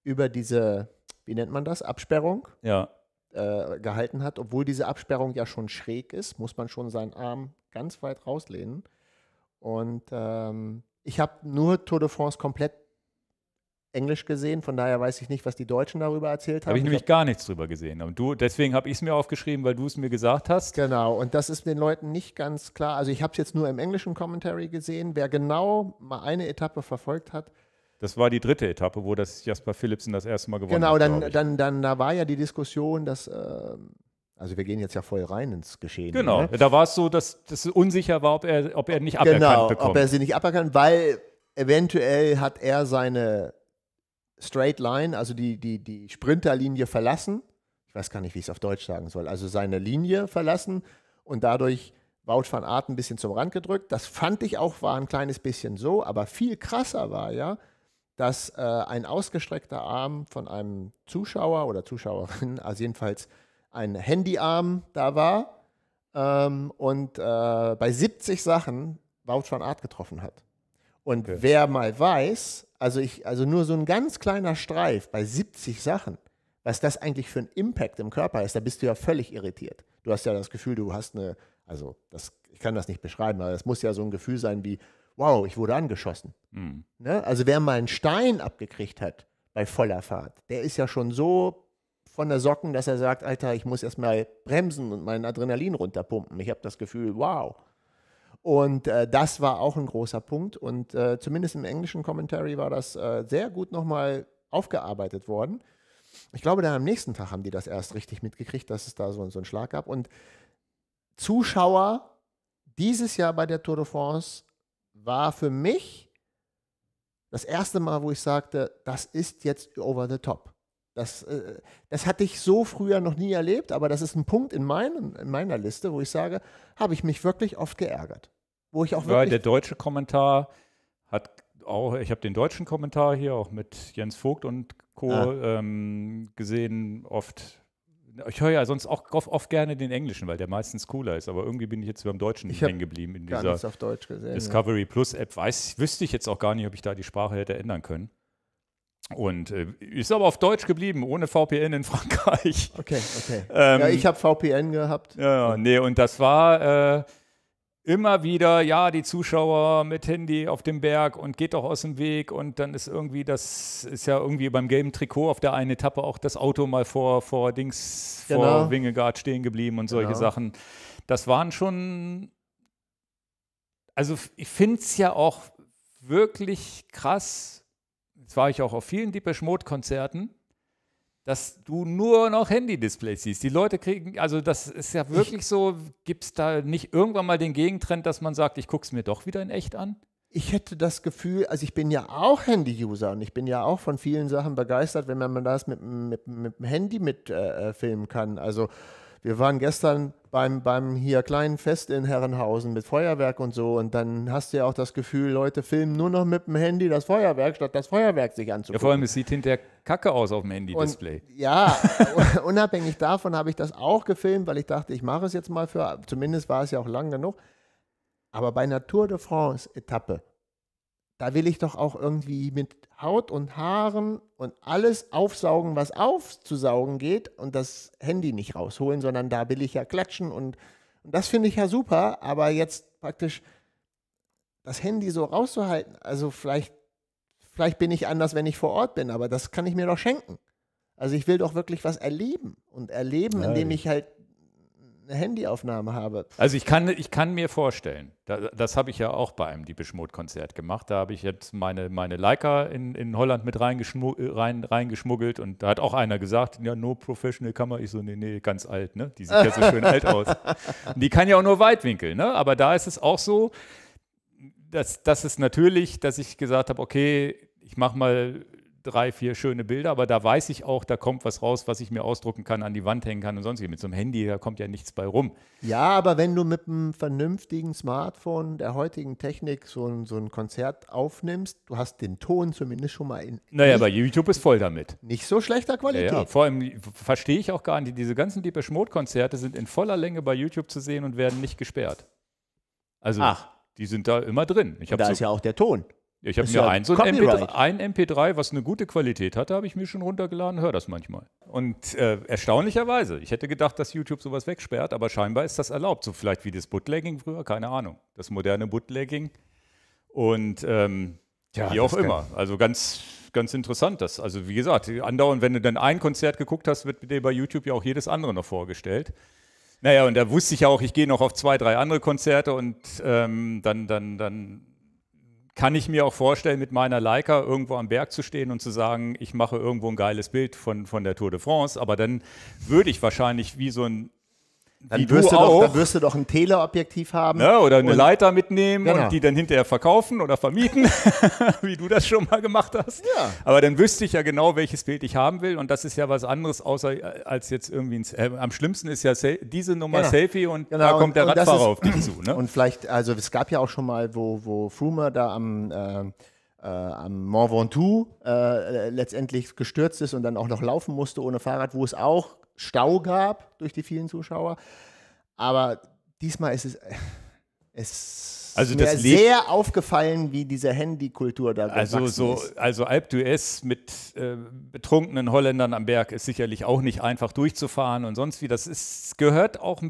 über diese, wie nennt man das, Absperrung ja. äh, gehalten hat. Obwohl diese Absperrung ja schon schräg ist, muss man schon seinen Arm ganz weit rauslehnen. Und ähm, ich habe nur Tour de France komplett Englisch gesehen, von daher weiß ich nicht, was die Deutschen darüber erzählt haben. Habe ich nämlich ich hab gar nichts drüber gesehen. Und du, deswegen habe ich es mir aufgeschrieben, weil du es mir gesagt hast. Genau, und das ist den Leuten nicht ganz klar. Also ich habe es jetzt nur im englischen Commentary gesehen. Wer genau mal eine Etappe verfolgt hat, das war die dritte Etappe, wo das Jasper Philipsen das erste Mal gewonnen genau, hat. Genau, dann, dann, dann da war ja die Diskussion, dass äh, also wir gehen jetzt ja voll rein ins Geschehen. Genau, ne? da war es so, dass es unsicher war, ob er, ob er nicht aberkannt genau, bekommt. ob er sie nicht aberkannt, weil eventuell hat er seine Straight Line, also die, die, die Sprinterlinie verlassen. Ich weiß gar nicht, wie ich es auf Deutsch sagen soll. Also seine Linie verlassen und dadurch Wout van Aert ein bisschen zum Rand gedrückt. Das fand ich auch, war ein kleines bisschen so, aber viel krasser war ja, dass äh, ein ausgestreckter Arm von einem Zuschauer oder Zuschauerin, also jedenfalls ein Handyarm da war ähm, und äh, bei 70 Sachen Wout van Art getroffen hat. Und okay. wer mal weiß, also ich, also nur so ein ganz kleiner Streif bei 70 Sachen, was das eigentlich für ein Impact im Körper ist, da bist du ja völlig irritiert. Du hast ja das Gefühl, du hast eine, also das, ich kann das nicht beschreiben, aber das muss ja so ein Gefühl sein wie, wow, ich wurde angeschossen. Mhm. Ne? Also wer mal einen Stein abgekriegt hat bei voller Fahrt, der ist ja schon so von der Socken, dass er sagt, Alter, ich muss erstmal bremsen und meinen Adrenalin runterpumpen. Ich habe das Gefühl, wow. Und äh, das war auch ein großer Punkt. Und äh, zumindest im englischen Commentary war das äh, sehr gut nochmal aufgearbeitet worden. Ich glaube, dann am nächsten Tag haben die das erst richtig mitgekriegt, dass es da so, so einen Schlag gab. Und Zuschauer dieses Jahr bei der Tour de France war für mich das erste Mal, wo ich sagte, das ist jetzt over the top. Das, äh, das hatte ich so früher noch nie erlebt, aber das ist ein Punkt in, meinen, in meiner Liste, wo ich sage, habe ich mich wirklich oft geärgert. Wo ich auch ja, der deutsche Kommentar hat auch, ich habe den deutschen Kommentar hier auch mit Jens Vogt und Co. Ah. Ähm, gesehen, oft ich höre ja sonst auch oft gerne den Englischen, weil der meistens cooler ist. Aber irgendwie bin ich jetzt beim Deutschen hängen geblieben in dieser Discovery ja. Plus App. Weiß, wüsste ich jetzt auch gar nicht, ob ich da die Sprache hätte ändern können. Und äh, ist aber auf Deutsch geblieben, ohne VPN in Frankreich. Okay, okay. Ähm, ja, ich habe VPN gehabt. Ja, nee, und das war äh, immer wieder, ja, die Zuschauer mit Handy auf dem Berg und geht doch aus dem Weg und dann ist irgendwie, das ist ja irgendwie beim gelben Trikot auf der einen Etappe auch das Auto mal vor, vor Dings, genau. vor Wingegard stehen geblieben und solche genau. Sachen. Das waren schon, also ich finde es ja auch wirklich krass, jetzt war ich auch auf vielen Depeche Mode Konzerten, dass du nur noch Handy-Displays siehst. Die Leute kriegen, also das ist ja wirklich ich, so, gibt es da nicht irgendwann mal den Gegentrend, dass man sagt, ich gucke es mir doch wieder in echt an? Ich hätte das Gefühl, also ich bin ja auch Handy-User und ich bin ja auch von vielen Sachen begeistert, wenn man das mit, mit, mit dem Handy mitfilmen äh, äh kann. Also wir waren gestern beim, beim hier kleinen Fest in Herrenhausen mit Feuerwerk und so. Und dann hast du ja auch das Gefühl, Leute filmen nur noch mit dem Handy das Feuerwerk, statt das Feuerwerk sich anzugucken. Ja, vor allem, es sieht hinterher kacke aus auf dem Handy-Display. Ja, unabhängig davon habe ich das auch gefilmt, weil ich dachte, ich mache es jetzt mal für, zumindest war es ja auch lang genug. Aber bei Natur de France-Etappe da will ich doch auch irgendwie mit Haut und Haaren und alles aufsaugen, was aufzusaugen geht und das Handy nicht rausholen, sondern da will ich ja klatschen und, und das finde ich ja super, aber jetzt praktisch das Handy so rauszuhalten, also vielleicht, vielleicht bin ich anders, wenn ich vor Ort bin, aber das kann ich mir doch schenken. Also ich will doch wirklich was erleben und erleben, Nein. indem ich halt eine Handyaufnahme habe. Also ich kann, ich kann mir vorstellen, das, das habe ich ja auch bei einem diebeschmut konzert gemacht. Da habe ich jetzt meine, meine Leica in, in Holland mit reingeschmuggelt, rein, reingeschmuggelt und da hat auch einer gesagt, ja, no professional Kamera. Ich so, nee, nee, ganz alt, ne? Die sieht ja so schön alt aus. Und die kann ja auch nur Weitwinkel, ne? Aber da ist es auch so, dass, dass es natürlich, dass ich gesagt habe, okay, ich mache mal drei, vier schöne Bilder, aber da weiß ich auch, da kommt was raus, was ich mir ausdrucken kann, an die Wand hängen kann und sonstiges. Mit so einem Handy, da kommt ja nichts bei rum. Ja, aber wenn du mit einem vernünftigen Smartphone der heutigen Technik so ein, so ein Konzert aufnimmst, du hast den Ton zumindest schon mal in. Naja, aber YouTube ist voll damit. Nicht so schlechter Qualität. Ja, ja. vor allem verstehe ich auch gar nicht, diese ganzen Deepesh Mode-Konzerte sind in voller Länge bei YouTube zu sehen und werden nicht gesperrt. Also, Ach. die sind da immer drin. da so ist ja auch der Ton. Ich habe mir ja eins und MP3, ein MP3, was eine gute Qualität hatte, habe ich mir schon runtergeladen, höre das manchmal. Und äh, erstaunlicherweise, ich hätte gedacht, dass YouTube sowas wegsperrt, aber scheinbar ist das erlaubt. So vielleicht wie das Bootlegging früher, keine Ahnung. Das moderne Bootlegging. Und ähm, ja, wie auch immer. Also ganz, ganz interessant, dass, Also wie gesagt, andauernd, wenn du dann ein Konzert geguckt hast, wird dir bei YouTube ja auch jedes andere noch vorgestellt. Naja, und da wusste ich ja auch, ich gehe noch auf zwei, drei andere Konzerte und ähm, dann, dann, dann kann ich mir auch vorstellen, mit meiner Leica irgendwo am Berg zu stehen und zu sagen, ich mache irgendwo ein geiles Bild von, von der Tour de France, aber dann würde ich wahrscheinlich wie so ein dann wirst, du doch, dann wirst du doch ein Teleobjektiv haben. Ja, ne, oder eine Leiter mitnehmen genau. und die dann hinterher verkaufen oder vermieten, wie du das schon mal gemacht hast. Ja. Aber dann wüsste ich ja genau, welches Bild ich haben will. Und das ist ja was anderes, außer äh, als jetzt irgendwie ein, äh, am schlimmsten ist ja diese Nummer genau. Selfie und genau. da kommt und, der und Radfahrer ist, auf dich zu. Ne? Und vielleicht, also es gab ja auch schon mal, wo, wo Frumer da am äh, äh, am Mont Ventoux äh, letztendlich gestürzt ist und dann auch noch laufen musste ohne Fahrrad, wo es auch Stau gab durch die vielen Zuschauer. Aber diesmal ist es, äh, es also ist mir sehr aufgefallen, wie diese Handykultur da also so ist. Also Alp d'Huez mit äh, betrunkenen Holländern am Berg ist sicherlich auch nicht einfach durchzufahren und sonst wie. Das ist, gehört auch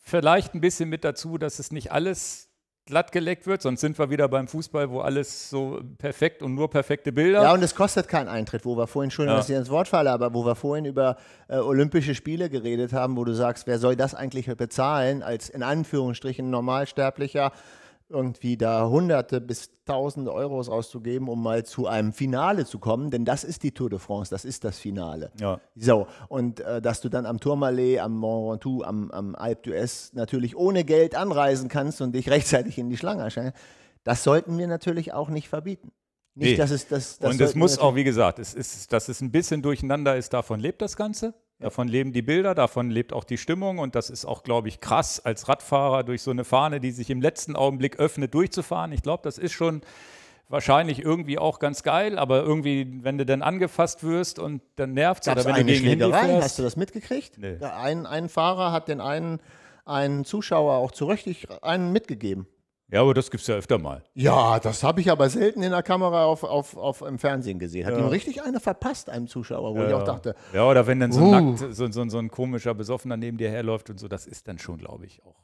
vielleicht ein bisschen mit dazu, dass es nicht alles glatt geleckt wird, sonst sind wir wieder beim Fußball, wo alles so perfekt und nur perfekte Bilder. Ja, und es kostet keinen Eintritt, wo wir vorhin, schon, ja. dass ich ins Wort falle, aber wo wir vorhin über äh, Olympische Spiele geredet haben, wo du sagst, wer soll das eigentlich bezahlen als in Anführungsstrichen Normalsterblicher? irgendwie da Hunderte bis Tausende Euros auszugeben, um mal zu einem Finale zu kommen, denn das ist die Tour de France, das ist das Finale. Ja. So, und äh, dass du dann am Tourmalet, am Mont Ventoux, am, am Alpe d'Huez natürlich ohne Geld anreisen kannst und dich rechtzeitig in die Schlange erscheinen, das sollten wir natürlich auch nicht verbieten. Nicht, nee. dass es das, das Und es muss auch, wie gesagt, es ist, dass es ein bisschen durcheinander ist, davon lebt das Ganze. Davon leben die Bilder, davon lebt auch die Stimmung und das ist auch, glaube ich, krass, als Radfahrer durch so eine Fahne, die sich im letzten Augenblick öffnet, durchzufahren. Ich glaube, das ist schon wahrscheinlich irgendwie auch ganz geil, aber irgendwie, wenn du dann angefasst wirst und dann nervt es oder wenn eine du gegen Schlägerei, fährst, hast du das mitgekriegt? Nee. Ein, ein Fahrer hat den einen, einen Zuschauer auch zu Recht einen mitgegeben. Ja, aber das gibt es ja öfter mal. Ja, das habe ich aber selten in der Kamera auf, auf, auf im Fernsehen gesehen. Hat ja. ihm richtig eine verpasst, einem Zuschauer, wo ja. ich auch dachte. Ja, oder wenn dann so, uh. nackt, so, so, so ein komischer Besoffener neben dir herläuft und so, das ist dann schon, glaube ich, auch.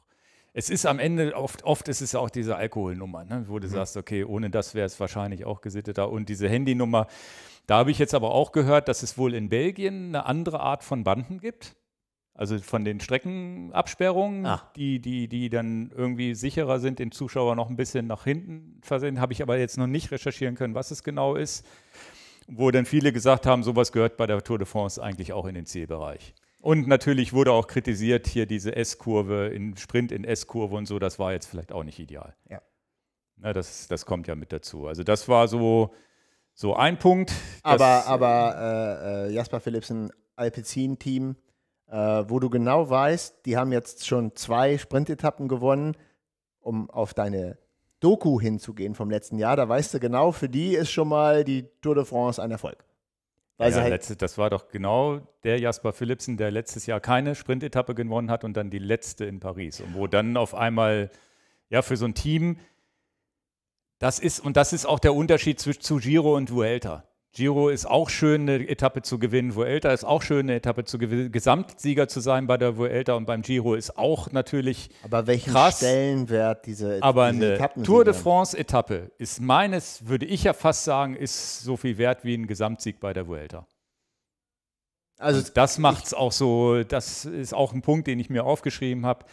Es ist am Ende, oft, oft ist es auch diese Alkoholnummer, ne? wo du mhm. sagst, okay, ohne das wäre es wahrscheinlich auch gesitteter. Und diese Handynummer, da habe ich jetzt aber auch gehört, dass es wohl in Belgien eine andere Art von Banden gibt also von den Streckenabsperrungen, ah. die, die, die dann irgendwie sicherer sind, den Zuschauer noch ein bisschen nach hinten versehen, habe ich aber jetzt noch nicht recherchieren können, was es genau ist. Wo dann viele gesagt haben, sowas gehört bei der Tour de France eigentlich auch in den Zielbereich. Und natürlich wurde auch kritisiert, hier diese S-Kurve, in Sprint in S-Kurve und so, das war jetzt vielleicht auch nicht ideal. Ja. Na, das, das kommt ja mit dazu. Also das war so, so ein Punkt. Aber, aber äh, äh, Jasper Philipsen, Alpecin-Team, äh, wo du genau weißt, die haben jetzt schon zwei Sprintetappen gewonnen, um auf deine Doku hinzugehen vom letzten Jahr. Da weißt du genau, für die ist schon mal die Tour de France ein Erfolg. Weil ja, halt letzte, das war doch genau der Jasper Philipsen, der letztes Jahr keine Sprintetappe gewonnen hat und dann die letzte in Paris. Und wo dann auf einmal, ja, für so ein Team, das ist, und das ist auch der Unterschied zu, zu Giro und Vuelta. Giro ist auch schön, eine Etappe zu gewinnen. Vuelta ist auch schön, eine Etappe zu gewinnen. Gesamtsieger zu sein bei der Vuelta und beim Giro ist auch natürlich Aber welchen krass. Stellenwert diese, e Aber eine Tour de France-Etappe ist meines, würde ich ja fast sagen, ist so viel wert wie ein Gesamtsieg bei der Vuelta. Also und das macht es auch so, das ist auch ein Punkt, den ich mir aufgeschrieben habe.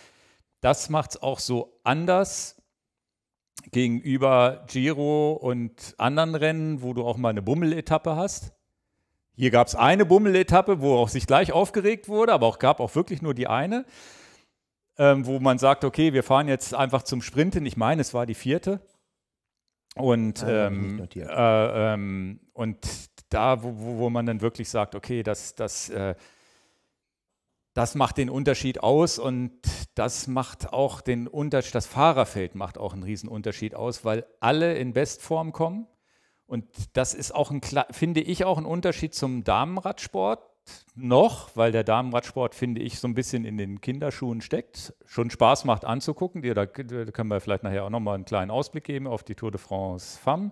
Das macht es auch so anders gegenüber Giro und anderen Rennen, wo du auch mal eine Bummel-Etappe hast. Hier gab es eine Bummel-Etappe, wo auch sich gleich aufgeregt wurde, aber auch gab auch wirklich nur die eine, ähm, wo man sagt, okay, wir fahren jetzt einfach zum Sprinten. Ich meine, es war die vierte. Und, ah, ähm, äh, ähm, und da, wo, wo man dann wirklich sagt, okay, das, das äh, das macht den Unterschied aus und das macht auch den Unterschied, das Fahrerfeld macht auch einen riesen Unterschied aus, weil alle in Bestform kommen. Und das ist auch ein, finde ich, auch ein Unterschied zum Damenradsport noch, weil der Damenradsport, finde ich, so ein bisschen in den Kinderschuhen steckt. Schon Spaß macht anzugucken. Da können wir vielleicht nachher auch nochmal einen kleinen Ausblick geben auf die Tour de France Femme.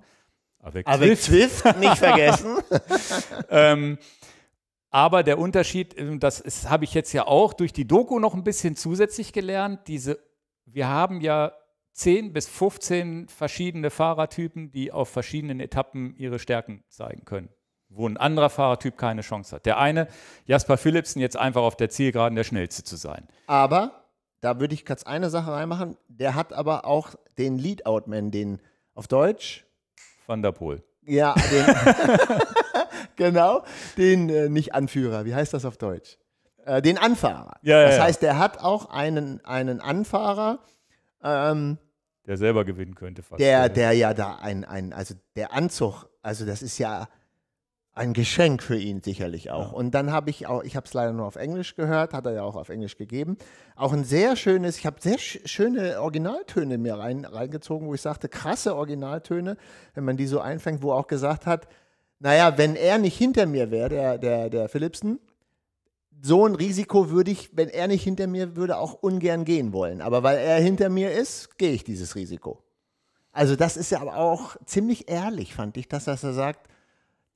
Avec, Avec Zwift. Zwift, nicht vergessen. ähm, aber der Unterschied, ähm, das habe ich jetzt ja auch durch die Doku noch ein bisschen zusätzlich gelernt. Diese, wir haben ja 10 bis 15 verschiedene Fahrertypen, die auf verschiedenen Etappen ihre Stärken zeigen können, wo ein anderer Fahrertyp keine Chance hat. Der eine, Jasper Philipsen, jetzt einfach auf der Zielgeraden der Schnellste zu sein. Aber, da würde ich kurz eine Sache reinmachen, der hat aber auch den Lead-Out-Man, den auf Deutsch. Van der Poel. Ja, den. genau, den äh, nicht Anführer, wie heißt das auf Deutsch? Äh, den Anfahrer. Ja, ja, das heißt, der hat auch einen, einen Anfahrer. Ähm, der selber gewinnen könnte fast. Der, der ja da ein, ein, also der Anzug, also das ist ja ein Geschenk für ihn sicherlich auch. Ja. Und dann habe ich auch, ich habe es leider nur auf Englisch gehört, hat er ja auch auf Englisch gegeben, auch ein sehr schönes, ich habe sehr sch schöne Originaltöne mir rein, reingezogen, wo ich sagte, krasse Originaltöne, wenn man die so einfängt, wo er auch gesagt hat, naja, wenn er nicht hinter mir wäre, der, der, der Philipsen, so ein Risiko würde ich, wenn er nicht hinter mir würde, auch ungern gehen wollen. Aber weil er hinter mir ist, gehe ich dieses Risiko. Also das ist ja aber auch ziemlich ehrlich, fand ich, dass, dass er sagt,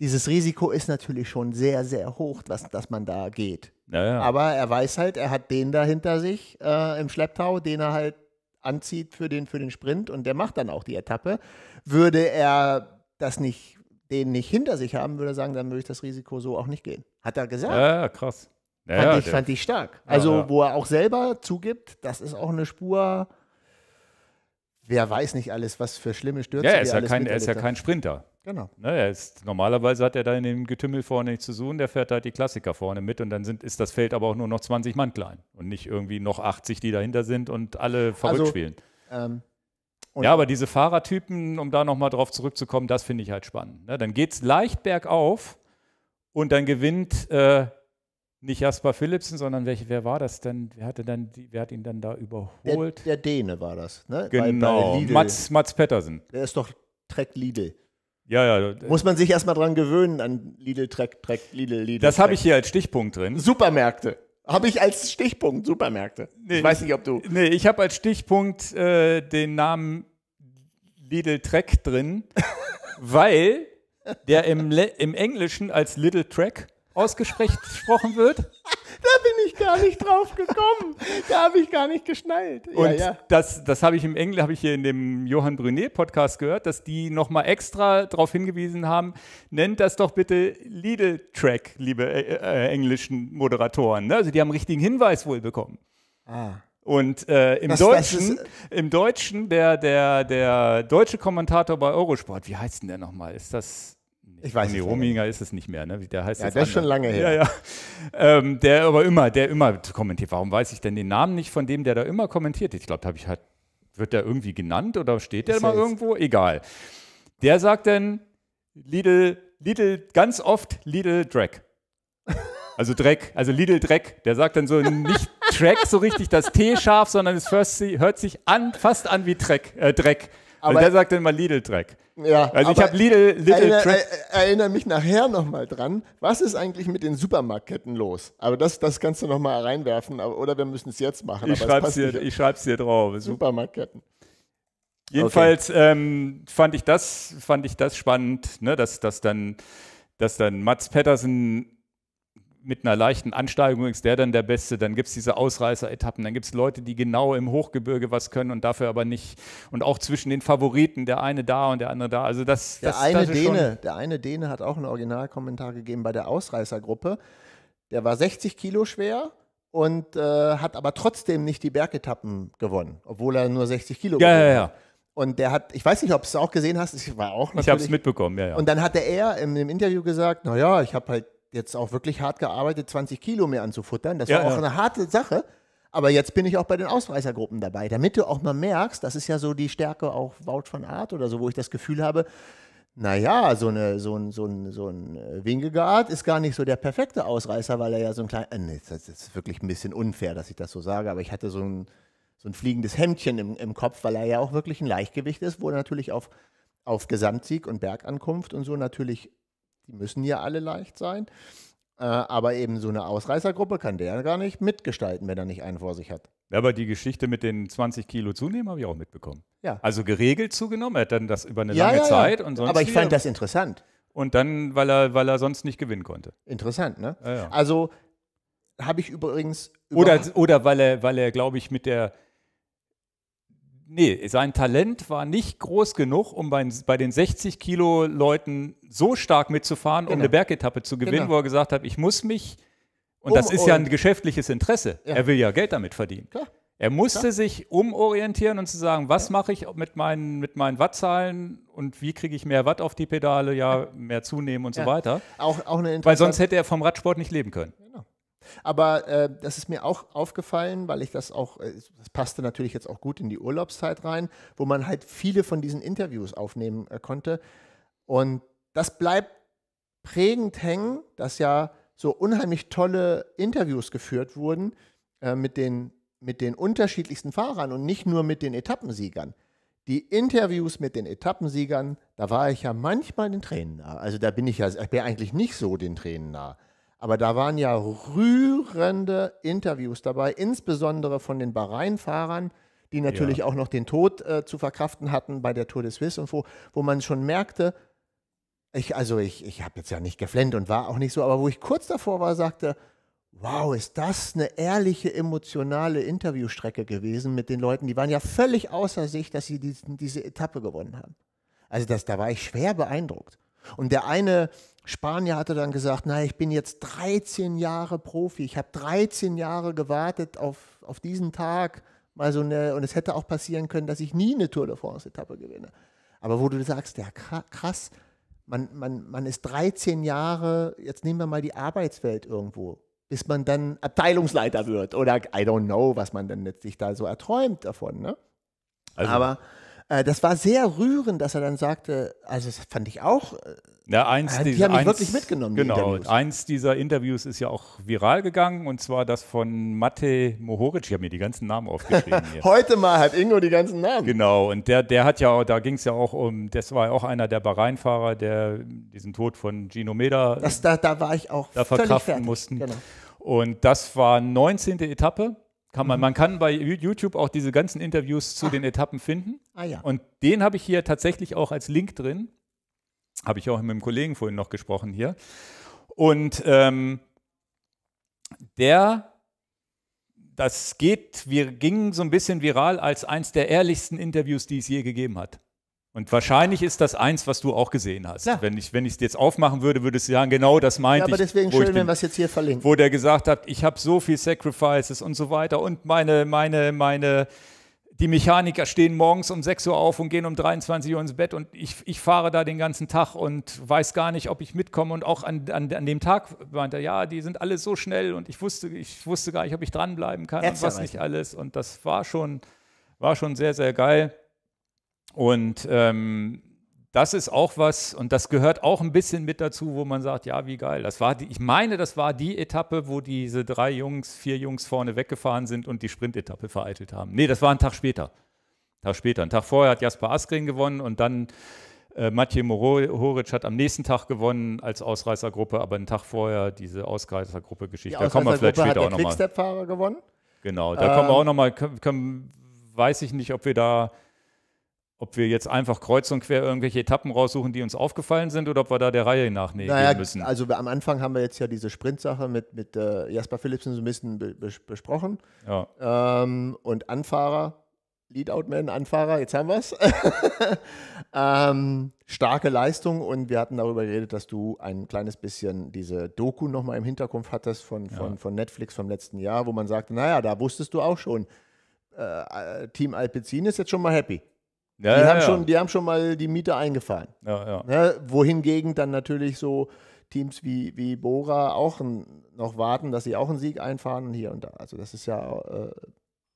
dieses Risiko ist natürlich schon sehr, sehr hoch, was, dass man da geht. Naja. Aber er weiß halt, er hat den da hinter sich äh, im Schlepptau, den er halt anzieht für den, für den Sprint und der macht dann auch die Etappe. Würde er das nicht den nicht hinter sich haben, würde sagen, dann würde ich das Risiko so auch nicht gehen. Hat er gesagt. Ja, krass. Ja, fand, ja, ich, fand ich stark. Also, ja, wo er auch selber zugibt, das ist auch eine Spur. Wer weiß nicht alles, was für schlimme Stürze ja, er ist ja kein, Er ist ja kein Sprinter. Genau. Na, ne, ist, normalerweise hat er da in dem Getümmel vorne nichts zu suchen, der fährt halt die Klassiker vorne mit und dann sind, ist das Feld aber auch nur noch 20 Mann klein und nicht irgendwie noch 80, die dahinter sind und alle verrückt also, spielen. Ähm, und ja, aber diese Fahrertypen, um da nochmal drauf zurückzukommen, das finde ich halt spannend. Ne? Dann geht es leicht bergauf und dann gewinnt äh, nicht Jasper Philipsen, sondern welche, wer war das denn? Wer, hatte dann, wer hat ihn dann da überholt? Der, der Däne war das, ne? Genau, bei, bei genau. Mats, Mats Pettersen. Der ist doch Trek Lidl. Ja, ja. Muss man sich erstmal dran gewöhnen an Lidl, Trek, Trek, Lidl, Lidl. Das habe ich hier als Stichpunkt drin. Supermärkte. Habe ich als Stichpunkt Supermärkte. Nee, ich weiß nicht, ob du. Nee, ich habe als Stichpunkt äh, den Namen Lidl Trek drin, weil der im, im Englischen als Little Track ausgesprochen wird. Da bin ich gar nicht drauf gekommen. Da habe ich gar nicht geschnallt. Und ja, ja. das, das habe ich im Engl habe ich hier in dem Johann Brunet Podcast gehört, dass die nochmal extra darauf hingewiesen haben, nennt das doch bitte Lidl Track, liebe äh, äh, englischen Moderatoren. Ne? Also die haben richtigen Hinweis wohl bekommen. Ah. Und äh, im, das, Deutschen, das äh, im Deutschen, der, der, der deutsche Kommentator bei Eurosport, wie heißt denn der nochmal? Ist das ich weiß nicht. Rominger ist es nicht mehr, ne? Der heißt ja, der ist schon lange her. Ja, ja. Ähm, der aber immer, der immer kommentiert. Warum weiß ich denn den Namen nicht von dem, der da immer kommentiert? Ich glaube, habe ich halt, wird der irgendwie genannt oder steht der mal irgendwo? Egal. Der sagt dann Lidl, Lidl, ganz oft Lidl Dreck. Also Dreck, also Lidl Dreck. Der sagt dann so nicht Track so richtig das T scharf, sondern es hört sich an, fast an wie Dreck. Äh, Dreck. Also der sagt dann mal Lidl Dreck. Ja, also ich habe Little, Little erinnere, Trap. erinnere mich nachher nochmal dran. Was ist eigentlich mit den Supermarktketten los? Aber das, das kannst du nochmal reinwerfen. Oder wir müssen es jetzt machen. Ich schreibe es dir, ich schreib's dir drauf. Supermarktketten. Jedenfalls okay. ähm, fand, ich das, fand ich das spannend, ne, dass, dass, dann, dass dann Mats Pettersen mit einer leichten Ansteigung ist der dann der Beste. Dann gibt es diese Ausreißer-Etappen. Dann gibt es Leute, die genau im Hochgebirge was können und dafür aber nicht. Und auch zwischen den Favoriten, der eine da und der andere da. Also das, der das, eine das Däne, Der eine Däne hat auch einen Originalkommentar gegeben bei der Ausreißergruppe. Der war 60 Kilo schwer und äh, hat aber trotzdem nicht die Bergetappen gewonnen, obwohl er nur 60 Kilo ja, gewonnen ja, ja. hat. Und der hat, ich weiß nicht, ob du es auch gesehen hast, ich war auch natürlich. Ich habe es mitbekommen, ja, ja. Und dann hatte er im, dem Interview gesagt, naja, ich habe halt jetzt auch wirklich hart gearbeitet, 20 Kilo mehr anzufuttern. Das ja, war auch ja. eine harte Sache. Aber jetzt bin ich auch bei den Ausreißergruppen dabei, damit du auch mal merkst, das ist ja so die Stärke auch Wout von Art oder so, wo ich das Gefühl habe, naja, so, eine, so ein, so ein, so ein äh, Wingegaard ist gar nicht so der perfekte Ausreißer, weil er ja so ein kleiner, äh, das ist wirklich ein bisschen unfair, dass ich das so sage, aber ich hatte so ein, so ein fliegendes Hemdchen im, im Kopf, weil er ja auch wirklich ein Leichtgewicht ist, wo er natürlich auf, auf Gesamtsieg und Bergankunft und so natürlich die müssen ja alle leicht sein. Äh, aber eben so eine Ausreißergruppe kann der gar nicht mitgestalten, wenn er nicht einen vor sich hat. Ja, aber die Geschichte mit den 20 Kilo zunehmen habe ich auch mitbekommen. Ja. Also geregelt zugenommen, er hat dann das über eine ja, lange ja, Zeit und sonst. Aber ich wieder. fand das interessant. Und dann, weil er, weil er sonst nicht gewinnen konnte. Interessant, ne? Also habe ich übrigens. Oder, oder weil er, weil er glaube ich, mit der Nee, sein Talent war nicht groß genug, um bei, bei den 60 Kilo Leuten so stark mitzufahren, genau. um eine Bergetappe zu gewinnen, genau. wo er gesagt hat, ich muss mich, und um das ist ja ein geschäftliches Interesse, ja. er will ja Geld damit verdienen. Klar. Er musste Klar. sich umorientieren und zu sagen, was ja. mache ich mit meinen, mit meinen Wattzahlen und wie kriege ich mehr Watt auf die Pedale, ja, mehr zunehmen und ja. so weiter. Auch, auch eine Weil sonst hätte er vom Radsport nicht leben können. Genau. Aber äh, das ist mir auch aufgefallen, weil ich das auch, äh, das passte natürlich jetzt auch gut in die Urlaubszeit rein, wo man halt viele von diesen Interviews aufnehmen äh, konnte. Und das bleibt prägend hängen, dass ja so unheimlich tolle Interviews geführt wurden äh, mit, den, mit den unterschiedlichsten Fahrern und nicht nur mit den Etappensiegern. Die Interviews mit den Etappensiegern, da war ich ja manchmal den Tränen nah. Also da bin ich ja, ich bin eigentlich nicht so den Tränen nah. Aber da waren ja rührende Interviews dabei, insbesondere von den Bahrain-Fahrern, die natürlich ja. auch noch den Tod äh, zu verkraften hatten bei der Tour des Swiss und wo, wo man schon merkte, ich, also ich, ich habe jetzt ja nicht geflennt und war auch nicht so, aber wo ich kurz davor war, sagte, wow, ist das eine ehrliche, emotionale Interviewstrecke gewesen mit den Leuten. Die waren ja völlig außer sich, dass sie diesen, diese Etappe gewonnen haben. Also das, da war ich schwer beeindruckt. Und der eine Spanier hatte dann gesagt, na, ich bin jetzt 13 Jahre Profi, ich habe 13 Jahre gewartet auf, auf diesen Tag. Mal eine, und es hätte auch passieren können, dass ich nie eine Tour de France-Etappe gewinne. Aber wo du sagst, ja krass, man, man, man ist 13 Jahre, jetzt nehmen wir mal die Arbeitswelt irgendwo, bis man dann Abteilungsleiter wird oder I don't know, was man dann letztlich da so erträumt davon. Ne? Also, Aber äh, das war sehr rührend, dass er dann sagte, also das fand ich auch. Äh, ja, eins äh, die dieser, haben mich eins, wirklich mitgenommen. Genau, die eins dieser Interviews ist ja auch viral gegangen und zwar das von Mate Mohoric. Ich habe mir die ganzen Namen aufgeschrieben hier. Heute mal hat Ingo die ganzen Namen. Genau, und der, der hat ja, auch, da ging es ja auch um, das war ja auch einer der Bahrain-Fahrer, der diesen Tod von Gino Meda. Das, da, da war ich auch da verkraften fertig. mussten. Genau. Und das war 19. Etappe. Kann man, mhm. man kann bei YouTube auch diese ganzen Interviews zu ah. den Etappen finden. Ah, ja. Und den habe ich hier tatsächlich auch als Link drin. Habe ich auch mit einem Kollegen vorhin noch gesprochen hier. Und ähm, der, das geht, wir gingen so ein bisschen viral als eins der ehrlichsten Interviews, die es je gegeben hat. Und wahrscheinlich ist das eins, was du auch gesehen hast. Ja. Wenn ich es jetzt aufmachen würde, würdest du sagen, genau das meinte ich. Ja, aber deswegen ich, schön, ich bin, wenn wir es jetzt hier verlinkt. Wo der gesagt hat, ich habe so viel Sacrifices und so weiter und meine, meine, meine, die Mechaniker stehen morgens um 6 Uhr auf und gehen um 23 Uhr ins Bett und ich, ich fahre da den ganzen Tag und weiß gar nicht, ob ich mitkomme. Und auch an, an, an dem Tag meinte er, ja, die sind alle so schnell und ich wusste, ich wusste gar nicht, ob ich dranbleiben kann Ärzte, und was nicht alles. Und das war schon, war schon sehr, sehr geil. Und ähm, das ist auch was, und das gehört auch ein bisschen mit dazu, wo man sagt, ja, wie geil. Das war die, ich meine, das war die Etappe, wo diese drei Jungs, vier Jungs vorne weggefahren sind und die Sprintetappe vereitelt haben. Nee, das war ein Tag später. Ein Tag später. Ein Tag vorher hat Jasper Askren gewonnen und dann äh, Mathieu Morohoric hat am nächsten Tag gewonnen als Ausreißergruppe, aber einen Tag vorher diese Ausreißergruppe-Geschichte. Die da kommen wir vielleicht später hat der auch nochmal. fahrer gewonnen. Genau, da ähm, kommen wir auch ähm. nochmal, weiß ich nicht, ob wir da ob wir jetzt einfach kreuz und quer irgendwelche Etappen raussuchen, die uns aufgefallen sind, oder ob wir da der Reihe nach naja, müssen. Also am Anfang haben wir jetzt ja diese Sprint-Sache mit, mit äh, Jasper Philipsen so ein bisschen be besprochen. Ja. Ähm, und Anfahrer, lead man Anfahrer, jetzt haben wir es. ähm, starke Leistung und wir hatten darüber geredet, dass du ein kleines bisschen diese Doku nochmal im Hinterkopf hattest von, von, ja. von Netflix vom letzten Jahr, wo man sagte, naja, da wusstest du auch schon, äh, Team Alpecin ist jetzt schon mal happy. Ja, die, ja, haben ja. Schon, die haben schon mal die Miete eingefahren. Ne, wohingegen dann natürlich so Teams wie, wie Bora auch ein, noch warten, dass sie auch einen Sieg einfahren und hier und da. Also das ist ja, äh,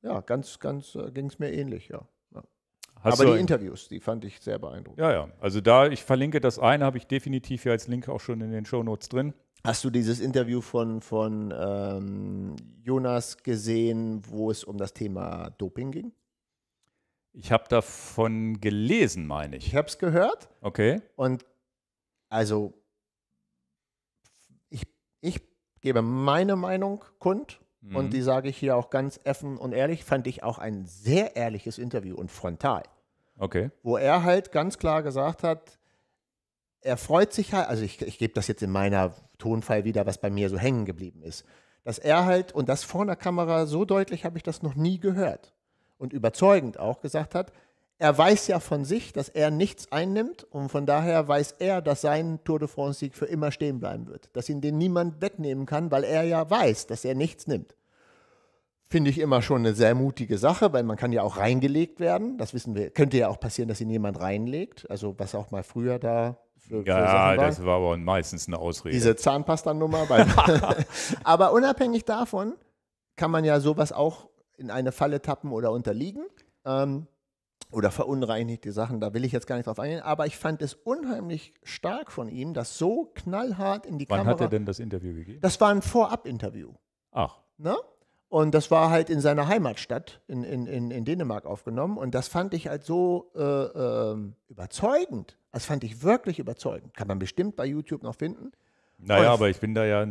ja ganz, ganz äh, ging es mir ähnlich, ja. Hast Aber die Interviews, die fand ich sehr beeindruckend. Ja, ja. Also da, ich verlinke das eine, habe ich definitiv hier als Link auch schon in den Show Notes drin. Hast du dieses Interview von, von ähm, Jonas gesehen, wo es um das Thema Doping ging? Ich habe davon gelesen, meine ich. Ich habe es gehört. Okay. Und also, ich, ich gebe meine Meinung kund mhm. und die sage ich hier auch ganz offen und ehrlich. Fand ich auch ein sehr ehrliches Interview und frontal. Okay. Wo er halt ganz klar gesagt hat, er freut sich halt, also ich, ich gebe das jetzt in meiner Tonfall wieder, was bei mir so hängen geblieben ist, dass er halt, und das vor der Kamera, so deutlich habe ich das noch nie gehört, und überzeugend auch gesagt hat, er weiß ja von sich, dass er nichts einnimmt und von daher weiß er, dass sein Tour de France-Sieg für immer stehen bleiben wird, dass ihn den niemand wegnehmen kann, weil er ja weiß, dass er nichts nimmt. Finde ich immer schon eine sehr mutige Sache, weil man kann ja auch reingelegt werden. Das wissen wir. Könnte ja auch passieren, dass ihn jemand reinlegt. Also was auch mal früher da für, für ja, das war aber meistens eine Ausrede. Diese Zahnpasta-Nummer. aber unabhängig davon kann man ja sowas auch in eine Falle tappen oder unterliegen. Ähm, oder verunreinigte Sachen, da will ich jetzt gar nicht drauf eingehen, aber ich fand es unheimlich stark von ihm, das so knallhart in die Wann Kamera. Wann hat er denn das Interview gegeben? Das war ein Vorab-Interview. Ach. Ne? Und das war halt in seiner Heimatstadt in, in, in, in Dänemark aufgenommen. Und das fand ich halt so äh, äh, überzeugend. Das fand ich wirklich überzeugend. Kann man bestimmt bei YouTube noch finden. Naja, Und aber ich bin da ja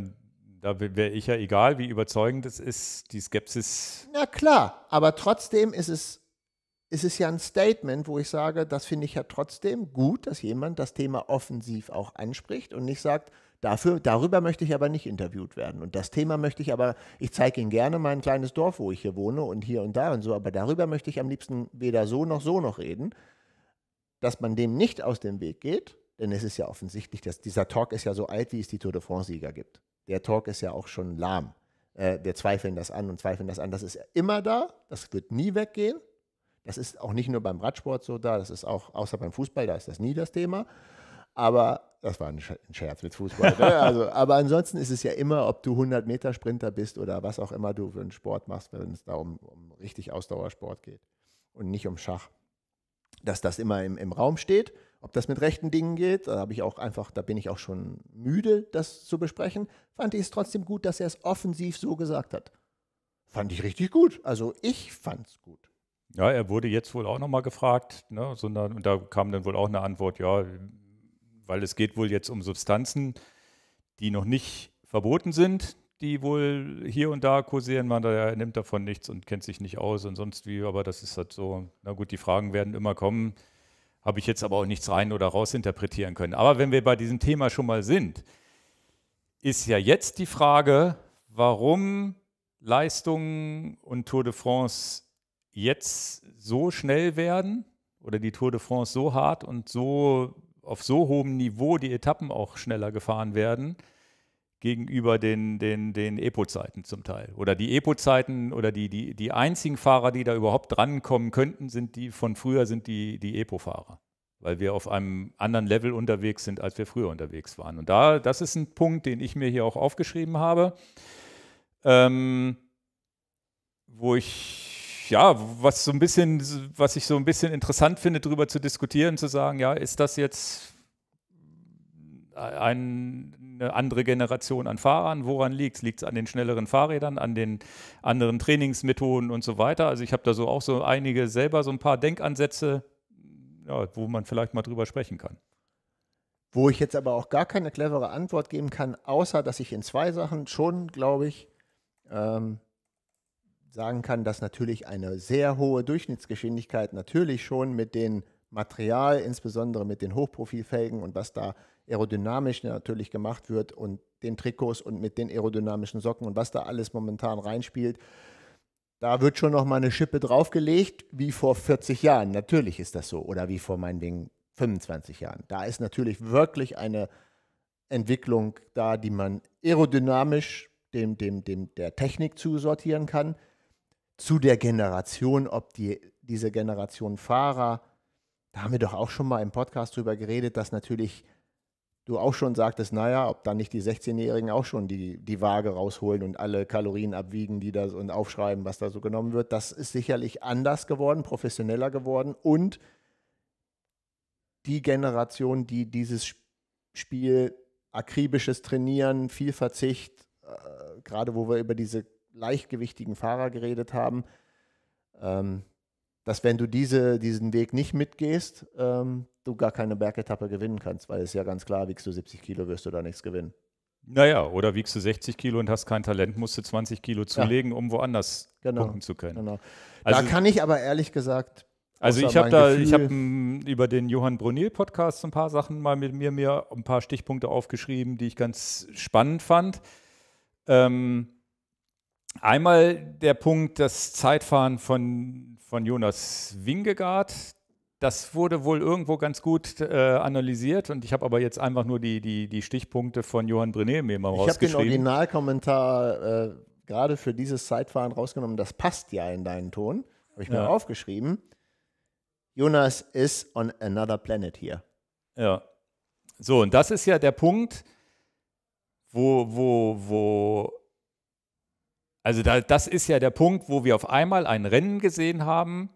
da wäre ich ja egal, wie überzeugend es ist, die Skepsis. Na klar, aber trotzdem ist es, ist es ja ein Statement, wo ich sage, das finde ich ja trotzdem gut, dass jemand das Thema offensiv auch anspricht und nicht sagt, Dafür, darüber möchte ich aber nicht interviewt werden. Und das Thema möchte ich aber, ich zeige Ihnen gerne mein kleines Dorf, wo ich hier wohne und hier und da und so, aber darüber möchte ich am liebsten weder so noch so noch reden, dass man dem nicht aus dem Weg geht, denn es ist ja offensichtlich, dass dieser Talk ist ja so alt, wie es die Tour de France-Sieger gibt. Der Talk ist ja auch schon lahm. Äh, wir zweifeln das an und zweifeln das an. Das ist immer da, das wird nie weggehen. Das ist auch nicht nur beim Radsport so da, das ist auch, außer beim Fußball, da ist das nie das Thema. Aber das war ein Scherz mit Fußball. Ne? Also, aber ansonsten ist es ja immer, ob du 100-Meter-Sprinter bist oder was auch immer du für einen Sport machst, wenn es da um, um richtig Ausdauersport geht und nicht um Schach, dass das immer im, im Raum steht ob das mit rechten Dingen geht, da habe ich auch einfach, da bin ich auch schon müde, das zu besprechen. Fand ich es trotzdem gut, dass er es offensiv so gesagt hat. Fand ich richtig gut. Also ich fand es gut. Ja, er wurde jetzt wohl auch nochmal gefragt, ne, sondern, und da kam dann wohl auch eine Antwort, ja, weil es geht wohl jetzt um Substanzen, die noch nicht verboten sind, die wohl hier und da kursieren. Man er nimmt davon nichts und kennt sich nicht aus und sonst wie, aber das ist halt so, na gut, die Fragen werden immer kommen. Habe ich jetzt aber auch nichts rein oder raus interpretieren können. Aber wenn wir bei diesem Thema schon mal sind, ist ja jetzt die Frage, warum Leistungen und Tour de France jetzt so schnell werden oder die Tour de France so hart und so auf so hohem Niveau die Etappen auch schneller gefahren werden gegenüber den, den, den Epo-Zeiten zum Teil. Oder die Epo-Zeiten oder die, die, die einzigen Fahrer, die da überhaupt drankommen könnten, sind die von früher, sind die, die Epo-Fahrer. Weil wir auf einem anderen Level unterwegs sind, als wir früher unterwegs waren. Und da, das ist ein Punkt, den ich mir hier auch aufgeschrieben habe, ähm, wo ich, ja, was so ein bisschen, was ich so ein bisschen interessant finde, darüber zu diskutieren, zu sagen, ja, ist das jetzt eine andere Generation an Fahrern. Woran liegt es? Liegt es an den schnelleren Fahrrädern, an den anderen Trainingsmethoden und so weiter? Also ich habe da so auch so einige selber so ein paar Denkansätze, ja, wo man vielleicht mal drüber sprechen kann. Wo ich jetzt aber auch gar keine clevere Antwort geben kann, außer dass ich in zwei Sachen schon, glaube ich, ähm, sagen kann, dass natürlich eine sehr hohe Durchschnittsgeschwindigkeit natürlich schon mit den Material, insbesondere mit den Hochprofilfelgen und was da aerodynamisch natürlich gemacht wird und den Trikots und mit den aerodynamischen Socken und was da alles momentan reinspielt. Da wird schon noch mal eine Schippe draufgelegt, wie vor 40 Jahren. Natürlich ist das so. Oder wie vor meinetwegen 25 Jahren. Da ist natürlich wirklich eine Entwicklung da, die man aerodynamisch dem, dem, dem, der Technik zusortieren kann. Zu der Generation, ob die, diese Generation Fahrer, da haben wir doch auch schon mal im Podcast drüber geredet, dass natürlich du auch schon sagtest, naja, ob dann nicht die 16-Jährigen auch schon die, die Waage rausholen und alle Kalorien abwiegen, die da und aufschreiben, was da so genommen wird. Das ist sicherlich anders geworden, professioneller geworden und die Generation, die dieses Spiel akribisches Trainieren, viel Verzicht, äh, gerade wo wir über diese leichtgewichtigen Fahrer geredet haben, ähm, dass wenn du diese, diesen Weg nicht mitgehst, ähm, du gar keine Bergetappe gewinnen kannst, weil es ja ganz klar, wiegst du 70 Kilo, wirst du da nichts gewinnen. Naja, oder wiegst du 60 Kilo und hast kein Talent, musst du 20 Kilo zulegen, ja. um woanders genau, punkten zu können. Genau. Also, da kann ich aber ehrlich gesagt. Also ich habe da, Gefühl ich habe hm, über den Johann Brunel Podcast ein paar Sachen mal mit mir mir ein paar Stichpunkte aufgeschrieben, die ich ganz spannend fand. Ähm, Einmal der Punkt, das Zeitfahren von, von Jonas Wingegaard. Das wurde wohl irgendwo ganz gut äh, analysiert und ich habe aber jetzt einfach nur die, die, die Stichpunkte von Johann Brené mir mal rausgeschrieben. Ich habe den Originalkommentar äh, gerade für dieses Zeitfahren rausgenommen. Das passt ja in deinen Ton. Habe ich mir ja. aufgeschrieben. Jonas is on another planet here. Ja. So, und das ist ja der Punkt, wo, wo, wo also da, das ist ja der Punkt, wo wir auf einmal ein Rennen gesehen haben,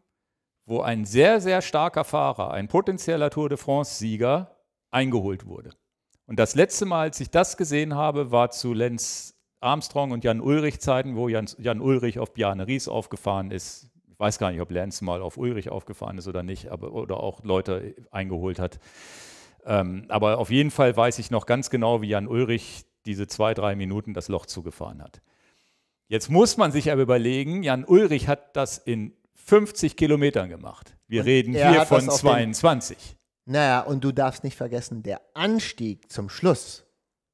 wo ein sehr, sehr starker Fahrer, ein potenzieller Tour de France-Sieger, eingeholt wurde. Und das letzte Mal, als ich das gesehen habe, war zu Lenz Armstrong und Jan Ulrich Zeiten, wo Jan, Jan Ulrich auf Bjarne Ries aufgefahren ist. Ich weiß gar nicht, ob Lenz mal auf Ulrich aufgefahren ist oder nicht, aber, oder auch Leute eingeholt hat. Ähm, aber auf jeden Fall weiß ich noch ganz genau, wie Jan Ulrich diese zwei, drei Minuten das Loch zugefahren hat. Jetzt muss man sich aber überlegen, Jan Ulrich hat das in 50 Kilometern gemacht. Wir und reden hier von 22. naja, und du darfst nicht vergessen, der Anstieg zum Schluss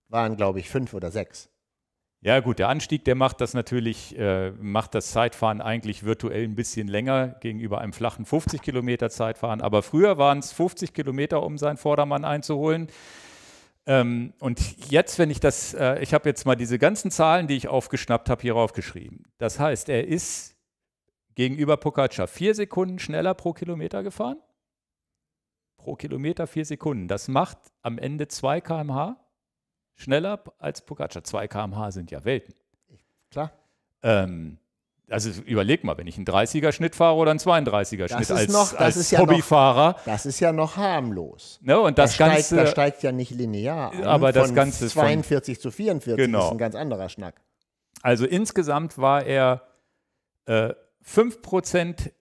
waren, glaube ich, fünf oder sechs. Ja gut, der Anstieg, der macht das natürlich, äh, macht das Zeitfahren eigentlich virtuell ein bisschen länger gegenüber einem flachen 50 Kilometer Zeitfahren. Aber früher waren es 50 Kilometer, um seinen Vordermann einzuholen. Ähm, und jetzt, wenn ich das, äh, ich habe jetzt mal diese ganzen Zahlen, die ich aufgeschnappt habe, hier aufgeschrieben. Das heißt, er ist gegenüber Pogacar vier Sekunden schneller pro Kilometer gefahren. Pro Kilometer vier Sekunden. Das macht am Ende 2 km/h schneller als Pogacar. 2 km/h sind ja Welten. Klar. Ähm, also überleg mal, wenn ich einen 30er-Schnitt fahre oder einen 32er-Schnitt als, noch, als ja Hobbyfahrer. Noch, das ist ja noch harmlos. Ne? Und das, das Ganze, steigt, das steigt ja nicht linear an. Aber das Ganze 42 von, zu 44 genau. ist ein ganz anderer Schnack. Also insgesamt war er äh, 5%,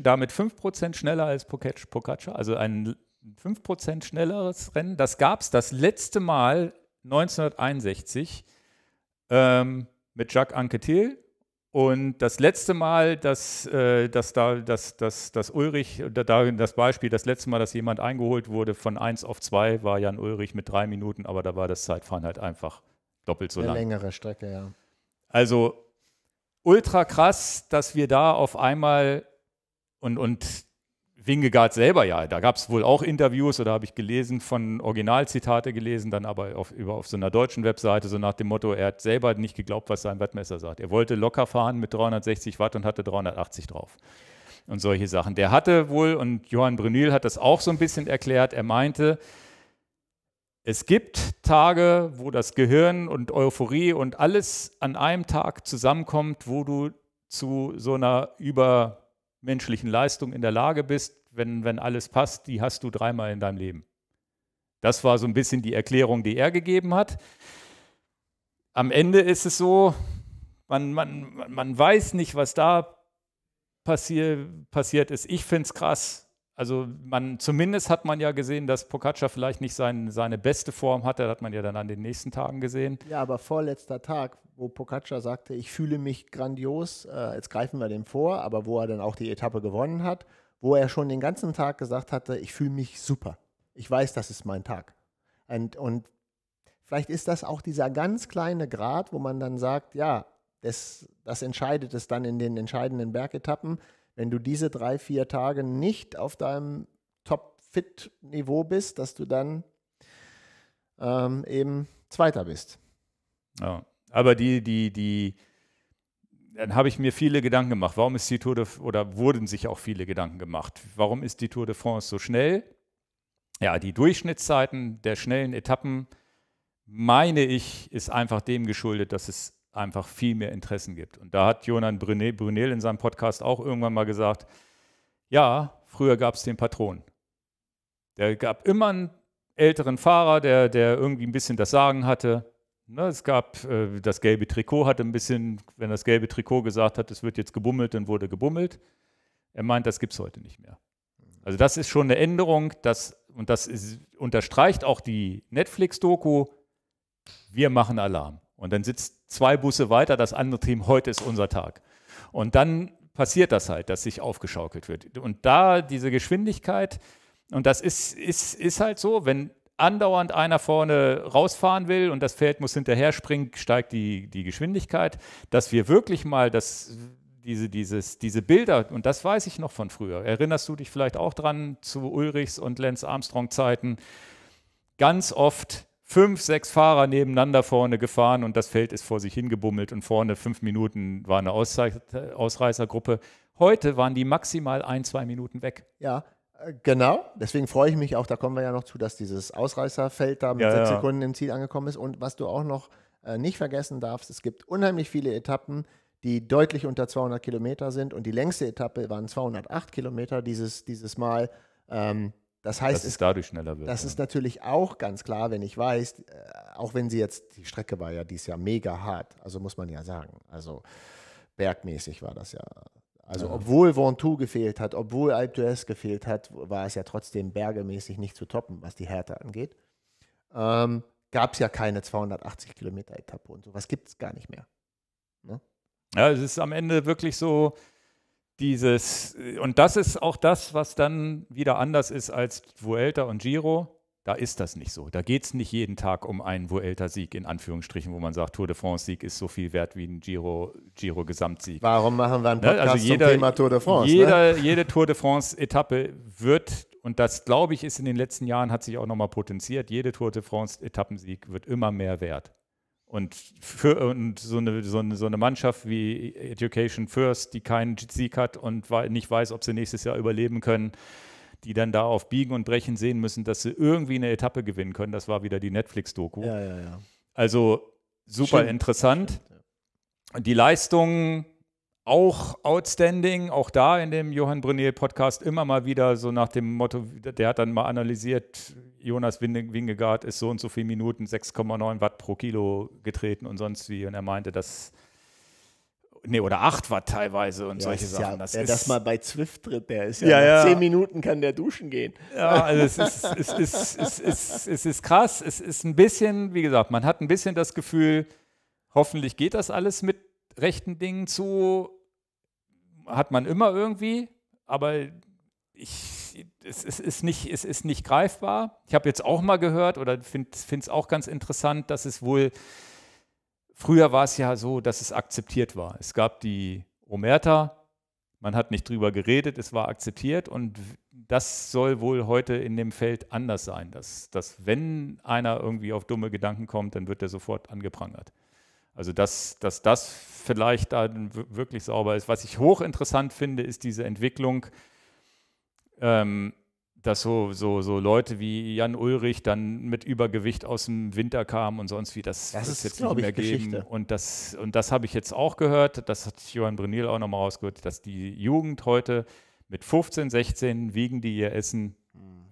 damit 5% schneller als Pocaccia, also ein 5% schnelleres Rennen. Das gab es das letzte Mal 1961 ähm, mit Jacques Anquetil und das letzte Mal, dass, äh, dass, da, dass, dass, dass Ulrich, da, das Beispiel, das letzte Mal, dass jemand eingeholt wurde von 1 auf 2, war Jan Ulrich mit drei Minuten, aber da war das Zeitfahren halt einfach doppelt so Eine lang. Eine längere Strecke, ja. Also ultra krass, dass wir da auf einmal und, und Wingegaard selber ja, da gab es wohl auch Interviews oder habe ich gelesen von Originalzitate gelesen, dann aber auf, über, auf so einer deutschen Webseite, so nach dem Motto, er hat selber nicht geglaubt, was sein Wattmesser sagt. Er wollte locker fahren mit 360 Watt und hatte 380 drauf. Und solche Sachen. Der hatte wohl, und Johann Brunil hat das auch so ein bisschen erklärt, er meinte, es gibt Tage, wo das Gehirn und Euphorie und alles an einem Tag zusammenkommt, wo du zu so einer über menschlichen Leistung in der Lage bist, wenn, wenn alles passt, die hast du dreimal in deinem Leben. Das war so ein bisschen die Erklärung, die er gegeben hat. Am Ende ist es so, man, man, man weiß nicht, was da passier, passiert ist. Ich finde es krass, also man, zumindest hat man ja gesehen, dass Pocaccia vielleicht nicht sein, seine beste Form hatte. Das hat man ja dann an den nächsten Tagen gesehen. Ja, aber vorletzter Tag, wo Pocaccia sagte, ich fühle mich grandios, äh, jetzt greifen wir dem vor, aber wo er dann auch die Etappe gewonnen hat, wo er schon den ganzen Tag gesagt hatte, ich fühle mich super. Ich weiß, das ist mein Tag. Und, und vielleicht ist das auch dieser ganz kleine Grad, wo man dann sagt, ja, das, das entscheidet es dann in den entscheidenden Bergetappen wenn du diese drei, vier Tage nicht auf deinem Top-Fit-Niveau bist, dass du dann ähm, eben Zweiter bist. Ja, aber die, die, die, dann habe ich mir viele Gedanken gemacht. Warum ist die Tour de, oder wurden sich auch viele Gedanken gemacht? Warum ist die Tour de France so schnell? Ja, die Durchschnittszeiten der schnellen Etappen, meine ich, ist einfach dem geschuldet, dass es einfach viel mehr Interessen gibt. Und da hat Jonan Brunel in seinem Podcast auch irgendwann mal gesagt, ja, früher gab es den Patron. Der gab immer einen älteren Fahrer, der, der irgendwie ein bisschen das Sagen hatte. Ne, es gab äh, das gelbe Trikot, hatte ein bisschen, wenn das gelbe Trikot gesagt hat, es wird jetzt gebummelt, dann wurde gebummelt. Er meint, das gibt es heute nicht mehr. Also das ist schon eine Änderung, das, und das ist, unterstreicht auch die Netflix-Doku, wir machen Alarm. Und dann sitzt zwei Busse weiter das andere Team, heute ist unser Tag. Und dann passiert das halt, dass sich aufgeschaukelt wird. Und da diese Geschwindigkeit, und das ist, ist, ist halt so, wenn andauernd einer vorne rausfahren will und das Pferd muss hinterher springen, steigt die, die Geschwindigkeit, dass wir wirklich mal das, diese, dieses, diese Bilder, und das weiß ich noch von früher, erinnerst du dich vielleicht auch dran zu Ulrichs und Lenz Armstrong Zeiten, ganz oft fünf, sechs Fahrer nebeneinander vorne gefahren und das Feld ist vor sich hingebummelt und vorne fünf Minuten war eine Ausreißergruppe. Heute waren die maximal ein, zwei Minuten weg. Ja, äh, Genau, deswegen freue ich mich auch, da kommen wir ja noch zu, dass dieses Ausreißerfeld da mit ja, sechs ja. Sekunden im Ziel angekommen ist. Und was du auch noch äh, nicht vergessen darfst, es gibt unheimlich viele Etappen, die deutlich unter 200 Kilometer sind. Und die längste Etappe waren 208 Kilometer dieses, dieses Mal. Ähm, das heißt, dass es, es dadurch schneller wird. Das ja. ist natürlich auch ganz klar, wenn ich weiß, äh, auch wenn sie jetzt, die Strecke war ja dieses Jahr mega hart, also muss man ja sagen. Also bergmäßig war das ja. Also ja. obwohl Ventoux gefehlt hat, obwohl Alpe d'Huez gefehlt hat, war es ja trotzdem bergemäßig nicht zu toppen, was die Härte angeht. Ähm, Gab es ja keine 280 Kilometer Etappe und sowas gibt es gar nicht mehr. Ne? Ja, es ist am Ende wirklich so, dieses, und das ist auch das, was dann wieder anders ist als Vuelta und Giro. Da ist das nicht so. Da geht es nicht jeden Tag um einen Vuelta-Sieg, in Anführungsstrichen, wo man sagt, Tour de France-Sieg ist so viel wert wie ein Giro-Gesamtsieg. Giro Warum machen wir einen ne? also Podcast also jeder, zum Thema Tour de France? Ne? Jeder, ne? Jede Tour de France-Etappe wird, und das glaube ich, ist in den letzten Jahren, hat sich auch nochmal potenziert, jede Tour de France-Etappensieg wird immer mehr wert. Und, für, und so, eine, so, eine, so, eine, Mannschaft wie Education First, die keinen Sieg hat und nicht weiß, ob sie nächstes Jahr überleben können, die dann da auf Biegen und Brechen sehen müssen, dass sie irgendwie eine Etappe gewinnen können. Das war wieder die Netflix-Doku. Ja, ja, ja. Also super Schön. interessant. Die Leistungen auch outstanding, auch da in dem Johann Brunel Podcast immer mal wieder so nach dem Motto, der hat dann mal analysiert, Jonas Wingegaard ist so und so viele Minuten 6,9 Watt pro Kilo getreten und sonst wie und er meinte, dass Nee, oder 8 Watt teilweise und ja, solche Sachen. Ja, das wer ist, das mal bei Zwift tritt, der ist ja, ja, 10 Minuten kann der duschen gehen. Ja, also es ist, es, ist, es, ist, es ist krass. Es ist ein bisschen, wie gesagt, man hat ein bisschen das Gefühl, hoffentlich geht das alles mit rechten Dingen zu hat man immer irgendwie, aber ich, es, es, ist nicht, es ist nicht greifbar. Ich habe jetzt auch mal gehört oder finde es auch ganz interessant, dass es wohl, früher war es ja so, dass es akzeptiert war. Es gab die Omerta, man hat nicht drüber geredet, es war akzeptiert und das soll wohl heute in dem Feld anders sein, dass, dass wenn einer irgendwie auf dumme Gedanken kommt, dann wird er sofort angeprangert. Also dass, dass das vielleicht da wirklich sauber ist. Was ich hochinteressant finde, ist diese Entwicklung, ähm, dass so, so, so Leute wie Jan Ulrich dann mit Übergewicht aus dem Winter kamen und sonst wie. Das, das ist jetzt nicht mehr gegeben. Und das, und das habe ich jetzt auch gehört, das hat Johann Brunil auch nochmal rausgehört, dass die Jugend heute mit 15, 16 wiegen die ihr Essen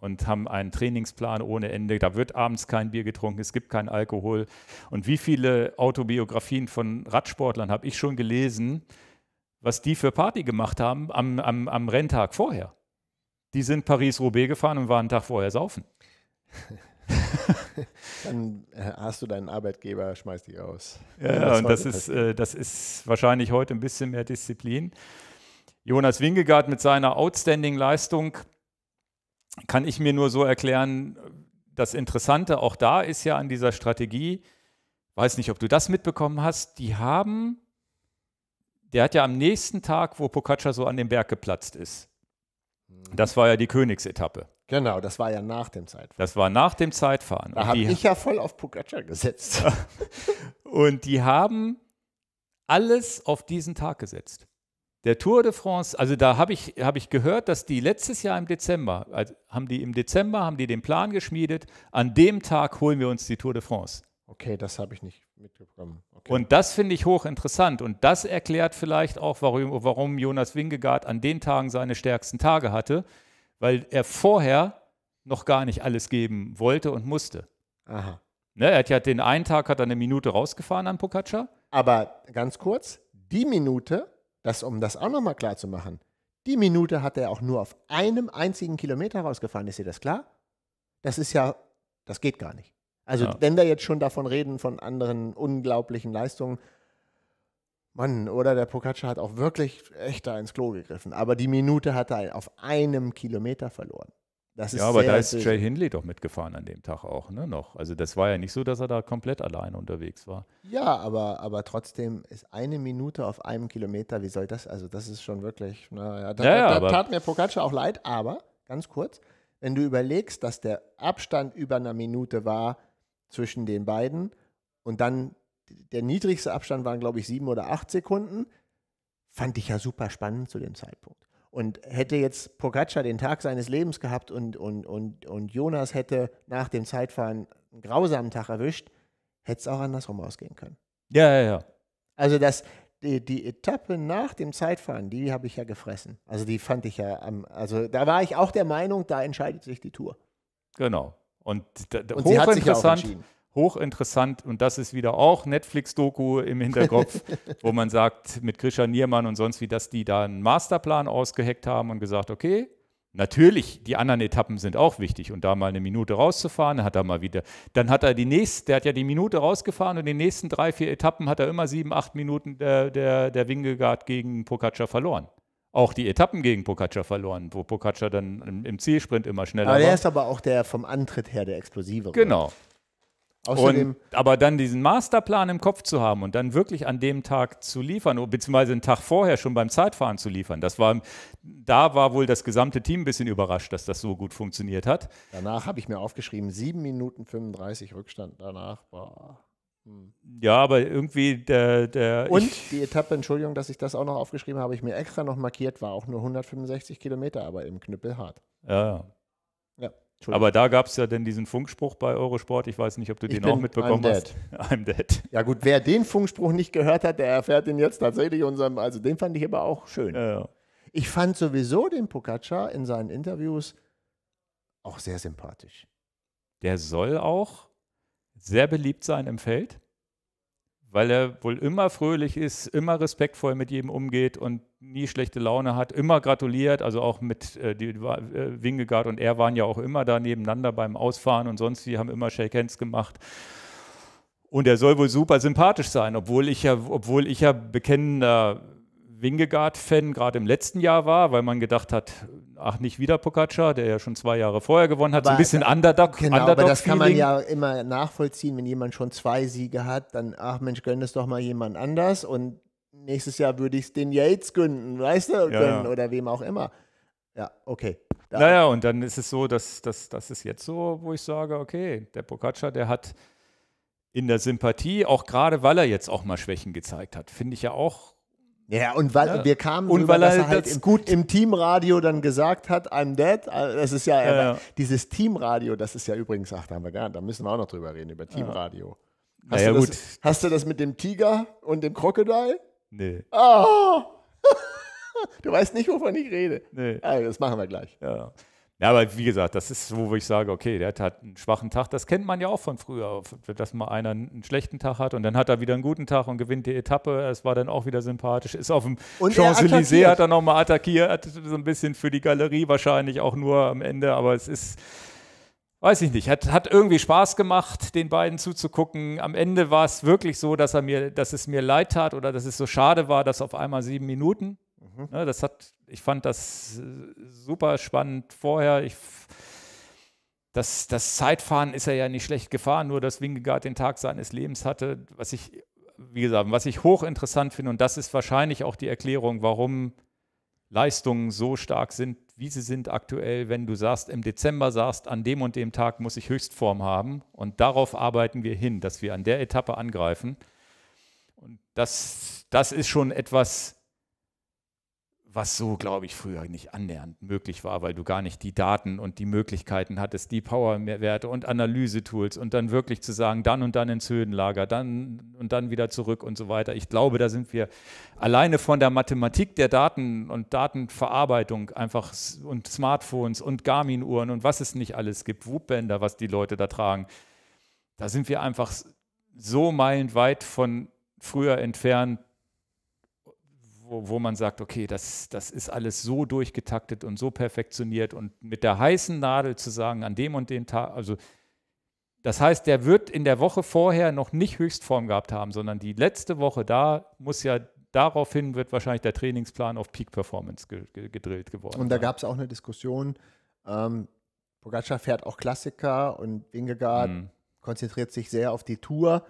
und haben einen Trainingsplan ohne Ende. Da wird abends kein Bier getrunken, es gibt keinen Alkohol. Und wie viele Autobiografien von Radsportlern habe ich schon gelesen, was die für Party gemacht haben am, am, am Renntag vorher. Die sind Paris-Roubaix gefahren und waren einen Tag vorher saufen. Dann äh, hast du deinen Arbeitgeber, schmeißt dich aus. Ja, das und das ist, äh, das ist wahrscheinlich heute ein bisschen mehr Disziplin. Jonas Wingegaard mit seiner Outstanding-Leistung kann ich mir nur so erklären, das Interessante auch da ist ja an dieser Strategie, weiß nicht, ob du das mitbekommen hast, die haben, der hat ja am nächsten Tag, wo Pocaccia so an dem Berg geplatzt ist, mhm. das war ja die Königsetappe. Genau, das war ja nach dem Zeitfahren. Das war nach dem Zeitfahren. Da habe ich ja voll auf Pogaccia gesetzt. und die haben alles auf diesen Tag gesetzt der Tour de France, also da habe ich, hab ich gehört, dass die letztes Jahr im Dezember, also haben die im Dezember, haben die den Plan geschmiedet, an dem Tag holen wir uns die Tour de France. Okay, das habe ich nicht mitbekommen. Okay. Und das finde ich hochinteressant und das erklärt vielleicht auch, warum, warum Jonas Wingegaard an den Tagen seine stärksten Tage hatte, weil er vorher noch gar nicht alles geben wollte und musste. Aha. Ne, er hat ja den einen Tag hat er eine Minute rausgefahren an Pogacar. Aber ganz kurz, die Minute das, um das auch nochmal klar zu machen, die Minute hat er auch nur auf einem einzigen Kilometer rausgefahren. Ist dir das klar? Das ist ja, das geht gar nicht. Also, ja. wenn wir jetzt schon davon reden, von anderen unglaublichen Leistungen, Mann, oder der Pocaccia hat auch wirklich echt da ins Klo gegriffen. Aber die Minute hat er auf einem Kilometer verloren. Das ist ja, aber da ist Jay Trey Hindley doch mitgefahren an dem Tag auch, ne? Noch. Also das war ja nicht so, dass er da komplett allein unterwegs war. Ja, aber, aber trotzdem ist eine Minute auf einem Kilometer, wie soll das? Also das ist schon wirklich, naja, ne, da, ja, ja, da, da tat mir Pogacar auch leid, aber ganz kurz, wenn du überlegst, dass der Abstand über einer Minute war zwischen den beiden und dann der niedrigste Abstand waren, glaube ich, sieben oder acht Sekunden, fand ich ja super spannend zu dem Zeitpunkt. Und hätte jetzt Pogacar den Tag seines Lebens gehabt und, und, und, und Jonas hätte nach dem Zeitfahren einen grausamen Tag erwischt, hätte es auch andersrum ausgehen können. Ja, ja, ja. Also das, die, die Etappe nach dem Zeitfahren, die habe ich ja gefressen. Also die fand ich ja also da war ich auch der Meinung, da entscheidet sich die Tour. Genau. Und, sie hat sich und hochinteressant hochinteressant und das ist wieder auch Netflix-Doku im Hinterkopf, wo man sagt, mit Grisha Niermann und sonst wie, dass die da einen Masterplan ausgeheckt haben und gesagt, okay, Natürlich, die anderen Etappen sind auch wichtig und da mal eine Minute rauszufahren, hat er mal wieder. Dann hat er die nächste, der hat ja die Minute rausgefahren und die nächsten drei, vier Etappen hat er immer sieben, acht Minuten äh, der, der, der Wingegaard gegen Pocaccia verloren. Auch die Etappen gegen Pocaccia verloren, wo Pocaccia dann im, Zielsprint immer schneller aber war. Aber der ist aber auch der vom Antritt her der Explosive. Genau. Außerdem und, aber dann diesen Masterplan im Kopf zu haben und dann wirklich an dem Tag zu liefern, oh, beziehungsweise einen Tag vorher schon beim Zeitfahren zu liefern, das war, da war wohl das gesamte Team ein bisschen überrascht, dass das so gut funktioniert hat. Danach habe ich mir aufgeschrieben, 7 Minuten 35 Rückstand danach. war. Hm. Ja, aber irgendwie der. der und die Etappe, Entschuldigung, dass ich das auch noch aufgeschrieben habe, ich mir extra noch markiert, war auch nur 165 Kilometer, aber im Knüppel hart. Ja. Ja. Aber da gab es ja denn diesen Funkspruch bei Eurosport. Ich weiß nicht, ob du den bin, auch mitbekommen I'm hast. I'm dead. Ja gut, wer den Funkspruch nicht gehört hat, der erfährt ihn jetzt tatsächlich. Unserem, also den fand ich aber auch schön. Ja, ja. Ich fand sowieso den Pocaccia in seinen Interviews auch sehr sympathisch. Der soll auch sehr beliebt sein im Feld weil er wohl immer fröhlich ist, immer respektvoll mit jedem umgeht und nie schlechte Laune hat, immer gratuliert, also auch mit äh, die, äh, Wingegaard und er waren ja auch immer da nebeneinander beim Ausfahren und sonst, die haben immer Shake Hands gemacht. Und er soll wohl super sympathisch sein, obwohl ich ja, obwohl ich ja bekennender Wingegaard-Fan gerade im letzten Jahr war, weil man gedacht hat, ach, nicht wieder Pocaccia, der ja schon zwei Jahre vorher gewonnen hat, aber, so ein bisschen Underdog. Genau, Underdog aber das Feeling. kann man ja immer nachvollziehen, wenn jemand schon zwei Siege hat, dann, ach Mensch, gönn es doch mal jemand anders und nächstes Jahr würde ich es den Yates gönnen, weißt du, gönnen ja. oder wem auch immer. Ja, okay. Da. Naja, und dann ist es so, dass, dass das ist jetzt so, wo ich sage, okay, der Pocaccia, der hat in der Sympathie, auch gerade weil er jetzt auch mal Schwächen gezeigt hat, finde ich ja auch ja, und weil ja. wir kamen und drüber, weil er, er halt im, gut im Teamradio dann gesagt hat, I'm dead. Also, das ist ja, ja. dieses Teamradio, das ist ja übrigens, ach, da haben wir gar, da müssen wir auch noch drüber reden über Teamradio. Ja. Hast, naja, du das, gut. hast du das mit dem Tiger und dem Crocodile? Nee. Oh. du weißt nicht, wovon ich rede. Nee. Also, das machen wir gleich. Ja. Ja, aber wie gesagt, das ist, wo ich sage, okay, der hat halt einen schwachen Tag. Das kennt man ja auch von früher, dass mal einer einen schlechten Tag hat und dann hat er wieder einen guten Tag und gewinnt die Etappe. Es war dann auch wieder sympathisch. Ist auf dem Champs-Élysées, hat er nochmal attackiert, so ein bisschen für die Galerie wahrscheinlich auch nur am Ende, aber es ist. Weiß ich nicht. Hat, hat irgendwie Spaß gemacht, den beiden zuzugucken. Am Ende war es wirklich so, dass er mir, dass es mir leid tat oder dass es so schade war, dass auf einmal sieben Minuten Mhm. Ne, das hat, ich fand das äh, super spannend vorher. Ich, das, das Zeitfahren ist er ja nicht schlecht gefahren, nur dass Wingegaard den Tag seines Lebens hatte, was ich, wie gesagt, was ich hochinteressant finde, und das ist wahrscheinlich auch die Erklärung, warum Leistungen so stark sind, wie sie sind aktuell, wenn du sagst, im Dezember sagst, an dem und dem Tag muss ich Höchstform haben. Und darauf arbeiten wir hin, dass wir an der Etappe angreifen. Und das, das ist schon etwas, was so, glaube ich, früher nicht annähernd möglich war, weil du gar nicht die Daten und die Möglichkeiten hattest, die Powerwerte und Analysetools und dann wirklich zu sagen, dann und dann ins Höhenlager, dann und dann wieder zurück und so weiter. Ich glaube, da sind wir alleine von der Mathematik der Daten und Datenverarbeitung einfach und Smartphones und Garmin-Uhren und was es nicht alles gibt, whoop was die Leute da tragen. Da sind wir einfach so meilenweit von früher entfernt, wo, wo man sagt, okay, das, das ist alles so durchgetaktet und so perfektioniert und mit der heißen Nadel zu sagen, an dem und dem Tag, also das heißt, der wird in der Woche vorher noch nicht Höchstform gehabt haben, sondern die letzte Woche, da muss ja daraufhin wird wahrscheinlich der Trainingsplan auf Peak Performance ge ge gedrillt geworden. Und da gab es auch eine Diskussion. Ähm, Pogacar fährt auch Klassiker und Wingegaard mhm. konzentriert sich sehr auf die Tour.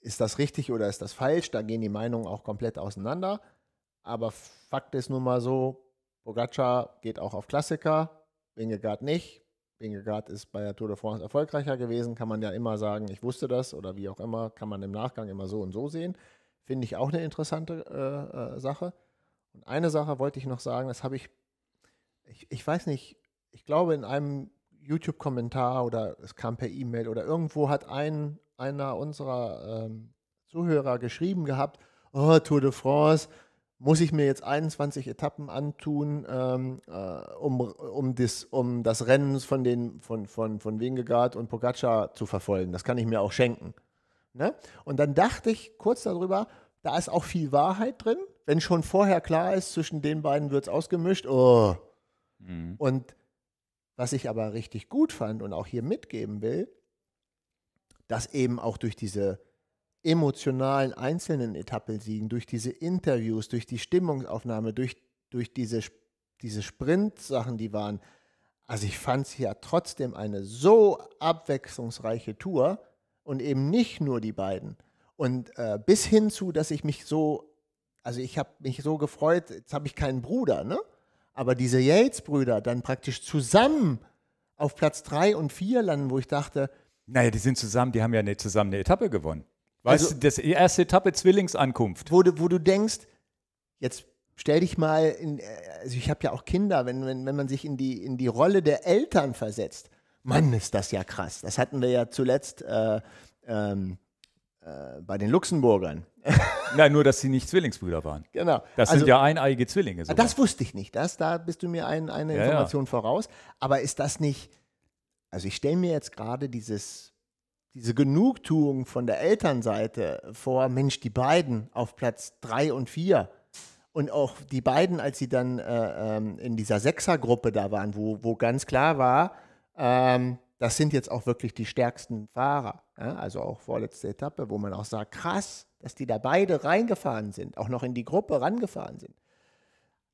Ist das richtig oder ist das falsch? Da gehen die Meinungen auch komplett auseinander. Aber Fakt ist nun mal so, Bogaccia geht auch auf Klassiker, Wingegaard nicht. Wingegaard ist bei der Tour de France erfolgreicher gewesen, kann man ja immer sagen, ich wusste das oder wie auch immer, kann man im Nachgang immer so und so sehen. Finde ich auch eine interessante äh, äh, Sache. Und eine Sache wollte ich noch sagen, das habe ich, ich, ich weiß nicht, ich glaube in einem YouTube-Kommentar oder es kam per E-Mail oder irgendwo hat ein, einer unserer ähm, Zuhörer geschrieben gehabt, oh, Tour de France, muss ich mir jetzt 21 Etappen antun, ähm, äh, um, um, dis, um das Rennen von, den, von, von, von Wingegard und Pogacar zu verfolgen. Das kann ich mir auch schenken. Ne? Und dann dachte ich kurz darüber, da ist auch viel Wahrheit drin. Wenn schon vorher klar ist, zwischen den beiden wird es ausgemischt. Oh. Mhm. Und was ich aber richtig gut fand und auch hier mitgeben will, dass eben auch durch diese emotionalen einzelnen Etappensiegen, durch diese Interviews, durch die Stimmungsaufnahme, durch, durch diese, diese Sprint-Sachen, die waren. Also ich fand es ja trotzdem eine so abwechslungsreiche Tour und eben nicht nur die beiden. Und äh, bis hin zu, dass ich mich so, also ich habe mich so gefreut, jetzt habe ich keinen Bruder, ne? Aber diese Yates-Brüder dann praktisch zusammen auf Platz 3 und 4 landen, wo ich dachte, naja, die sind zusammen, die haben ja eine, zusammen eine Etappe gewonnen. Weißt also, du, das erste Etappe Zwillingsankunft. Wo du, wo du denkst, jetzt stell dich mal in, äh, also ich habe ja auch Kinder, wenn, wenn, wenn man sich in die, in die Rolle der Eltern versetzt, Mann, ist das ja krass. Das hatten wir ja zuletzt äh, ähm, äh, bei den Luxemburgern. Nein, nur, dass sie nicht Zwillingsbrüder waren. Genau. Das also, sind ja eineige Zwillinge. Sogar. Das wusste ich nicht. Das, da bist du mir ein, eine ja, Information ja. voraus. Aber ist das nicht, also ich stelle mir jetzt gerade dieses diese Genugtuung von der Elternseite vor, Mensch, die beiden auf Platz drei und vier. Und auch die beiden, als sie dann äh, ähm, in dieser Sechsergruppe da waren, wo, wo ganz klar war, ähm, das sind jetzt auch wirklich die stärksten Fahrer. Ja? Also auch vorletzte Etappe, wo man auch sagt, krass, dass die da beide reingefahren sind, auch noch in die Gruppe rangefahren sind.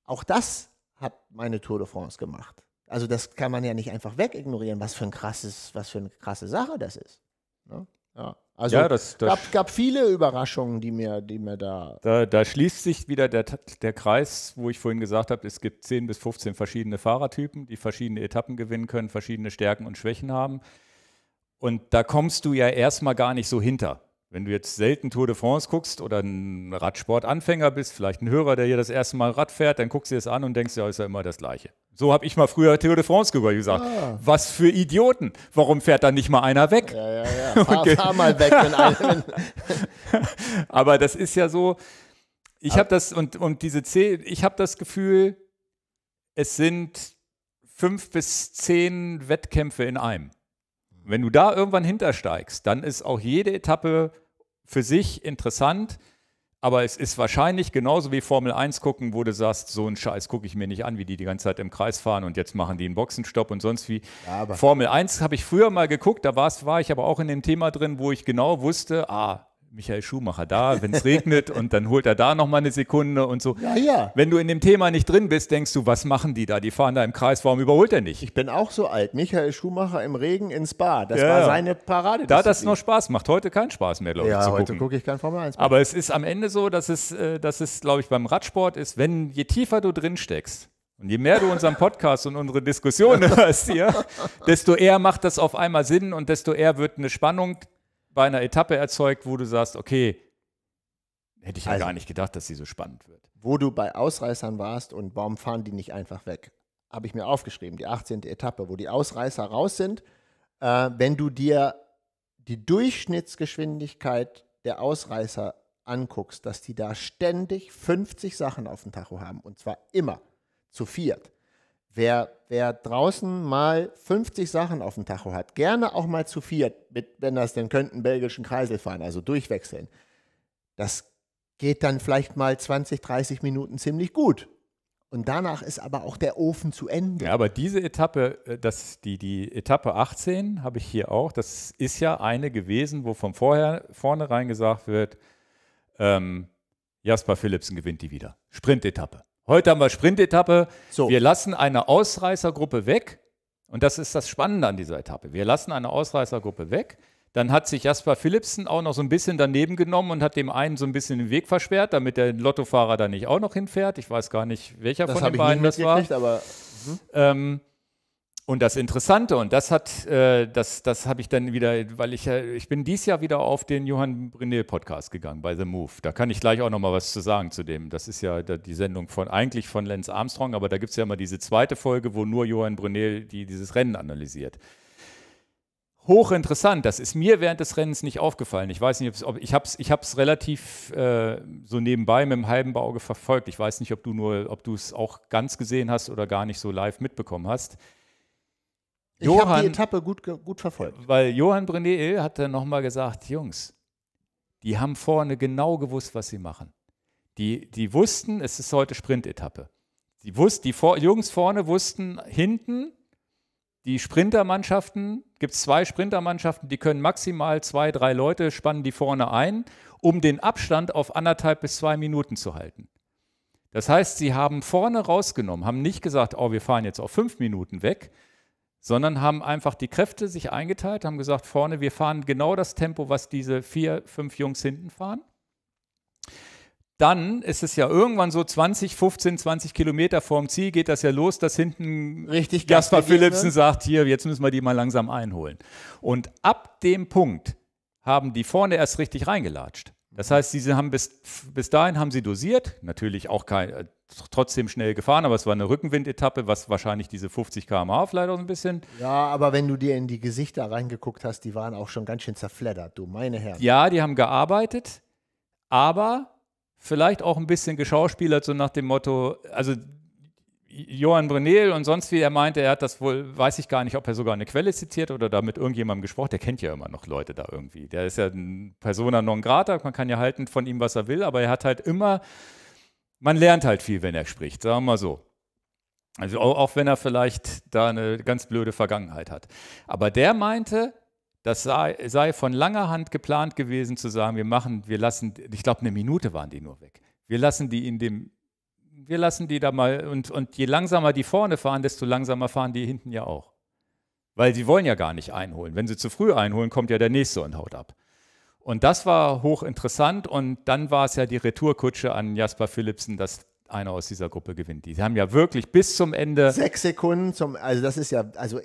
Auch das hat meine Tour de France gemacht. Also das kann man ja nicht einfach wegignorieren, was für ein krasses, was für eine krasse Sache das ist. Ne? Ja. Also ja, das, das gab, gab viele Überraschungen, die mir, die mir da, da. Da schließt sich wieder der, der Kreis, wo ich vorhin gesagt habe, es gibt 10 bis 15 verschiedene Fahrertypen, die verschiedene Etappen gewinnen können, verschiedene Stärken und Schwächen haben. Und da kommst du ja erstmal gar nicht so hinter. Wenn du jetzt selten Tour de France guckst oder ein Radsportanfänger bist, vielleicht ein Hörer, der hier das erste Mal Rad fährt, dann guckst du es an und denkst, ja, ist ja immer das Gleiche. So habe ich mal früher Tour de France drüber gesagt. Ah. Was für Idioten. Warum fährt da nicht mal einer weg? Ja, ja, ja. Fahr, fahr mal weg. Wenn einer Aber das ist ja so, ich habe das, und, und diese C, ich habe das Gefühl, es sind fünf bis zehn Wettkämpfe in einem. Wenn du da irgendwann hintersteigst, dann ist auch jede Etappe für sich interessant, aber es ist wahrscheinlich genauso wie Formel 1 gucken, wo du sagst, so ein Scheiß gucke ich mir nicht an, wie die die ganze Zeit im Kreis fahren und jetzt machen die einen Boxenstopp und sonst wie. Ja, Formel 1 habe ich früher mal geguckt, da war ich aber auch in dem Thema drin, wo ich genau wusste, ah, Michael Schumacher da, wenn es regnet und dann holt er da nochmal eine Sekunde und so. Ja, ja. Wenn du in dem Thema nicht drin bist, denkst du, was machen die da? Die fahren da im Kreis, warum überholt er nicht? Ich bin auch so alt. Michael Schumacher im Regen ins Bar. Das ja. war seine Parade. Da das noch Spaß macht. Heute keinen Spaß mehr, glaube ich. Ja, heute gucke ich kein Formel 1. Mehr. Aber es ist am Ende so, dass es, äh, dass es glaube ich, beim Radsport ist, wenn je tiefer du drin steckst, und je mehr du unseren Podcast und unsere Diskussion hörst hier, desto eher macht das auf einmal Sinn und desto eher wird eine Spannung, bei einer Etappe erzeugt, wo du sagst, okay, hätte ich also, ja gar nicht gedacht, dass sie so spannend wird. Wo du bei Ausreißern warst und warum fahren die nicht einfach weg? Habe ich mir aufgeschrieben, die 18. Etappe, wo die Ausreißer raus sind. Äh, wenn du dir die Durchschnittsgeschwindigkeit der Ausreißer anguckst, dass die da ständig 50 Sachen auf dem Tacho haben und zwar immer zu viert. Wer, wer draußen mal 50 Sachen auf dem Tacho hat, gerne auch mal zu viert, mit, wenn das denn könnten, belgischen Kreisel fahren, also durchwechseln. Das geht dann vielleicht mal 20, 30 Minuten ziemlich gut. Und danach ist aber auch der Ofen zu Ende. Ja, aber diese Etappe, äh, das, die, die Etappe 18 habe ich hier auch, das ist ja eine gewesen, wo von vorher, vornherein gesagt wird, ähm, Jasper Philipsen gewinnt die wieder. Sprint-Etappe. Heute haben wir Sprintetappe. So. Wir lassen eine Ausreißergruppe weg. Und das ist das Spannende an dieser Etappe. Wir lassen eine Ausreißergruppe weg. Dann hat sich Jasper Philipsen auch noch so ein bisschen daneben genommen und hat dem einen so ein bisschen den Weg versperrt, damit der Lottofahrer da nicht auch noch hinfährt. Ich weiß gar nicht, welcher das von den beiden das war. Aber, hm. ähm, und das Interessante, und das hat, äh, das, das habe ich dann wieder, weil ich, äh, ich bin dieses Jahr wieder auf den Johann Brunel Podcast gegangen bei The Move. Da kann ich gleich auch nochmal was zu sagen zu dem. Das ist ja die Sendung von, eigentlich von Lance Armstrong, aber da gibt es ja immer diese zweite Folge, wo nur Johann Brunel die, dieses Rennen analysiert. Hochinteressant, das ist mir während des Rennens nicht aufgefallen. Ich weiß nicht, ob ich habe es ich relativ äh, so nebenbei mit dem halben Auge verfolgt. Ich weiß nicht, ob du nur, ob du es auch ganz gesehen hast oder gar nicht so live mitbekommen hast. Ich habe die Etappe gut, gut verfolgt. Weil Johann Brunel hat dann nochmal gesagt, Jungs, die haben vorne genau gewusst, was sie machen. Die, die wussten, es ist heute Sprintetappe. Die, wussten, die vor, Jungs vorne wussten, hinten, die Sprintermannschaften, gibt es zwei Sprintermannschaften, die können maximal zwei, drei Leute spannen die vorne ein, um den Abstand auf anderthalb bis zwei Minuten zu halten. Das heißt, sie haben vorne rausgenommen, haben nicht gesagt, oh, wir fahren jetzt auf fünf Minuten weg, sondern haben einfach die Kräfte sich eingeteilt, haben gesagt, vorne, wir fahren genau das Tempo, was diese vier, fünf Jungs hinten fahren. Dann ist es ja irgendwann so 20, 15, 20 Kilometer vorm Ziel geht das ja los, dass hinten Richtig Gaspar Philipsen sagt, hier, jetzt müssen wir die mal langsam einholen. Und ab dem Punkt haben die vorne erst richtig reingelatscht. Das heißt, diese haben bis, bis dahin haben sie dosiert, natürlich auch kein, äh, trotzdem schnell gefahren, aber es war eine Rückenwindetappe, was wahrscheinlich diese 50 km/h vielleicht auch ein bisschen. Ja, aber wenn du dir in die Gesichter reingeguckt hast, die waren auch schon ganz schön zerfleddert, du meine Herren. Ja, die haben gearbeitet, aber vielleicht auch ein bisschen geschauspielert, so nach dem Motto, also Johann Brunel und sonst wie, er meinte, er hat das wohl, weiß ich gar nicht, ob er sogar eine Quelle zitiert oder da mit irgendjemandem gesprochen. Der kennt ja immer noch Leute da irgendwie. Der ist ja ein Persona non grata, man kann ja halten von ihm, was er will, aber er hat halt immer, man lernt halt viel, wenn er spricht, sagen wir mal so. Also auch, auch wenn er vielleicht da eine ganz blöde Vergangenheit hat. Aber der meinte, das sei, sei von langer Hand geplant gewesen zu sagen, wir machen, wir lassen, ich glaube eine Minute waren die nur weg. Wir lassen die in dem wir lassen die da mal und, und je langsamer die vorne fahren, desto langsamer fahren die hinten ja auch. Weil sie wollen ja gar nicht einholen. Wenn sie zu früh einholen, kommt ja der nächste und haut ab. Und das war hochinteressant und dann war es ja die Retourkutsche an Jasper Philipsen, dass einer aus dieser Gruppe gewinnt. Die haben ja wirklich bis zum Ende. Sechs Sekunden zum, also das ist ja, also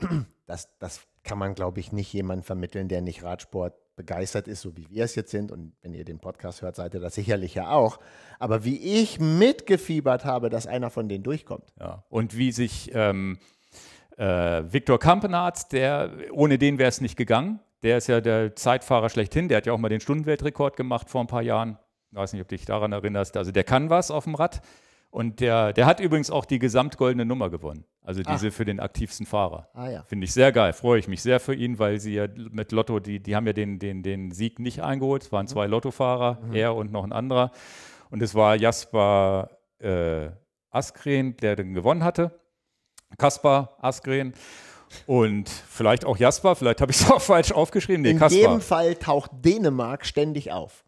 das, das kann man, glaube ich, nicht jemandem vermitteln, der nicht Radsport begeistert ist, so wie wir es jetzt sind. Und wenn ihr den Podcast hört, seid ihr das sicherlich ja auch. Aber wie ich mitgefiebert habe, dass einer von denen durchkommt. Ja. Und wie sich ähm, äh, Viktor Kampenarzt, der ohne den wäre es nicht gegangen, der ist ja der Zeitfahrer schlechthin, der hat ja auch mal den Stundenweltrekord gemacht vor ein paar Jahren. Ich weiß nicht, ob du dich daran erinnerst. Also der kann was auf dem Rad. Und der, der hat übrigens auch die gesamtgoldene Nummer gewonnen. Also ah. diese Ach. für den aktivsten Fahrer. Ah, ja. Finde ich sehr geil. Freue ich mich sehr für ihn, weil sie ja mit Lotto, die, die haben ja den, den, den Sieg nicht eingeholt. Es waren mhm. zwei Lottofahrer, mhm. er und noch ein anderer. Und es war Jasper äh, Askren, der den gewonnen hatte. Kaspar Askren. Und vielleicht auch Jasper, vielleicht habe ich es auch falsch aufgeschrieben. Nee, In Kaspar. jedem Fall taucht Dänemark ständig auf.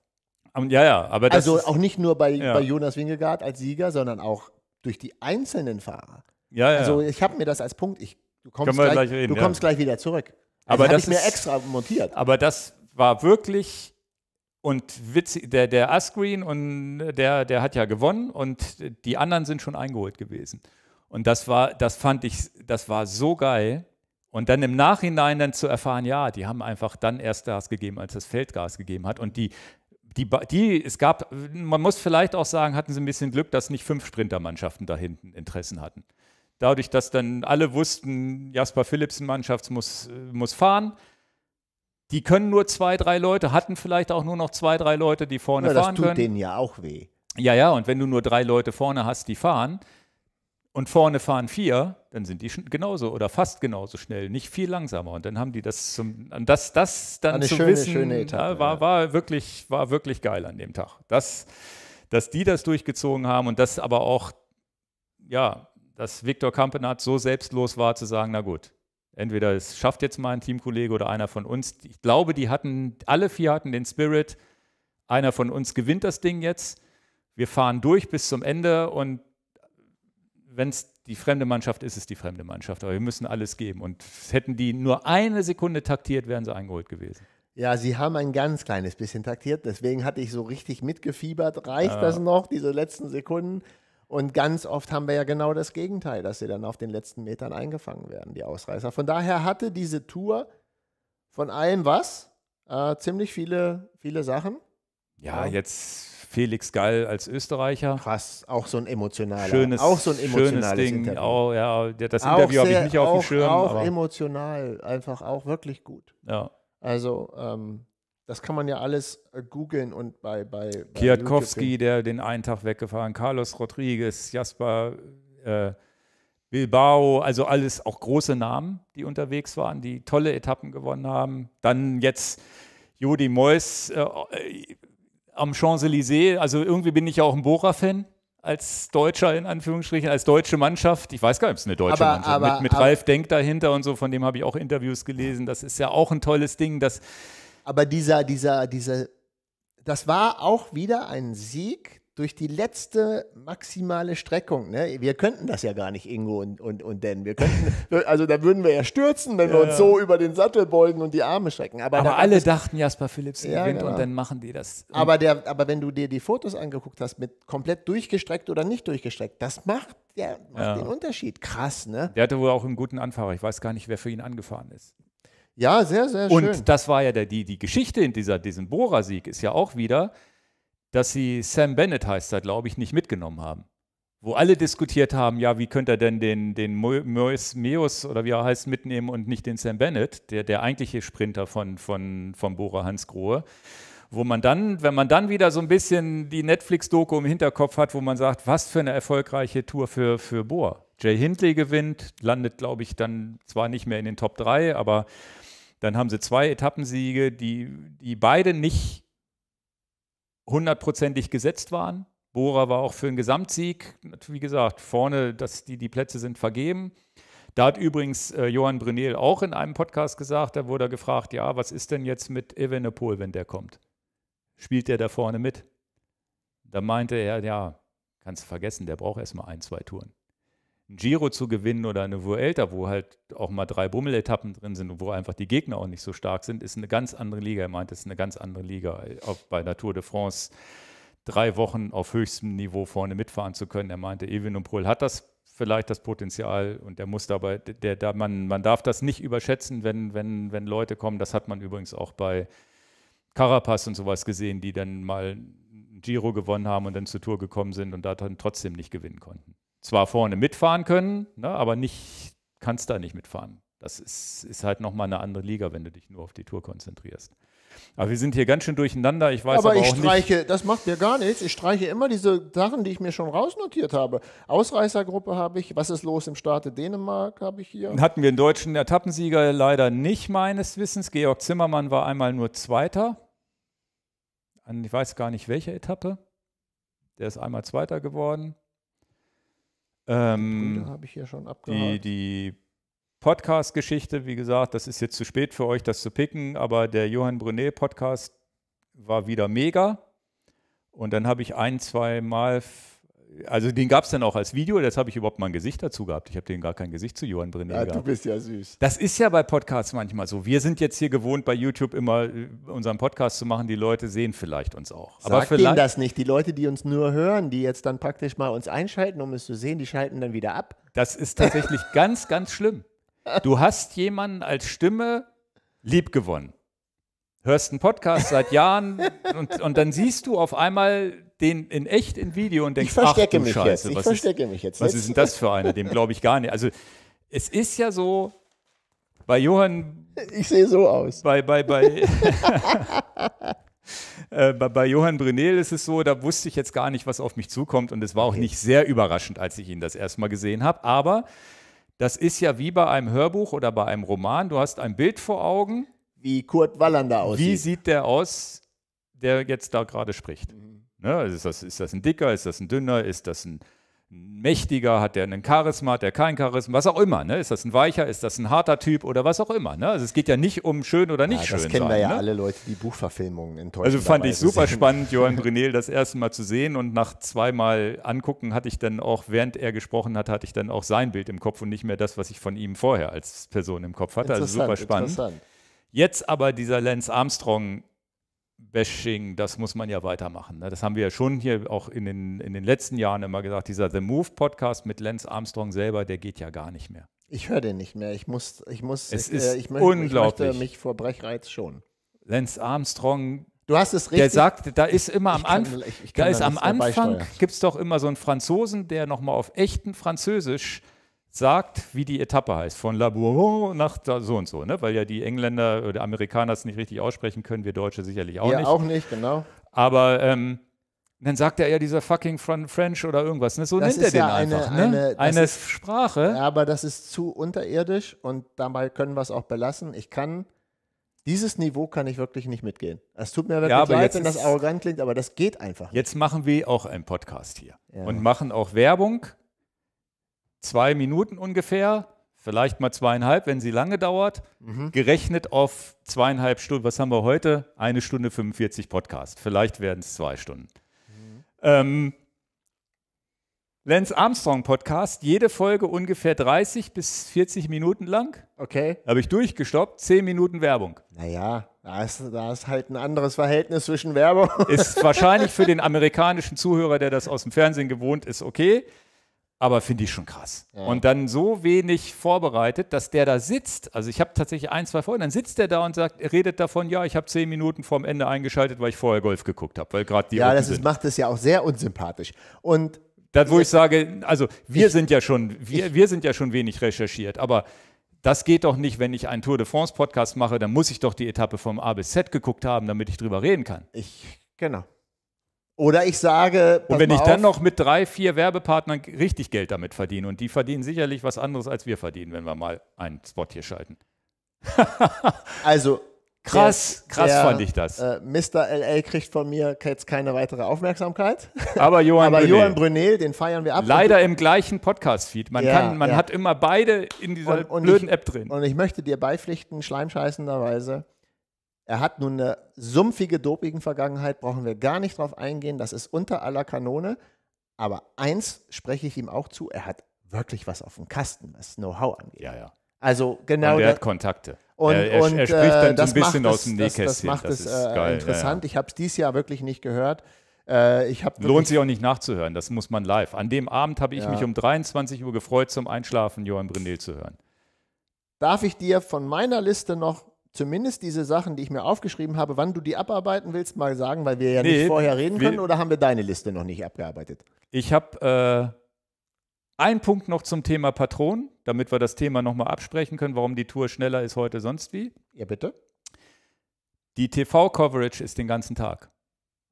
Ja, ja, aber das Also auch nicht nur bei, ja. bei Jonas Wingegaard als Sieger, sondern auch durch die einzelnen Fahrer. Ja, ja. Also ich habe mir das als Punkt, ich, du kommst, gleich, gleich, reden, du kommst ja. gleich wieder zurück. Also aber das habe ich mir extra montiert. Aber das war wirklich und witzig, der, der Asgreen und der, der hat ja gewonnen und die anderen sind schon eingeholt gewesen. Und das war, das fand ich, das war so geil. Und dann im Nachhinein dann zu erfahren, ja, die haben einfach dann erst Gas gegeben, als das Feld Gas gegeben hat. Und die die, die, es gab, man muss vielleicht auch sagen, hatten sie ein bisschen Glück, dass nicht fünf Sprintermannschaften da hinten Interessen hatten. Dadurch, dass dann alle wussten, Jasper Philipsen Mannschaft muss, äh, muss fahren, die können nur zwei, drei Leute, hatten vielleicht auch nur noch zwei, drei Leute, die vorne ja, fahren können. Das tut können. denen ja auch weh. Ja, ja, und wenn du nur drei Leute vorne hast, die fahren, und vorne fahren vier, dann sind die genauso oder fast genauso schnell, nicht viel langsamer. Und dann haben die das zum, das, das dann Eine zu schöne, wissen, schöne Etappe, war, war, wirklich, war wirklich geil an dem Tag. Das, dass die das durchgezogen haben und das aber auch, ja, dass Viktor Kampenat so selbstlos war, zu sagen, na gut, entweder es schafft jetzt mal ein Teamkollege oder einer von uns. Ich glaube, die hatten, alle vier hatten den Spirit, einer von uns gewinnt das Ding jetzt, wir fahren durch bis zum Ende und wenn es die fremde Mannschaft ist, ist es die fremde Mannschaft. Aber wir müssen alles geben. Und hätten die nur eine Sekunde taktiert, wären sie eingeholt gewesen. Ja, sie haben ein ganz kleines bisschen taktiert. Deswegen hatte ich so richtig mitgefiebert. Reicht ja. das noch, diese letzten Sekunden? Und ganz oft haben wir ja genau das Gegenteil, dass sie dann auf den letzten Metern eingefangen werden, die Ausreißer. Von daher hatte diese Tour von allem was? Äh, ziemlich viele, viele Sachen. Ja, ja, jetzt Felix Gall als Österreicher. Krass, auch so ein emotionales. Schönes, auch so ein emotionales Ding. Auch, ja, das Interview habe ich nicht auf dem Schirm. Auch emotional, einfach auch wirklich gut. Ja. Also, ähm, das kann man ja alles googeln und bei. bei, bei Kwiatkowski, der den einen Tag weggefahren, Carlos Rodriguez, Jasper äh, Bilbao, also alles auch große Namen, die unterwegs waren, die tolle Etappen gewonnen haben. Dann jetzt Jodi Mois. Äh, äh am Champs-Élysées. Also irgendwie bin ich ja auch ein Bora-Fan als Deutscher in Anführungsstrichen, als deutsche Mannschaft. Ich weiß gar nicht, ob es eine deutsche aber, Mannschaft ist. mit, mit aber, Ralf Denk dahinter und so, von dem habe ich auch Interviews gelesen. Das ist ja auch ein tolles Ding. Das aber dieser, dieser, dieser, das war auch wieder ein Sieg durch die letzte maximale Streckung, ne? wir könnten das ja gar nicht, Ingo und, und, und denn. Wir könnten, also da würden wir ja stürzen, wenn ja, wir uns ja. so über den Sattel beugen und die Arme strecken. Aber, aber alle dachten, Jasper Philips ja, gewinnt genau. und dann machen die das. Aber, der, aber wenn du dir die Fotos angeguckt hast, mit komplett durchgestreckt oder nicht durchgestreckt, das macht, der, macht den Unterschied. Krass, ne? Der hatte wohl auch einen guten Anfahrer. Ich weiß gar nicht, wer für ihn angefahren ist. Ja, sehr, sehr schön. Und das war ja der, die, die Geschichte in dieser, diesem Bohrersieg ist ja auch wieder, dass sie Sam Bennett heißt da, glaube ich, nicht mitgenommen haben. Wo alle diskutiert haben, ja, wie könnte er denn den, den Meus, Meus oder wie er heißt mitnehmen und nicht den Sam Bennett, der, der eigentliche Sprinter von, von, von Bora Hans Grohe wo man dann, wenn man dann wieder so ein bisschen die Netflix-Doku im Hinterkopf hat, wo man sagt, was für eine erfolgreiche Tour für, für Bohr. Jay Hindley gewinnt, landet, glaube ich, dann zwar nicht mehr in den Top 3, aber dann haben sie zwei Etappensiege, die, die beide nicht hundertprozentig gesetzt waren. Bora war auch für einen Gesamtsieg. Wie gesagt, vorne, dass die, die Plätze sind vergeben. Da hat übrigens äh, Johann Brunel auch in einem Podcast gesagt, da wurde er gefragt, ja, was ist denn jetzt mit Evenepoel, wenn der kommt? Spielt der da vorne mit? Da meinte er, ja, kannst du vergessen, der braucht erstmal ein, zwei Touren ein Giro zu gewinnen oder eine Vuelta, wo halt auch mal drei Bummeletappen drin sind und wo einfach die Gegner auch nicht so stark sind, ist eine ganz andere Liga. Er meint, es ist eine ganz andere Liga. Auch bei der Tour de France drei Wochen auf höchstem Niveau vorne mitfahren zu können. Er meinte, Evin und Pohl hat das vielleicht das Potenzial und er muss dabei, der, der, man, man darf das nicht überschätzen, wenn, wenn, wenn Leute kommen. Das hat man übrigens auch bei Carapaz und sowas gesehen, die dann mal Giro gewonnen haben und dann zur Tour gekommen sind und da dann trotzdem nicht gewinnen konnten zwar vorne mitfahren können, ne, aber nicht, kannst da nicht mitfahren. Das ist, ist halt nochmal eine andere Liga, wenn du dich nur auf die Tour konzentrierst. Aber wir sind hier ganz schön durcheinander. Ich weiß aber, aber ich streiche, nicht. das macht mir gar nichts. Ich streiche immer diese Sachen, die ich mir schon rausnotiert habe. Ausreißergruppe habe ich. Was ist los im Staate Dänemark habe ich hier. Hatten wir einen deutschen Etappensieger leider nicht meines Wissens. Georg Zimmermann war einmal nur Zweiter. An, ich weiß gar nicht welche Etappe. Der ist einmal Zweiter geworden. Ähm, habe ich hier schon Die, die Podcast-Geschichte, wie gesagt, das ist jetzt zu spät für euch, das zu picken, aber der Johann Brunet-Podcast war wieder mega. Und dann habe ich ein, zwei Mal also den gab es dann auch als Video, das habe ich überhaupt mal ein Gesicht dazu gehabt. Ich habe denen gar kein Gesicht zu Johann Brené ja, gehabt. du bist ja süß. Das ist ja bei Podcasts manchmal so. Wir sind jetzt hier gewohnt, bei YouTube immer äh, unseren Podcast zu machen. Die Leute sehen vielleicht uns auch. Sag Aber vielleicht denen das nicht. Die Leute, die uns nur hören, die jetzt dann praktisch mal uns einschalten, um es zu sehen, die schalten dann wieder ab. Das ist tatsächlich ganz, ganz schlimm. Du hast jemanden als Stimme liebgewonnen hörst einen Podcast seit Jahren und, und dann siehst du auf einmal den in echt in Video und denkst, ich verstecke ach, mich Scheiße, jetzt. Ich verstecke ist, mich jetzt. Was ist denn das für einer? Dem glaube ich gar nicht. Also es ist ja so, bei Johann. Ich sehe so aus. Bei, bei, bei, äh, bei, bei, Johann Brunel ist es so, da wusste ich jetzt gar nicht, was auf mich zukommt. Und es war auch okay. nicht sehr überraschend, als ich ihn das erstmal gesehen habe. Aber das ist ja wie bei einem Hörbuch oder bei einem Roman. Du hast ein Bild vor Augen. Wie Kurt Wallander aussieht. Wie sieht der aus, der jetzt da gerade spricht? Mhm. Ne? Ist, das, ist das ein dicker, ist das ein dünner, ist das ein mächtiger, hat der einen Charisma, hat der kein Charisma, was auch immer. Ne? Ist das ein weicher, ist das ein harter Typ oder was auch immer. Ne? Also es geht ja nicht um schön oder nicht ja, schön. Das kennen sein, wir ja ne? alle Leute, die Buchverfilmungen enttäuschen. Also fand ich super sehen. spannend, Johann Brunel das erste Mal zu sehen und nach zweimal angucken hatte ich dann auch, während er gesprochen hat, hatte ich dann auch sein Bild im Kopf und nicht mehr das, was ich von ihm vorher als Person im Kopf hatte. Also super spannend. Jetzt aber dieser Lance Armstrong Bashing, das muss man ja weitermachen. Ne? Das haben wir ja schon hier auch in den, in den letzten Jahren immer gesagt. Dieser The Move Podcast mit Lance Armstrong selber, der geht ja gar nicht mehr. Ich höre den nicht mehr. Ich muss, ich muss, es äh, ich, ist äh, ich, unglaublich. ich möchte mich vor Brechreiz schon. Lance Armstrong, Du hast es richtig. Der sagt, da ist immer am kann, Anfang, da ist am Anfang gibt es doch immer so einen Franzosen, der nochmal auf echten Französisch sagt, wie die Etappe heißt, von La Bourgogne nach so und so, ne? weil ja die Engländer oder Amerikaner es nicht richtig aussprechen können, wir Deutsche sicherlich auch ja, nicht. auch nicht, genau. Aber ähm, dann sagt er ja dieser fucking French oder irgendwas, ne? so das nennt er ja den eine, einfach. Ne? Eine, ne? eine ist, Sprache. Aber das ist zu unterirdisch und dabei können wir es auch belassen. Ich kann dieses Niveau kann ich wirklich nicht mitgehen. Es tut mir wirklich ja, leid, wenn das arrogant klingt, aber das geht einfach. Nicht. Jetzt machen wir auch einen Podcast hier ja. und machen auch Werbung zwei Minuten ungefähr, vielleicht mal zweieinhalb, wenn sie lange dauert, mhm. gerechnet auf zweieinhalb Stunden. Was haben wir heute? Eine Stunde 45 Podcast. Vielleicht werden es zwei Stunden. Mhm. Ähm, Lance Armstrong Podcast, jede Folge ungefähr 30 bis 40 Minuten lang. Okay. Habe ich durchgestoppt, zehn Minuten Werbung. Naja, da ist, da ist halt ein anderes Verhältnis zwischen Werbung. Ist wahrscheinlich für den amerikanischen Zuhörer, der das aus dem Fernsehen gewohnt ist, okay aber finde ich schon krass. Ja. Und dann so wenig vorbereitet, dass der da sitzt. Also ich habe tatsächlich ein, zwei Folgen, dann sitzt der da und sagt, redet davon, ja, ich habe zehn Minuten vorm Ende eingeschaltet, weil ich vorher Golf geguckt habe, weil gerade die. Ja, das ist, macht es ja auch sehr unsympathisch. Und das, wo ich, ich äh, sage, also wir ich, sind ja schon, wir, ich, wir sind ja schon wenig recherchiert, aber das geht doch nicht, wenn ich einen Tour de France Podcast mache, dann muss ich doch die Etappe vom A bis Z geguckt haben, damit ich drüber reden kann. Ich, genau. Oder ich sage. Und wenn ich auf, dann noch mit drei, vier Werbepartnern richtig Geld damit verdiene und die verdienen sicherlich was anderes, als wir verdienen, wenn wir mal einen Spot hier schalten. also. Krass, der, krass der, fand ich das. Äh, Mr. LL kriegt von mir jetzt keine weitere Aufmerksamkeit. Aber Johann, Aber Johann Brunel, den feiern wir ab. Leider im gleichen Podcast-Feed. Man, ja, kann, man ja. hat immer beide in dieser und, und blöden ich, App drin. Und ich möchte dir beipflichten, schleimscheißenderweise, er hat nun eine sumpfige Doping-Vergangenheit, brauchen wir gar nicht drauf eingehen. Das ist unter aller Kanone. Aber eins spreche ich ihm auch zu: er hat wirklich was auf dem Kasten, was Know-how angeht. Ja, ja. Also genau. Und er hat Kontakte. Und, er, und, er spricht dann äh, so ein bisschen aus dem Nähkästchen. Das, das macht das es äh, geil, interessant. Ja, ja. Ich habe es dieses Jahr wirklich nicht gehört. Äh, Lohnt sich auch nicht nachzuhören, das muss man live. An dem Abend habe ich ja. mich um 23 Uhr gefreut, zum Einschlafen Johann Brindel zu hören. Darf ich dir von meiner Liste noch zumindest diese Sachen, die ich mir aufgeschrieben habe, wann du die abarbeiten willst, mal sagen, weil wir ja nee, nicht vorher reden können oder haben wir deine Liste noch nicht abgearbeitet? Ich habe äh, einen Punkt noch zum Thema Patronen, damit wir das Thema nochmal absprechen können, warum die Tour schneller ist heute sonst wie. Ja, bitte. Die TV-Coverage ist den ganzen Tag.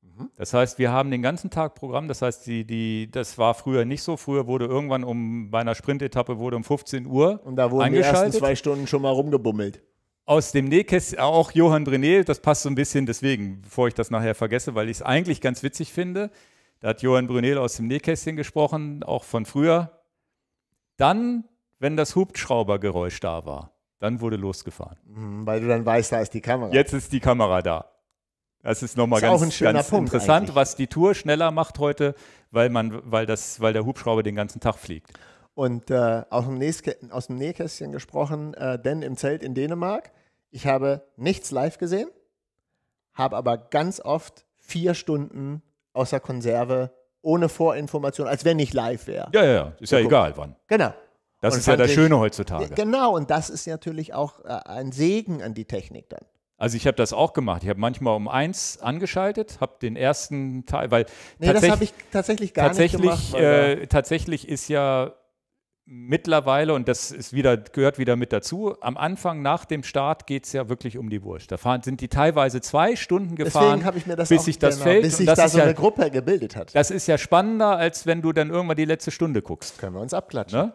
Mhm. Das heißt, wir haben den ganzen Tag Programm. Das heißt, die, die, das war früher nicht so. Früher wurde irgendwann um bei einer Sprintetappe wurde um 15 Uhr. Und da wurden die ersten zwei Stunden schon mal rumgebummelt aus dem Nähkästchen, auch Johann Brené, das passt so ein bisschen deswegen, bevor ich das nachher vergesse, weil ich es eigentlich ganz witzig finde. Da hat Johann Brunel aus dem Nähkästchen gesprochen, auch von früher. Dann, wenn das Hubschraubergeräusch da war, dann wurde losgefahren. Mhm, weil du dann weißt, da ist die Kamera. Jetzt ist die Kamera da. Das ist nochmal ganz, ganz Punkt interessant, eigentlich. was die Tour schneller macht heute, weil, man, weil, das, weil der Hubschrauber den ganzen Tag fliegt. Und äh, aus, dem Nähkästchen gesprochen, äh, denn im Zelt in Dänemark, ich habe nichts live gesehen, habe aber ganz oft vier Stunden außer Konserve, ohne Vorinformation, als wenn ich live wäre. Ja, ja, ja. Ist ja egal wann. Genau. Das und ist ja das Schöne heutzutage. Genau, und das ist natürlich auch äh, ein Segen an die Technik dann. Also ich habe das auch gemacht. Ich habe manchmal um eins angeschaltet, habe den ersten Teil, weil nee, das habe ich tatsächlich gar tatsächlich, nicht gemacht. Äh, tatsächlich ist ja mittlerweile, und das ist wieder, gehört wieder mit dazu, am Anfang nach dem Start geht es ja wirklich um die Wurst. Da fahren, sind die teilweise zwei Stunden gefahren, ich bis sich das genau, fällt. Bis sich da so ja, eine Gruppe gebildet hat. Das ist ja spannender, als wenn du dann irgendwann die letzte Stunde guckst. Können wir uns abklatschen. Ne?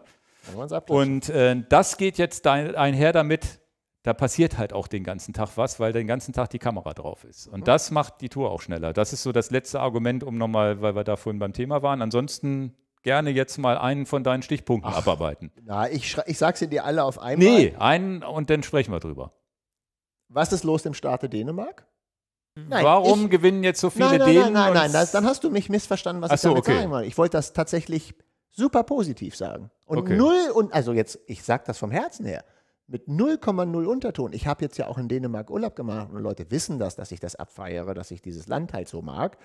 Wir uns abklatschen. Und äh, das geht jetzt einher damit, da passiert halt auch den ganzen Tag was, weil den ganzen Tag die Kamera drauf ist. Und mhm. das macht die Tour auch schneller. Das ist so das letzte Argument, um nochmal, weil wir da vorhin beim Thema waren. Ansonsten gerne jetzt mal einen von deinen Stichpunkten Ach, abarbeiten. Na, ich, ich sag's dir alle auf einmal. Nee, einen und dann sprechen wir drüber. Was ist los im Staate Dänemark? Mhm. Nein, Warum ich, gewinnen jetzt so viele nein, nein, Dänen? Nein, nein, nein, das, dann hast du mich missverstanden, was Ach ich so, damit okay. sagen wollte. Ich wollte das tatsächlich super positiv sagen. Und okay. null, und also jetzt, ich sag das vom Herzen her, mit 0,0 Unterton. Ich habe jetzt ja auch in Dänemark Urlaub gemacht und Leute wissen das, dass ich das abfeiere, dass ich dieses Land halt so mag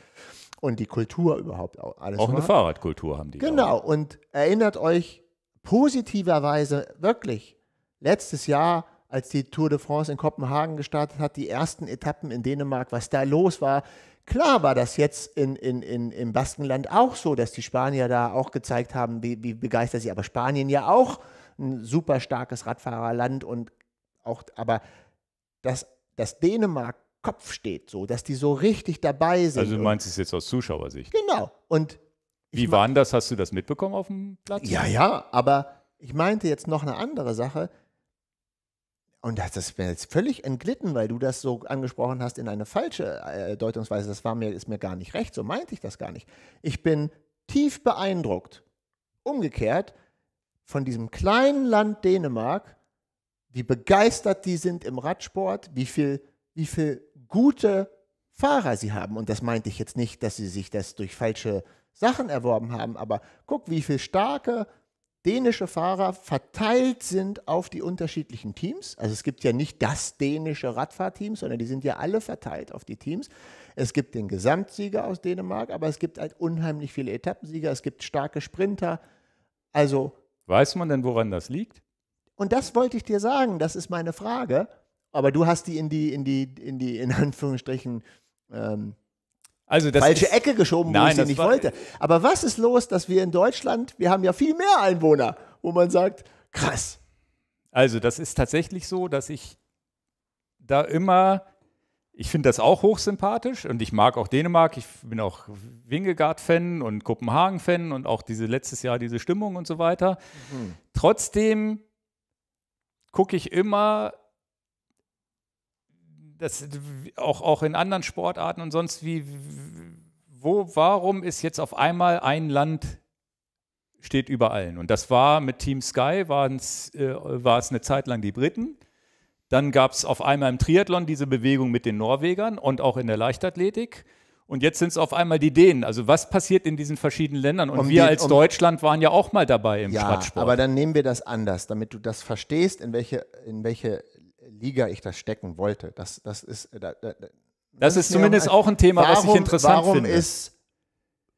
und die Kultur überhaupt auch alles. Auch mal. eine Fahrradkultur haben die. Genau, auch. und erinnert euch positiverweise wirklich letztes Jahr, als die Tour de France in Kopenhagen gestartet hat, die ersten Etappen in Dänemark, was da los war. Klar war das jetzt in, in, in, im Baskenland auch so, dass die Spanier da auch gezeigt haben, wie, wie begeistert sie, aber Spanien ja auch ein super starkes Radfahrerland und auch, aber dass, dass Dänemark Kopf steht, so, dass die so richtig dabei sind. Also du meinst es jetzt aus Zuschauersicht? Genau. Und wie war denn das? Hast du das mitbekommen auf dem Platz? Ja, ja, aber ich meinte jetzt noch eine andere Sache. Und das ist mir jetzt völlig entglitten, weil du das so angesprochen hast in eine falsche äh, Deutungsweise. Das war mir, ist mir gar nicht recht, so meinte ich das gar nicht. Ich bin tief beeindruckt, umgekehrt, von diesem kleinen Land Dänemark, wie begeistert die sind im Radsport, wie viel, wie viel gute Fahrer sie haben. Und das meinte ich jetzt nicht, dass sie sich das durch falsche Sachen erworben haben, aber guck, wie viele starke dänische Fahrer verteilt sind auf die unterschiedlichen Teams. Also es gibt ja nicht das dänische Radfahrteam, sondern die sind ja alle verteilt auf die Teams. Es gibt den Gesamtsieger aus Dänemark, aber es gibt halt unheimlich viele Etappensieger, es gibt starke Sprinter. Also weiß man denn, woran das liegt? Und das wollte ich dir sagen, das ist meine Frage aber du hast die in die, in die, in die, in Anführungsstrichen, ähm, also falsche ist, Ecke geschoben, nein, wo ich sie nicht war, wollte. Aber was ist los, dass wir in Deutschland, wir haben ja viel mehr Einwohner, wo man sagt, krass. Also das ist tatsächlich so, dass ich da immer, ich finde das auch hochsympathisch und ich mag auch Dänemark, ich bin auch wingegard fan und Kopenhagen-Fan und auch diese letztes Jahr diese Stimmung und so weiter. Mhm. Trotzdem gucke ich immer, das auch, auch in anderen Sportarten und sonst wie, wo, warum ist jetzt auf einmal ein Land steht über allen? Und das war mit Team Sky, war es äh, eine Zeit lang die Briten. Dann gab es auf einmal im Triathlon diese Bewegung mit den Norwegern und auch in der Leichtathletik. Und jetzt sind es auf einmal die Dänen. Also was passiert in diesen verschiedenen Ländern? Und um wir die, als um Deutschland waren ja auch mal dabei im ja, Radsport. Aber dann nehmen wir das anders, damit du das verstehst, in welche, in welche Liga ich das stecken wollte. Das, das ist. Äh, da, da, das ist zumindest auch ein Thema, warum, was ich interessant warum finde. Warum ist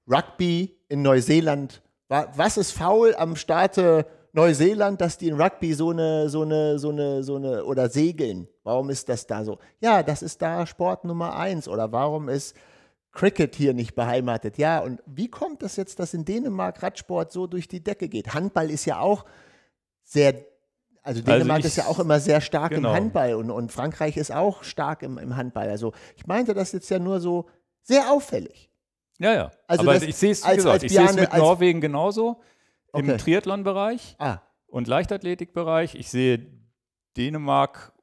Rugby in Neuseeland, was ist faul am Starte Neuseeland, dass die in Rugby so eine, so eine, so eine, so eine, oder segeln? Warum ist das da so? Ja, das ist da Sport Nummer eins. Oder warum ist Cricket hier nicht beheimatet? Ja, und wie kommt das jetzt, dass in Dänemark Radsport so durch die Decke geht? Handball ist ja auch sehr also, also Dänemark also ist ja auch immer sehr stark genau. im Handball und, und Frankreich ist auch stark im, im Handball. Also ich meinte das jetzt ja nur so sehr auffällig. Ja, ja. Also Aber das, ich sehe es, als, gesagt, als mit Norwegen genauso im okay. Triathlon-Bereich ah. und Leichtathletik-Bereich. Ich sehe Dänemark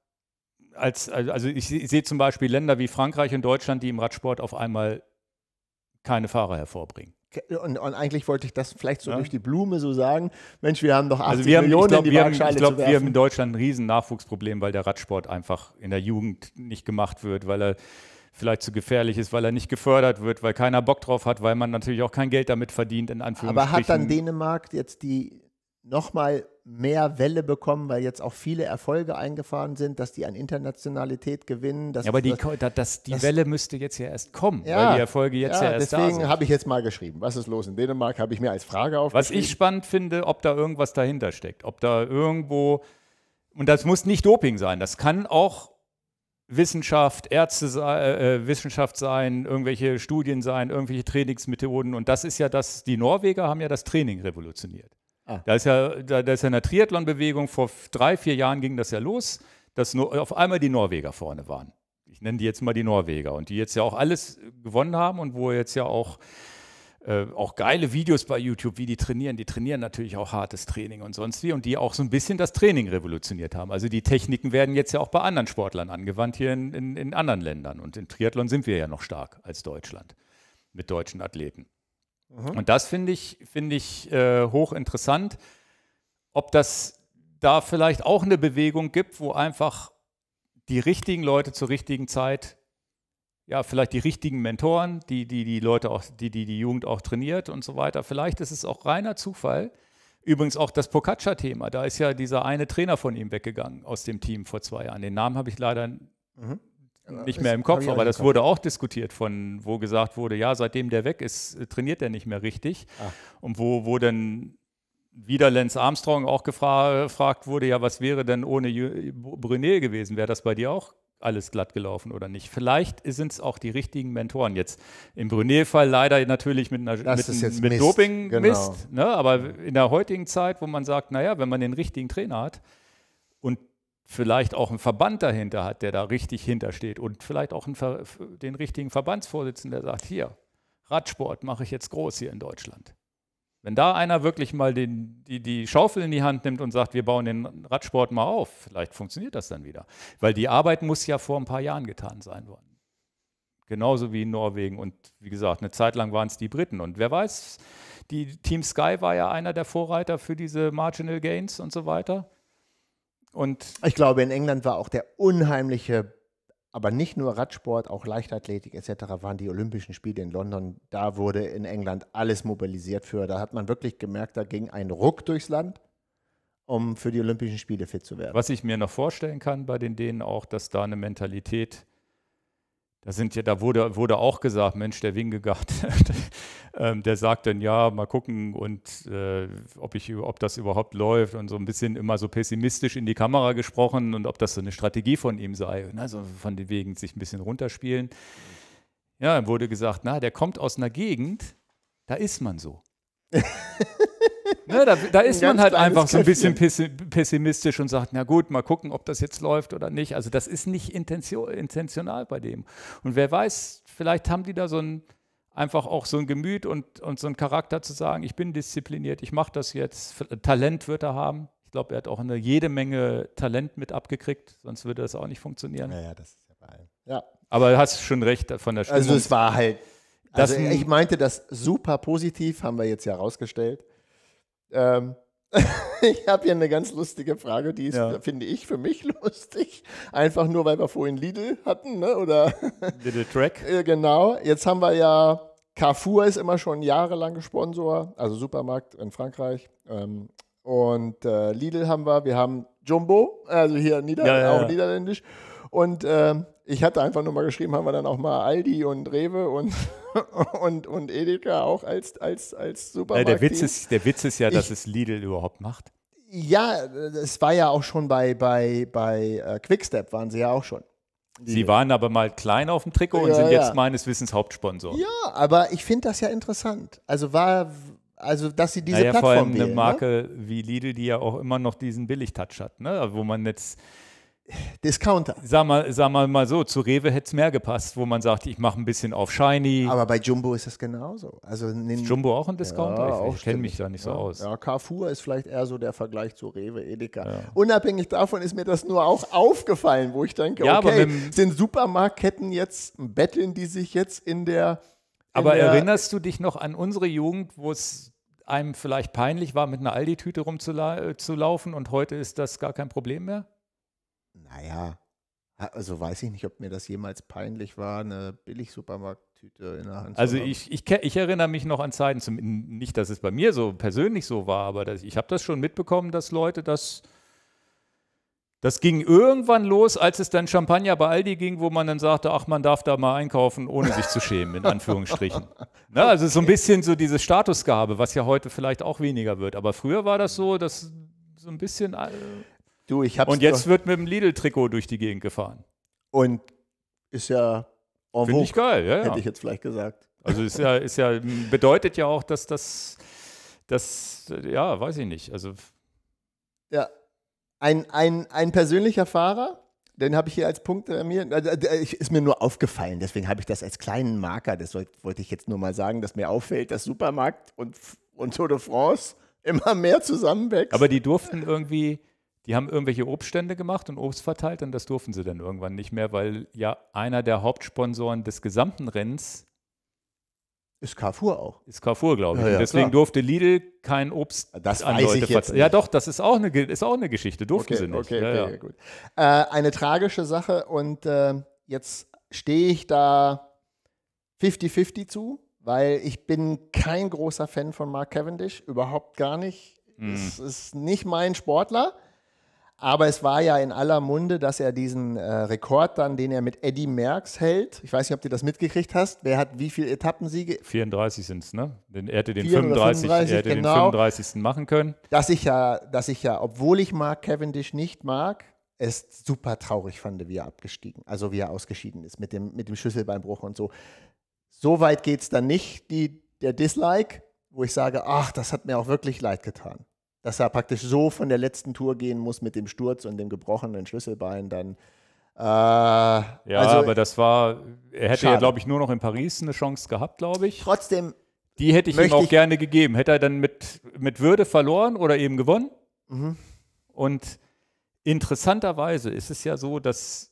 als, also, also ich sehe zum Beispiel Länder wie Frankreich und Deutschland, die im Radsport auf einmal keine Fahrer hervorbringen. Und, und, eigentlich wollte ich das vielleicht so ja. durch die Blume so sagen, Mensch, wir haben doch 80 also wir haben, Millionen glaub, in die wir haben, Ich glaube, wir haben in Deutschland ein riesen Nachwuchsproblem, weil der Radsport einfach in der Jugend nicht gemacht wird, weil er vielleicht zu gefährlich ist, weil er nicht gefördert wird, weil keiner Bock drauf hat, weil man natürlich auch kein Geld damit verdient, in Anführungsstrichen. Aber hat dann Dänemark jetzt die nochmal mehr Welle bekommen, weil jetzt auch viele Erfolge eingefahren sind, dass die an Internationalität gewinnen. Dass, ja, aber die, dass, dass die das, Welle müsste jetzt ja erst kommen, ja, weil die Erfolge jetzt ja, ja erst deswegen da Deswegen habe ich jetzt mal geschrieben, was ist los in Dänemark, habe ich mir als Frage aufgeschrieben. Was ich spannend finde, ob da irgendwas dahinter steckt, ob da irgendwo, und das muss nicht Doping sein, das kann auch Wissenschaft, Ärzte, äh, äh, Wissenschaft sein, irgendwelche Studien sein, irgendwelche Trainingsmethoden. Und das ist ja das, die Norweger haben ja das Training revolutioniert. Ah. Da ist ja, da, da ist ja in der Triathlon-Bewegung vor drei, vier Jahren ging das ja los, dass nur auf einmal die Norweger vorne waren. Ich nenne die jetzt mal die Norweger und die jetzt ja auch alles äh, gewonnen haben und wo jetzt ja auch äh, auch geile Videos bei YouTube, wie die trainieren. Die trainieren natürlich auch hartes Training und sonst wie und die auch so ein bisschen das Training revolutioniert haben. Also die Techniken werden jetzt ja auch bei anderen Sportlern angewandt hier in, in, in anderen Ländern und im Triathlon sind wir ja noch stark als Deutschland mit deutschen Athleten. Mhm. Und das finde ich, find ich äh, hochinteressant, ob das da vielleicht auch eine Bewegung gibt, wo einfach die richtigen Leute zur richtigen Zeit, ja, vielleicht die richtigen Mentoren, die die, die Leute auch, die, die die Jugend auch trainiert und so weiter. Vielleicht ist es auch reiner Zufall. Übrigens auch das Pocaccia-Thema. Da ist ja dieser eine Trainer von ihm weggegangen aus dem Team vor zwei Jahren. Den Namen habe ich leider mhm nicht mehr im Kopf, aber das wurde auch diskutiert von, wo gesagt wurde, ja, seitdem der weg ist, äh, trainiert er nicht mehr richtig. Ah. Und wo, wo dann wieder Lance Armstrong auch gefragt wurde, ja, was wäre denn ohne Brunel gewesen? Wäre das bei dir auch alles glatt gelaufen oder nicht. Vielleicht sind es auch die richtigen Mentoren jetzt. Im Brunel-Fall leider natürlich mit, einer, mit, mit Mist. Doping genau. Mist, ne? aber in der heutigen Zeit, wo man sagt, naja, wenn man den richtigen Trainer hat und vielleicht auch einen Verband dahinter hat, der da richtig hintersteht und vielleicht auch Ver den richtigen Verbandsvorsitzenden, der sagt, hier, Radsport mache ich jetzt groß hier in Deutschland. Wenn da einer wirklich mal den, die, die Schaufel in die Hand nimmt und sagt, wir bauen den Radsport mal auf, vielleicht funktioniert das dann wieder. Weil die Arbeit muss ja vor ein paar Jahren getan sein worden. Genauso wie in Norwegen. Und wie gesagt, eine Zeit lang waren es die Briten. Und wer weiß, die Team Sky war ja einer der Vorreiter für diese Marginal Gains und so weiter. Und ich glaube, in England war auch der unheimliche, aber nicht nur Radsport, auch Leichtathletik etc. waren die Olympischen Spiele in London. Da wurde in England alles mobilisiert für. Da hat man wirklich gemerkt, da ging ein Ruck durchs Land, um für die Olympischen Spiele fit zu werden. Was ich mir noch vorstellen kann bei den Dänen auch, dass da eine Mentalität da, sind ja, da wurde, wurde auch gesagt, Mensch, der Wingegaard, ähm, der sagt dann, ja, mal gucken und äh, ob, ich, ob das überhaupt läuft und so ein bisschen immer so pessimistisch in die Kamera gesprochen und ob das so eine Strategie von ihm sei. Also von den Wegen sich ein bisschen runterspielen. Ja, wurde gesagt, na, der kommt aus einer Gegend, da ist man so. ne, da, da ist man halt einfach so ein bisschen pessimistisch und sagt, na gut, mal gucken, ob das jetzt läuft oder nicht. Also das ist nicht intention, intentional bei dem. Und wer weiß, vielleicht haben die da so ein einfach auch so ein Gemüt und, und so ein Charakter zu sagen, ich bin diszipliniert, ich mache das jetzt. Talent wird er haben. Ich glaube, er hat auch eine jede Menge Talent mit abgekriegt, sonst würde das auch nicht funktionieren. Ja, ja das ist ja bei allem. Ja. Aber du hast schon recht von der Stimmung. Also es war halt, also ich meinte das super positiv, haben wir jetzt ja rausgestellt. Ähm, ich habe hier eine ganz lustige Frage, die ist, ja. finde ich, für mich lustig. Einfach nur, weil wir vorhin Lidl hatten, ne? oder? Lidl Track. Äh, genau. Jetzt haben wir ja, Carrefour ist immer schon jahrelang Sponsor, also Supermarkt in Frankreich. Ähm, und äh, Lidl haben wir, wir haben Jumbo, also hier Nieder ja, ja, auch niederländisch. Und äh, ich hatte einfach nur mal geschrieben, haben wir dann auch mal Aldi und Rewe und, und, und Edeka auch als, als, als Supermarkt. Ja, der, Witz ist, der Witz ist ja, dass es Lidl überhaupt macht. Ja, es war ja auch schon bei, bei, bei äh, Quickstep, waren sie ja auch schon. Die sie waren aber mal klein auf dem Trikot und ja, sind jetzt ja. meines Wissens Hauptsponsor. Ja, aber ich finde das ja interessant. Also war, also dass sie diese naja, Plattform vor allem wählen, eine Marke ne? wie Lidl, die ja auch immer noch diesen Billigtouch hat, ne? wo man jetzt Discounter. Sag mal, sag mal, mal so, zu Rewe hätte es mehr gepasst, wo man sagt, ich mache ein bisschen auf Shiny. Aber bei Jumbo ist das genauso. Also ist Jumbo auch ein Discounter? Ja, ich, ich kenne mich da nicht so aus. Ja, Carrefour ist vielleicht eher so der Vergleich zu Rewe, Edeka. Ja. Unabhängig davon ist mir das nur auch aufgefallen, wo ich denke, okay, sind Supermarktketten jetzt, betteln die sich jetzt in der in Aber der erinnerst du dich noch an unsere Jugend, wo es einem vielleicht peinlich war, mit einer Aldi-Tüte rumzulaufen äh, und heute ist das gar kein Problem mehr? naja, also weiß ich nicht, ob mir das jemals peinlich war, eine Billig-Supermarkttüte in der Hand also zu haben. Also ich, ich, ich, erinnere mich noch an Zeiten, zum, nicht, dass es bei mir so persönlich so war, aber das, ich habe das schon mitbekommen, dass Leute das, das ging irgendwann los, als es dann Champagner bei Aldi ging, wo man dann sagte, ach, man darf da mal einkaufen, ohne sich zu schämen, in Anführungsstrichen. Na, also so ein bisschen so diese Statusgabe, was ja heute vielleicht auch weniger wird. Aber früher war das so, dass so ein bisschen... Äh, Du, ich hab's Und jetzt wird mit dem Lidl-Trikot durch die Gegend gefahren. Und ist ja en Finde ich geil, ja, ja. Hätte ich jetzt vielleicht gesagt. Also ist ja, ist ja, bedeutet ja auch, dass das, das, ja, weiß ich nicht. Also. Ja. Ein, ein, ein persönlicher Fahrer, den habe ich hier als Punkt bei äh, mir. Äh, äh, ist mir nur aufgefallen, deswegen habe ich das als kleinen Marker. Das wollte ich jetzt nur mal sagen, dass mir auffällt, dass Supermarkt und, und Tour de France immer mehr zusammenwächst. Aber die durften irgendwie die haben irgendwelche Obststände gemacht und Obst verteilt und das durften sie dann irgendwann nicht mehr, weil ja einer der Hauptsponsoren des gesamten Rennens ist Carrefour auch. Ist Carrefour, glaube ich. Ja, ja, deswegen klar. durfte Lidl kein Obst ah, das an weiß Leute ich jetzt Ja, doch, das ist auch eine, ist auch eine Geschichte. Durften okay, sie nicht. Okay, ja, okay, gut. Äh, eine tragische Sache und äh, jetzt stehe ich da 50-50 zu, weil ich bin kein großer Fan von Mark Cavendish, überhaupt gar nicht. Mm. Es ist nicht mein Sportler. Aber es war ja in aller Munde, dass er diesen äh, Rekord dann, den er mit Eddie Merckx hält, ich weiß nicht, ob du das mitgekriegt hast, wer hat wie viele Etappensiege? 34 sind es, ne? Er hätte den 35, 35, er hätte genau. den 35. machen können. Dass ich ja, dass ich ja, obwohl ich Mark Cavendish nicht mag, es super traurig fand, wie er abgestiegen, also wie er ausgeschieden ist mit dem, mit dem Schüsselbeinbruch und so. So weit geht es dann nicht, die, der Dislike, wo ich sage, ach, das hat mir auch wirklich leid getan dass er praktisch so von der letzten Tour gehen muss mit dem Sturz und dem gebrochenen Schlüsselbein dann. Äh, ja, also, aber das war, er hätte schade. ja, glaube ich, nur noch in Paris eine Chance gehabt, glaube ich. Trotzdem. Die hätte ich ihm auch ich gerne gegeben. Hätte er dann mit, mit Würde verloren oder eben gewonnen? Mhm. Und interessanterweise ist es ja so, dass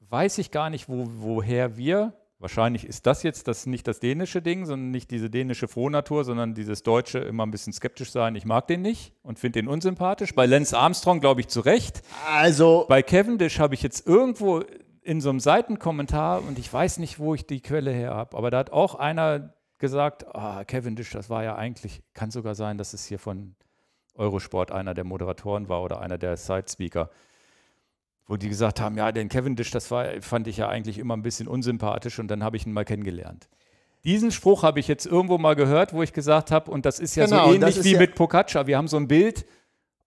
weiß ich gar nicht, wo, woher wir Wahrscheinlich ist das jetzt das, nicht das dänische Ding, sondern nicht diese dänische Frohnatur, sondern dieses deutsche immer ein bisschen skeptisch sein. Ich mag den nicht und finde den unsympathisch. Bei Lance Armstrong glaube ich zu Recht. Also. Bei Cavendish habe ich jetzt irgendwo in so einem Seitenkommentar und ich weiß nicht, wo ich die Quelle her habe, aber da hat auch einer gesagt: ah, Cavendish, das war ja eigentlich, kann sogar sein, dass es hier von Eurosport einer der Moderatoren war oder einer der Sidespeaker. speaker wo die gesagt haben, ja, den Cavendish, das war, fand ich ja eigentlich immer ein bisschen unsympathisch und dann habe ich ihn mal kennengelernt. Diesen Spruch habe ich jetzt irgendwo mal gehört, wo ich gesagt habe, und das ist ja genau, so ähnlich wie ja mit Pocaccia. Wir haben so ein Bild,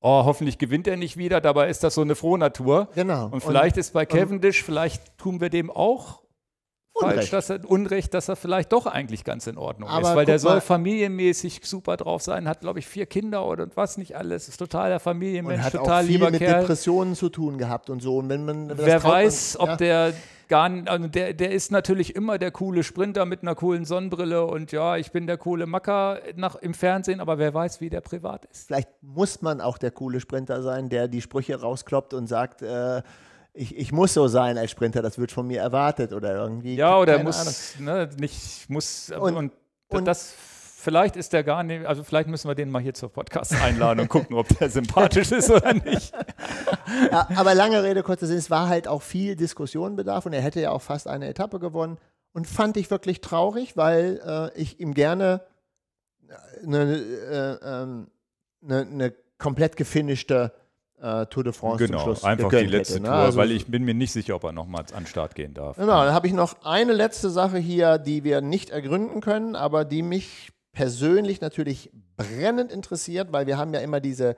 oh, hoffentlich gewinnt er nicht wieder, dabei ist das so eine Frohnatur. Genau. Und vielleicht und, ist bei Cavendish, vielleicht tun wir dem auch Unrecht. falsch, dass er Unrecht, dass er vielleicht doch eigentlich ganz in Ordnung aber ist, weil der soll mal. familienmäßig super drauf sein, hat glaube ich vier Kinder oder was nicht alles, ist total der Familienmensch, und hat auch viel mit Kerl. Depressionen zu tun gehabt und so. Und wenn man wer weiß, man, ja. ob der gar also der, der ist natürlich immer der coole Sprinter mit einer coolen Sonnenbrille und ja, ich bin der coole Macker nach, im Fernsehen, aber wer weiß, wie der privat ist. Vielleicht muss man auch der coole Sprinter sein, der die Sprüche rauskloppt und sagt, äh, ich, ich muss so sein als Sprinter, das wird von mir erwartet oder irgendwie. Ja, oder muss, ne, nicht, muss, äh, und, und, und das vielleicht ist der gar nicht, also vielleicht müssen wir den mal hier zur Podcast einladen und gucken, ob der sympathisch ist oder nicht. Ja, aber lange Rede, kurzer Sinn, es war halt auch viel Diskussionenbedarf und er hätte ja auch fast eine Etappe gewonnen und fand ich wirklich traurig, weil äh, ich ihm gerne eine, äh, ne, äh, eine, ähm, eine komplett gefinischte äh, Tour de France genau, zum Schluss einfach die letzte hätte, ne? Tour, also weil ich bin mir nicht sicher, ob er nochmals an den Start gehen darf. Genau, dann habe ich noch eine letzte Sache hier, die wir nicht ergründen können, aber die mich persönlich natürlich brennend interessiert, weil wir haben ja immer diese,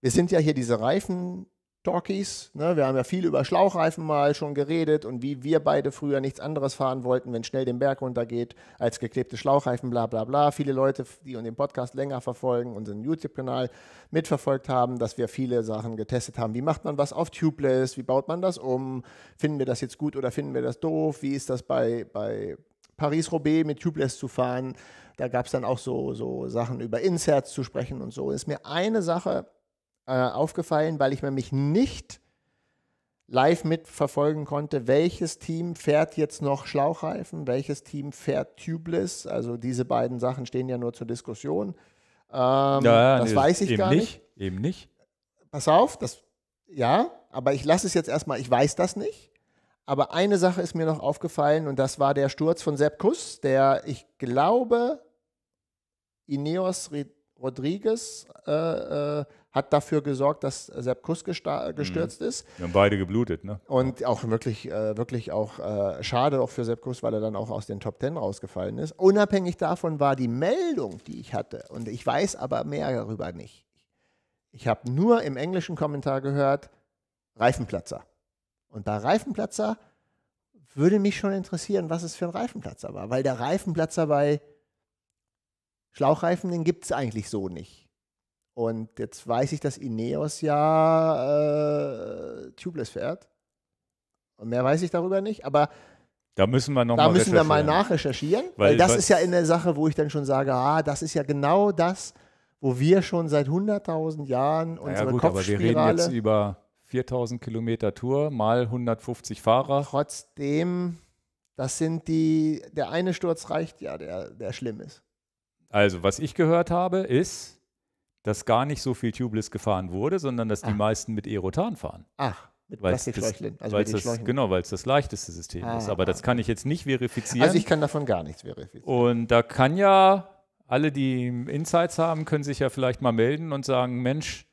wir sind ja hier diese Reifen Talkies. Ne? Wir haben ja viel über Schlauchreifen mal schon geredet und wie wir beide früher nichts anderes fahren wollten, wenn schnell den Berg runtergeht, als geklebte Schlauchreifen, bla bla bla. Viele Leute, die uns den Podcast länger verfolgen, unseren YouTube-Kanal mitverfolgt haben, dass wir viele Sachen getestet haben. Wie macht man was auf Tubeless? Wie baut man das um? Finden wir das jetzt gut oder finden wir das doof? Wie ist das bei, bei Paris-Roubaix mit Tubeless zu fahren? Da gab es dann auch so, so Sachen über Inserts zu sprechen und so. Ist mir eine Sache äh, aufgefallen, weil ich nämlich nicht live mitverfolgen konnte, welches Team fährt jetzt noch Schlauchreifen, welches Team fährt Tubeless. Also diese beiden Sachen stehen ja nur zur Diskussion. Ähm, ja, das nee, weiß ich gar nicht, nicht. Eben nicht. Pass auf, das ja, aber ich lasse es jetzt erstmal, ich weiß das nicht. Aber eine Sache ist mir noch aufgefallen und das war der Sturz von Sepp Kuss, der, ich glaube, Ineos Rodriguez äh, äh, hat dafür gesorgt, dass Sepp Kuss mhm. gestürzt mhm. ist. Wir haben beide geblutet, ne? Und auch wirklich, äh, wirklich auch äh, schade auch für Sepp Kuss, weil er dann auch aus den Top Ten rausgefallen ist. Unabhängig davon war die Meldung, die ich hatte, und ich weiß aber mehr darüber nicht. Ich habe nur im englischen Kommentar gehört, Reifenplatzer. Und bei Reifenplatzer würde mich schon interessieren, was es für ein Reifenplatzer war, weil der Reifenplatzer bei Schlauchreifen, den gibt es eigentlich so nicht. Und jetzt weiß ich, dass Ineos ja äh, tubeless fährt. Und mehr weiß ich darüber nicht, aber da müssen wir noch da mal müssen wir mal nachrecherchieren, weil, weil das ist ja in der Sache, wo ich dann schon sage, ah, das ist ja genau das, wo wir schon seit 100.000 Jahren unsere ja, gut, Kopfspirale. Aber wir reden jetzt über 4.000 Kilometer Tour mal 150 Fahrer. Trotzdem, das sind die, der eine Sturz reicht ja, der, der schlimm ist. Also was ich gehört habe, ist, dass gar nicht so viel Tubeless gefahren wurde, sondern dass Ach. die ah. meisten mit Aerotan fahren. Ach. Mit Plastikschläuchchen, also mit das, Genau, weil es das leichteste System ah, ist. Aber ah, das kann ich jetzt nicht verifizieren. Also ich kann davon gar nichts verifizieren. Und da kann ja alle, die Insights haben, können sich ja vielleicht mal melden und sagen, Mensch,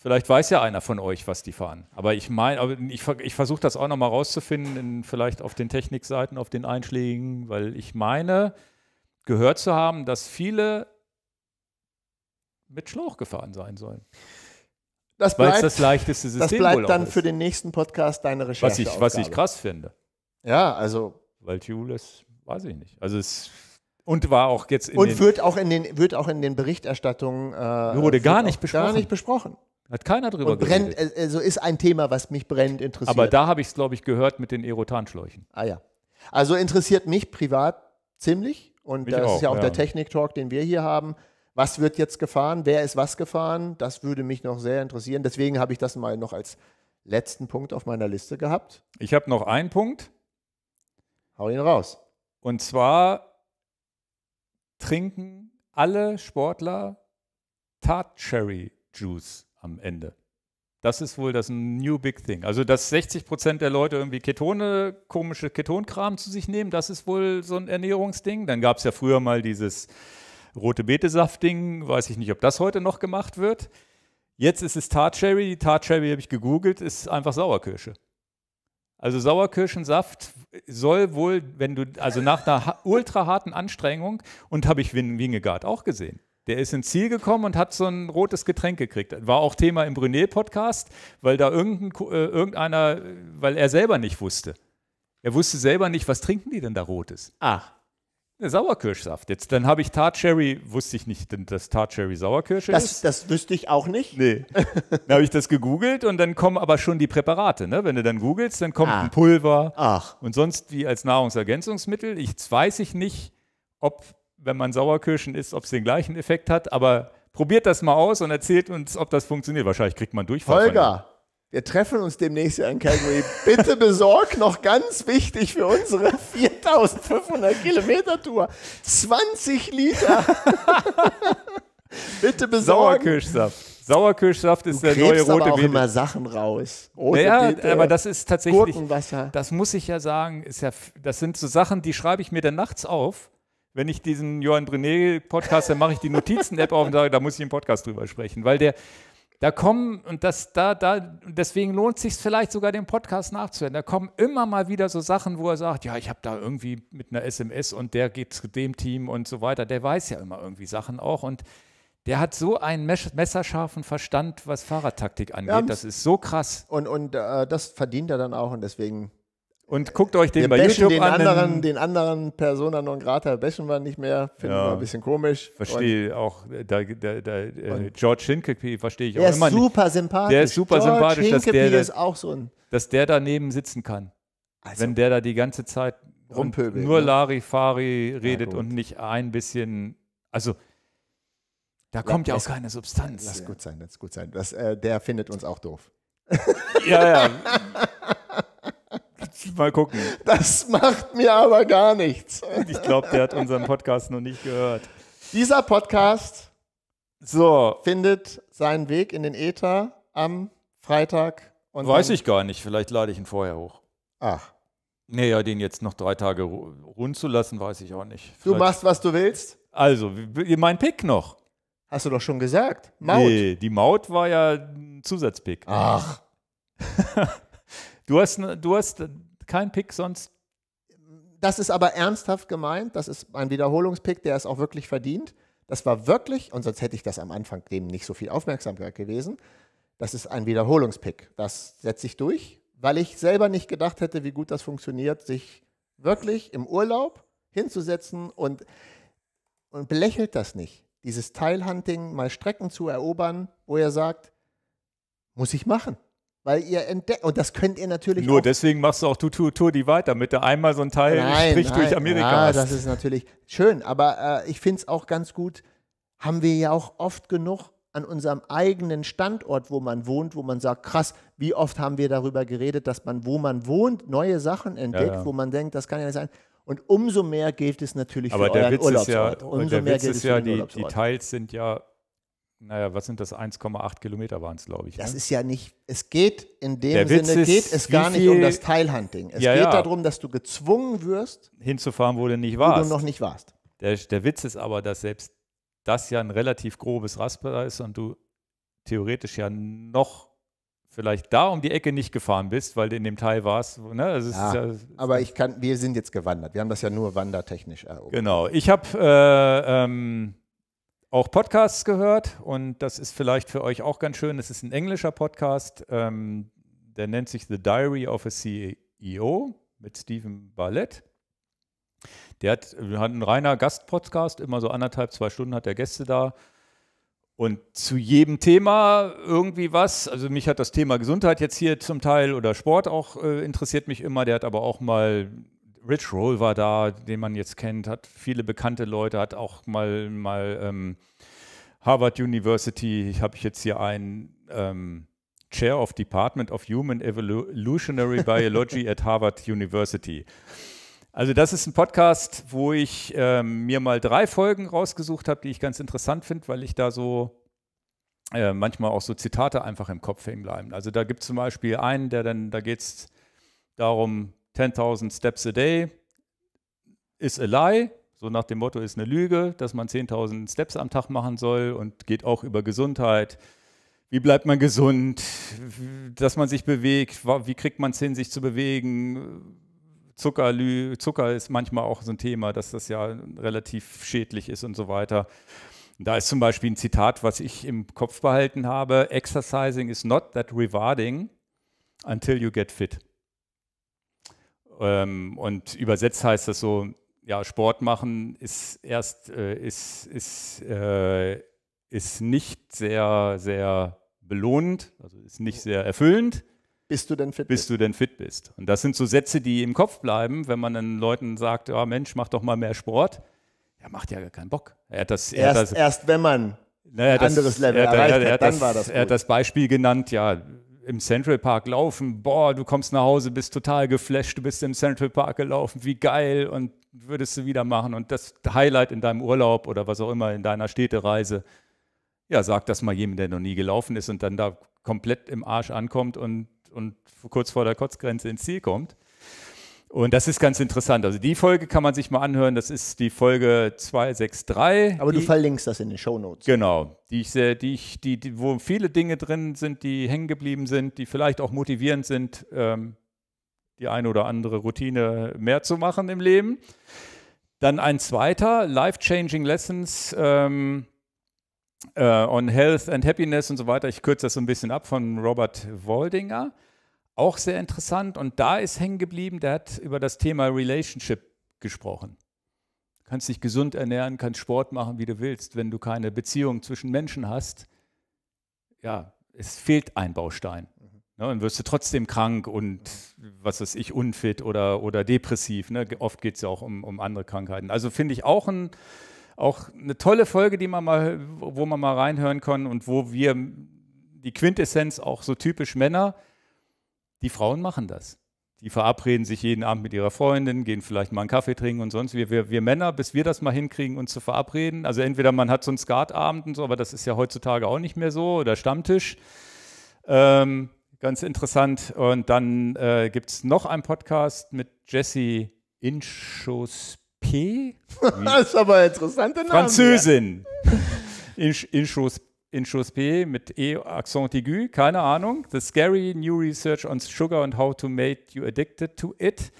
Vielleicht weiß ja einer von euch, was die fahren. Aber ich meine, ich, ich versuche das auch nochmal rauszufinden, in, vielleicht auf den Technikseiten, auf den Einschlägen, weil ich meine, gehört zu haben, dass viele mit Schlauch gefahren sein sollen. Das bleibt, Weil's das leichteste System Das bleibt dann ist. für den nächsten Podcast deine Recherche. Was ich, was ich krass finde. Ja, also. Weil Jules, weiß ich nicht. Also es und war auch jetzt in und den, wird auch in den wird auch in den Berichterstattungen äh, wurde gar nicht besprochen. Gar nicht besprochen. Hat keiner drüber und brennt, geredet. Äh, also ist ein Thema, was mich brennend interessiert. Aber da habe ich es, glaube ich, gehört mit den Erotanschläuchen. Ah ja. Also interessiert mich privat ziemlich. Und mich das auch, ist ja auch ja. der Technik-Talk, den wir hier haben was wird jetzt gefahren, wer ist was gefahren, das würde mich noch sehr interessieren. Deswegen habe ich das mal noch als letzten Punkt auf meiner Liste gehabt. Ich habe noch einen Punkt. Hau ihn raus. Und zwar trinken alle Sportler Tart Cherry Juice am Ende. Das ist wohl das New Big Thing. Also, dass 60 Prozent der Leute irgendwie Ketone, komische Ketonkram zu sich nehmen, das ist wohl so ein Ernährungsding. Dann gab es ja früher mal dieses rote Beete-Safting, weiß ich nicht, ob das heute noch gemacht wird. Jetzt ist es Tart-Cherry. Die Tart-Cherry habe ich gegoogelt, ist einfach Sauerkirsche. Also Sauerkirschensaft soll wohl, wenn du, also nach einer ultra harten Anstrengung, und habe ich Wingegaard auch gesehen. Der ist ins Ziel gekommen und hat so ein rotes Getränk gekriegt. War auch Thema im Brunel-Podcast, weil da irgendein, äh, irgendeiner, weil er selber nicht wusste. Er wusste selber nicht, was trinken die denn da Rotes? Ah. Sauerkirschsaft. Jetzt, dann habe ich Tartcherry, wusste ich nicht, dass Tartcherry Sauerkirsche das, ist. Das wüsste ich auch nicht. Nee. dann habe ich das gegoogelt und dann kommen aber schon die Präparate. Ne? Wenn du dann googelst, dann kommt ah. ein Pulver Ach. und sonst wie als Nahrungsergänzungsmittel. Ich, jetzt weiß ich nicht, ob, wenn man Sauerkirschen isst, ob es den gleichen Effekt hat, aber probiert das mal aus und erzählt uns, ob das funktioniert. Wahrscheinlich kriegt man Durchfall. Holger, wir treffen uns demnächst in Calgary. Bitte besorg noch ganz wichtig für unsere 4500 Kilometer Tour 20 Liter. Bitte besorgen. Sauerkirschsaft. Sauerkirschsaft ist der neue rote aber auch Beete. immer Sachen raus. Rote naja, Beete, aber äh, das ist tatsächlich. Das muss ich ja sagen. Ist ja, das sind so Sachen, die schreibe ich mir dann nachts auf. Wenn ich diesen Johann Brené Podcast, dann mache ich die Notizen-App auf und sage, da muss ich im Podcast drüber sprechen, weil der da kommen, und das, da, da, deswegen lohnt es sich vielleicht sogar, den Podcast nachzuhören. Da kommen immer mal wieder so Sachen, wo er sagt, ja, ich habe da irgendwie mit einer SMS und der geht zu dem Team und so weiter. Der weiß ja immer irgendwie Sachen auch und der hat so einen messerscharfen Verstand, was Fahrradtaktik angeht. Ja, das ist so krass. Und, und äh, das verdient er dann auch und deswegen und guckt euch den wir bei YouTube den an. Anderen, den anderen Persona non grata bashen wir nicht mehr. Finden ja. wir ein bisschen komisch. Verstehe auch. Da, da, da äh, George Hinkepie verstehe ich auch immer. Der ist super sympathisch. Der ist super George sympathisch, dass der, ist auch so ein dass der daneben sitzen kann. Also wenn der da die ganze Zeit rumpöbelt, nur ne? Larifari redet ja, und nicht ein bisschen. Also da kommt ja, ja auch keine Substanz. Lass gut sein, lass gut sein. Das, äh, der findet uns auch doof. ja, ja. Mal gucken. Das macht mir aber gar nichts. Ich glaube, der hat unseren Podcast noch nicht gehört. Dieser Podcast so findet seinen Weg in den Äther am Freitag. Weiß ich gar nicht. Vielleicht lade ich ihn vorher hoch. Ach. Naja, den jetzt noch drei Tage ruhen zu lassen, weiß ich auch nicht. Vielleicht du machst, was du willst? Also, mein Pick noch. Hast du doch schon gesagt. Maut. Nee, die Maut war ja ein Zusatzpick. Ach. du hast, du hast kein Pick sonst. Das ist aber ernsthaft gemeint. Das ist ein Wiederholungspick, der es auch wirklich verdient. Das war wirklich, und sonst hätte ich das am Anfang dem nicht so viel Aufmerksamkeit gewesen. Das ist ein Wiederholungspick. Das setze ich durch, weil ich selber nicht gedacht hätte, wie gut das funktioniert, sich wirklich im Urlaub hinzusetzen und, und belächelt das nicht. Dieses Teilhunting, mal Strecken zu erobern, wo er sagt, muss ich machen weil ihr entdeckt. Und das könnt ihr natürlich. Nur deswegen machst du auch Tour, Tour, Tour die weiter, damit du einmal so ein Teil nein, Strich nein, durch Amerika ja, hast. das ist natürlich schön, aber äh, ich finde es auch ganz gut, haben wir ja auch oft genug an unserem eigenen Standort, wo man wohnt, wo man sagt, krass, wie oft haben wir darüber geredet, dass man, wo man wohnt, neue Sachen entdeckt, ja, ja. wo man denkt, das kann ja nicht sein. Und umso mehr gilt es natürlich Aber für euren Witz Urlaubsort. Aber ja, der mehr Witz gilt ist es ja, die, die Teils sind ja naja, was sind das? 1,8 Kilometer waren es, glaube ich. Das ne? ist ja nicht, es geht in dem Der Sinne, ist, geht es gar nicht um das Teilhunting. Es ja, geht ja. darum, dass du gezwungen wirst, hinzufahren, wo du nicht warst. Wo du noch nicht warst. Der, der Witz ist aber, dass selbst das ja ein relativ grobes Raster ist und du theoretisch ja noch vielleicht da um die Ecke nicht gefahren bist, weil du in dem Teil warst. Ne? Also ja, ja, aber ich kann, wir sind jetzt gewandert. Wir haben das ja nur wandertechnisch erobert. Genau. Ich habe äh, ähm, auch Podcasts gehört und das ist vielleicht für euch auch ganz schön. Es ist ein englischer Podcast, ähm, der nennt sich The Diary of a CEO mit Stephen Ballett. Der hat, hat einen reiner Gastpodcast, immer so anderthalb, zwei Stunden hat der Gäste da. Und zu jedem Thema irgendwie was. Also mich hat das Thema Gesundheit jetzt hier zum Teil oder Sport auch äh, interessiert mich immer. Der hat aber auch mal Rich Roll war da, den man jetzt kennt, hat viele bekannte Leute, hat auch mal, mal ähm, Harvard University, ich habe jetzt hier einen ähm, Chair of Department of Human Evolutionary Biology at Harvard University. Also das ist ein Podcast, wo ich ähm, mir mal drei Folgen rausgesucht habe, die ich ganz interessant finde, weil ich da so äh, manchmal auch so Zitate einfach im Kopf hängen bleiben. Also da gibt es zum Beispiel einen, der dann, da geht es darum, 10.000 Steps a day ist a lie, so nach dem Motto ist eine Lüge, dass man 10.000 Steps am Tag machen soll und geht auch über Gesundheit. Wie bleibt man gesund? Dass man sich bewegt? Wie kriegt man es hin, sich zu bewegen? Zucker, Zucker ist manchmal auch so ein Thema, dass das ja relativ schädlich ist und so weiter. Da ist zum Beispiel ein Zitat, was ich im Kopf behalten habe: Exercising is not that rewarding until you get fit. Ähm, und übersetzt heißt das so, ja, Sport machen ist erst, äh, ist, ist, äh, ist nicht sehr, sehr belohnend, also ist nicht sehr erfüllend. Bist du denn fit bist. Bis du denn fit bist. Und das sind so Sätze, die im Kopf bleiben, wenn man dann Leuten sagt, ja, Mensch, mach doch mal mehr Sport. Er macht ja gar keinen Bock. Er hat das, er erst, hat das, erst wenn man naja, anderes das, Level er, erreicht er, er, hat, dann das, war das. Gut. Er hat das Beispiel genannt, ja, im Central Park laufen, boah, du kommst nach Hause, bist total geflasht, du bist im Central Park gelaufen, wie geil und würdest du wieder machen und das Highlight in deinem Urlaub oder was auch immer in deiner Städtereise. Ja, sag das mal jemandem, der noch nie gelaufen ist und dann da komplett im Arsch ankommt und, und kurz vor der Kotzgrenze ins Ziel kommt. Und das ist ganz interessant. Also die Folge kann man sich mal anhören. Das ist die Folge 263. Aber du die, verlinkst das in den Show Notes. Genau. Die ich, die ich, die, die, wo viele Dinge drin sind, die hängen geblieben sind, die vielleicht auch motivierend sind, ähm, die eine oder andere Routine mehr zu machen im Leben. Dann ein zweiter, Life-Changing Lessons ähm, äh, on Health and Happiness und so weiter. Ich kürze das so ein bisschen ab von Robert Waldinger auch sehr interessant und da ist hängen geblieben, der hat über das Thema Relationship gesprochen. Du kannst dich gesund ernähren, kannst Sport machen, wie du willst. Wenn du keine Beziehung zwischen Menschen hast, ja, es fehlt ein Baustein. Mhm. Ne, dann wirst du trotzdem krank und was weiß ich, unfit oder, oder depressiv. Ne? Oft geht es ja auch um, um andere Krankheiten. Also finde ich auch, ein, auch eine tolle Folge, die man mal, wo man mal reinhören kann und wo wir die Quintessenz auch so typisch Männer, die Frauen machen das. Die verabreden sich jeden Abend mit ihrer Freundin, gehen vielleicht mal einen Kaffee trinken und sonst. Wir, wir, wir Männer, bis wir das mal hinkriegen, uns zu verabreden. Also entweder man hat so einen Skatabend und so, aber das ist ja heutzutage auch nicht mehr so, oder Stammtisch. Ähm, ganz interessant. Und dann äh, gibt es noch einen Podcast mit Jessie Inchos P. das ist aber ein interessanter Name. Französin. Ja. Inchos in P mit E accent aigu, keine Ahnung. The Scary New Research on Sugar and How to Make You Addicted to It.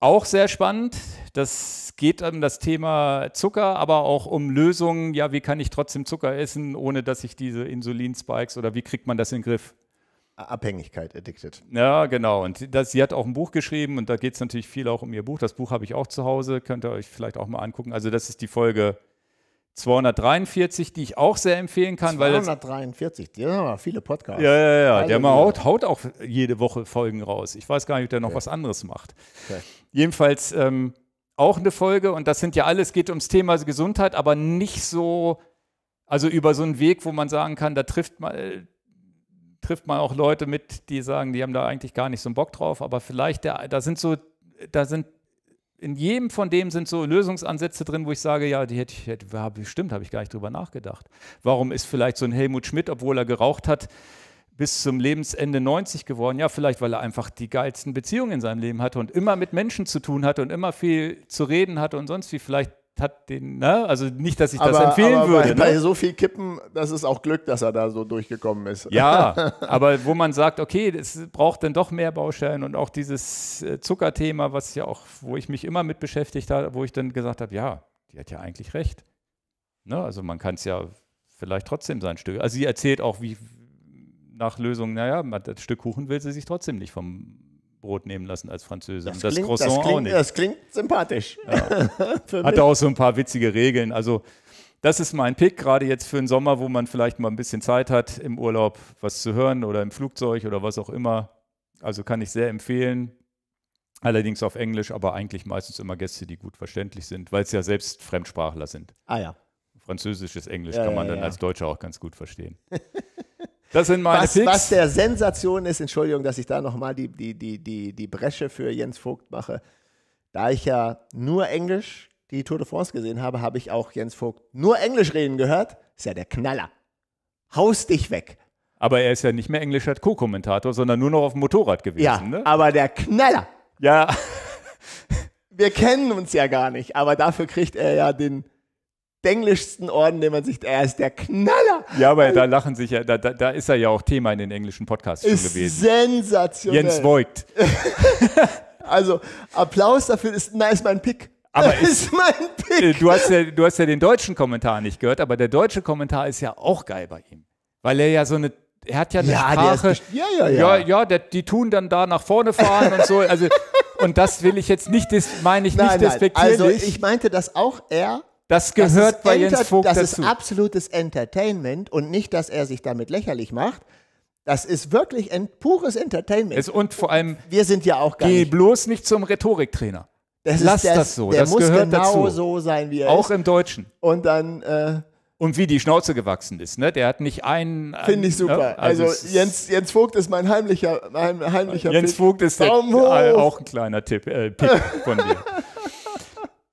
Auch sehr spannend. Das geht um das Thema Zucker, aber auch um Lösungen. Ja, wie kann ich trotzdem Zucker essen, ohne dass ich diese Insulinspikes oder wie kriegt man das in den Griff? Abhängigkeit, addicted. Ja, genau. Und das, sie hat auch ein Buch geschrieben und da geht es natürlich viel auch um ihr Buch. Das Buch habe ich auch zu Hause, könnt ihr euch vielleicht auch mal angucken. Also das ist die Folge 243, die ich auch sehr empfehlen kann. 243, weil das, ja, viele Podcasts. Ja, ja, ja. Also der mal haut, haut, auch jede Woche Folgen raus. Ich weiß gar nicht, ob der noch okay. was anderes macht. Okay. Jedenfalls ähm, auch eine Folge und das sind ja alles, geht ums Thema Gesundheit, aber nicht so, also über so einen Weg, wo man sagen kann, da trifft man, trifft man auch Leute mit, die sagen, die haben da eigentlich gar nicht so einen Bock drauf, aber vielleicht, der, da sind so, da sind in jedem von dem sind so Lösungsansätze drin, wo ich sage, ja, die hätte ich, hätte, ja, bestimmt habe ich gar nicht drüber nachgedacht. Warum ist vielleicht so ein Helmut Schmidt, obwohl er geraucht hat, bis zum Lebensende 90 geworden? Ja, vielleicht, weil er einfach die geilsten Beziehungen in seinem Leben hatte und immer mit Menschen zu tun hatte und immer viel zu reden hatte und sonst wie. Vielleicht hat den, ne? Also nicht, dass ich aber, das empfehlen aber würde. Bei, ne? bei so viel Kippen, das ist auch Glück, dass er da so durchgekommen ist. Ja, aber wo man sagt, okay, es braucht dann doch mehr Bausteine und auch dieses äh, Zuckerthema, was ja auch, wo ich mich immer mit beschäftigt habe, wo ich dann gesagt habe, ja, die hat ja eigentlich recht. Ne? Also man kann es ja vielleicht trotzdem sein Stück. Also sie erzählt auch, wie nach Lösung, naja, das Stück Kuchen will sie sich trotzdem nicht vom Brot nehmen lassen als Französin. Das, das klingt, Croissant das klingt, auch nicht. Das klingt sympathisch. Ja. Hatte auch so ein paar witzige Regeln. Also das ist mein Pick, gerade jetzt für den Sommer, wo man vielleicht mal ein bisschen Zeit hat, im Urlaub was zu hören oder im Flugzeug oder was auch immer. Also kann ich sehr empfehlen. Allerdings auf Englisch, aber eigentlich meistens immer Gäste, die gut verständlich sind, weil es ja selbst Fremdsprachler sind. Ah ja. Französisches Englisch ja, kann man ja, dann als Deutscher auch ganz gut verstehen. Das sind meine was, Picks. Was der Sensation ist, Entschuldigung, dass ich da nochmal die, die, die, die, die Bresche für Jens Vogt mache. Da ich ja nur Englisch die Tour de France gesehen habe, habe ich auch Jens Vogt nur Englisch reden gehört. Ist ja der Knaller. Haust dich weg. Aber er ist ja nicht mehr englischer Co-Kommentator, sondern nur noch auf dem Motorrad gewesen. Ja, ne? aber der Knaller. Ja. Wir kennen uns ja gar nicht, aber dafür kriegt er ja den denglischsten Orden, den man sich, er ist der Knaller. Ja, aber da lachen sich ja, da, da, da, ist er ja auch Thema in den englischen Podcasts schon gewesen. Sensationell. Jens Voigt. also Applaus dafür ist, na, ist mein Pick. Aber das ist, ist mein Pick. Äh, du hast, ja, du hast ja den deutschen Kommentar nicht gehört, aber der deutsche Kommentar ist ja auch geil bei ihm. Weil er ja so eine er hat ja eine ja, Sprache. Ist, ja, ja, ja. Ja, ja der, die tun dann da nach vorne fahren und so. Also, und das will ich jetzt nicht, meine ich nein, nicht nein. Also ich meinte das auch er, das gehört das bei Jens Vogt das dazu. Das ist absolutes Entertainment und nicht, dass er sich damit lächerlich macht. Das ist wirklich ein pures Entertainment. Es und vor allem, wir sind ja auch gar geh nicht. bloß nicht zum Rhetoriktrainer. Das Lass das, das so. Der das muss gehört genau dazu. so sein, wie er auch ist. Auch im Deutschen. Und dann. Äh, und wie die Schnauze gewachsen ist, ne? Der hat nicht einen. Finde ich super. Ne? Also, also Jens, Jens Vogt ist mein heimlicher, mein heimlicher Jens Pick. Vogt ist der, auch ein kleiner Tipp äh, Pick von dir.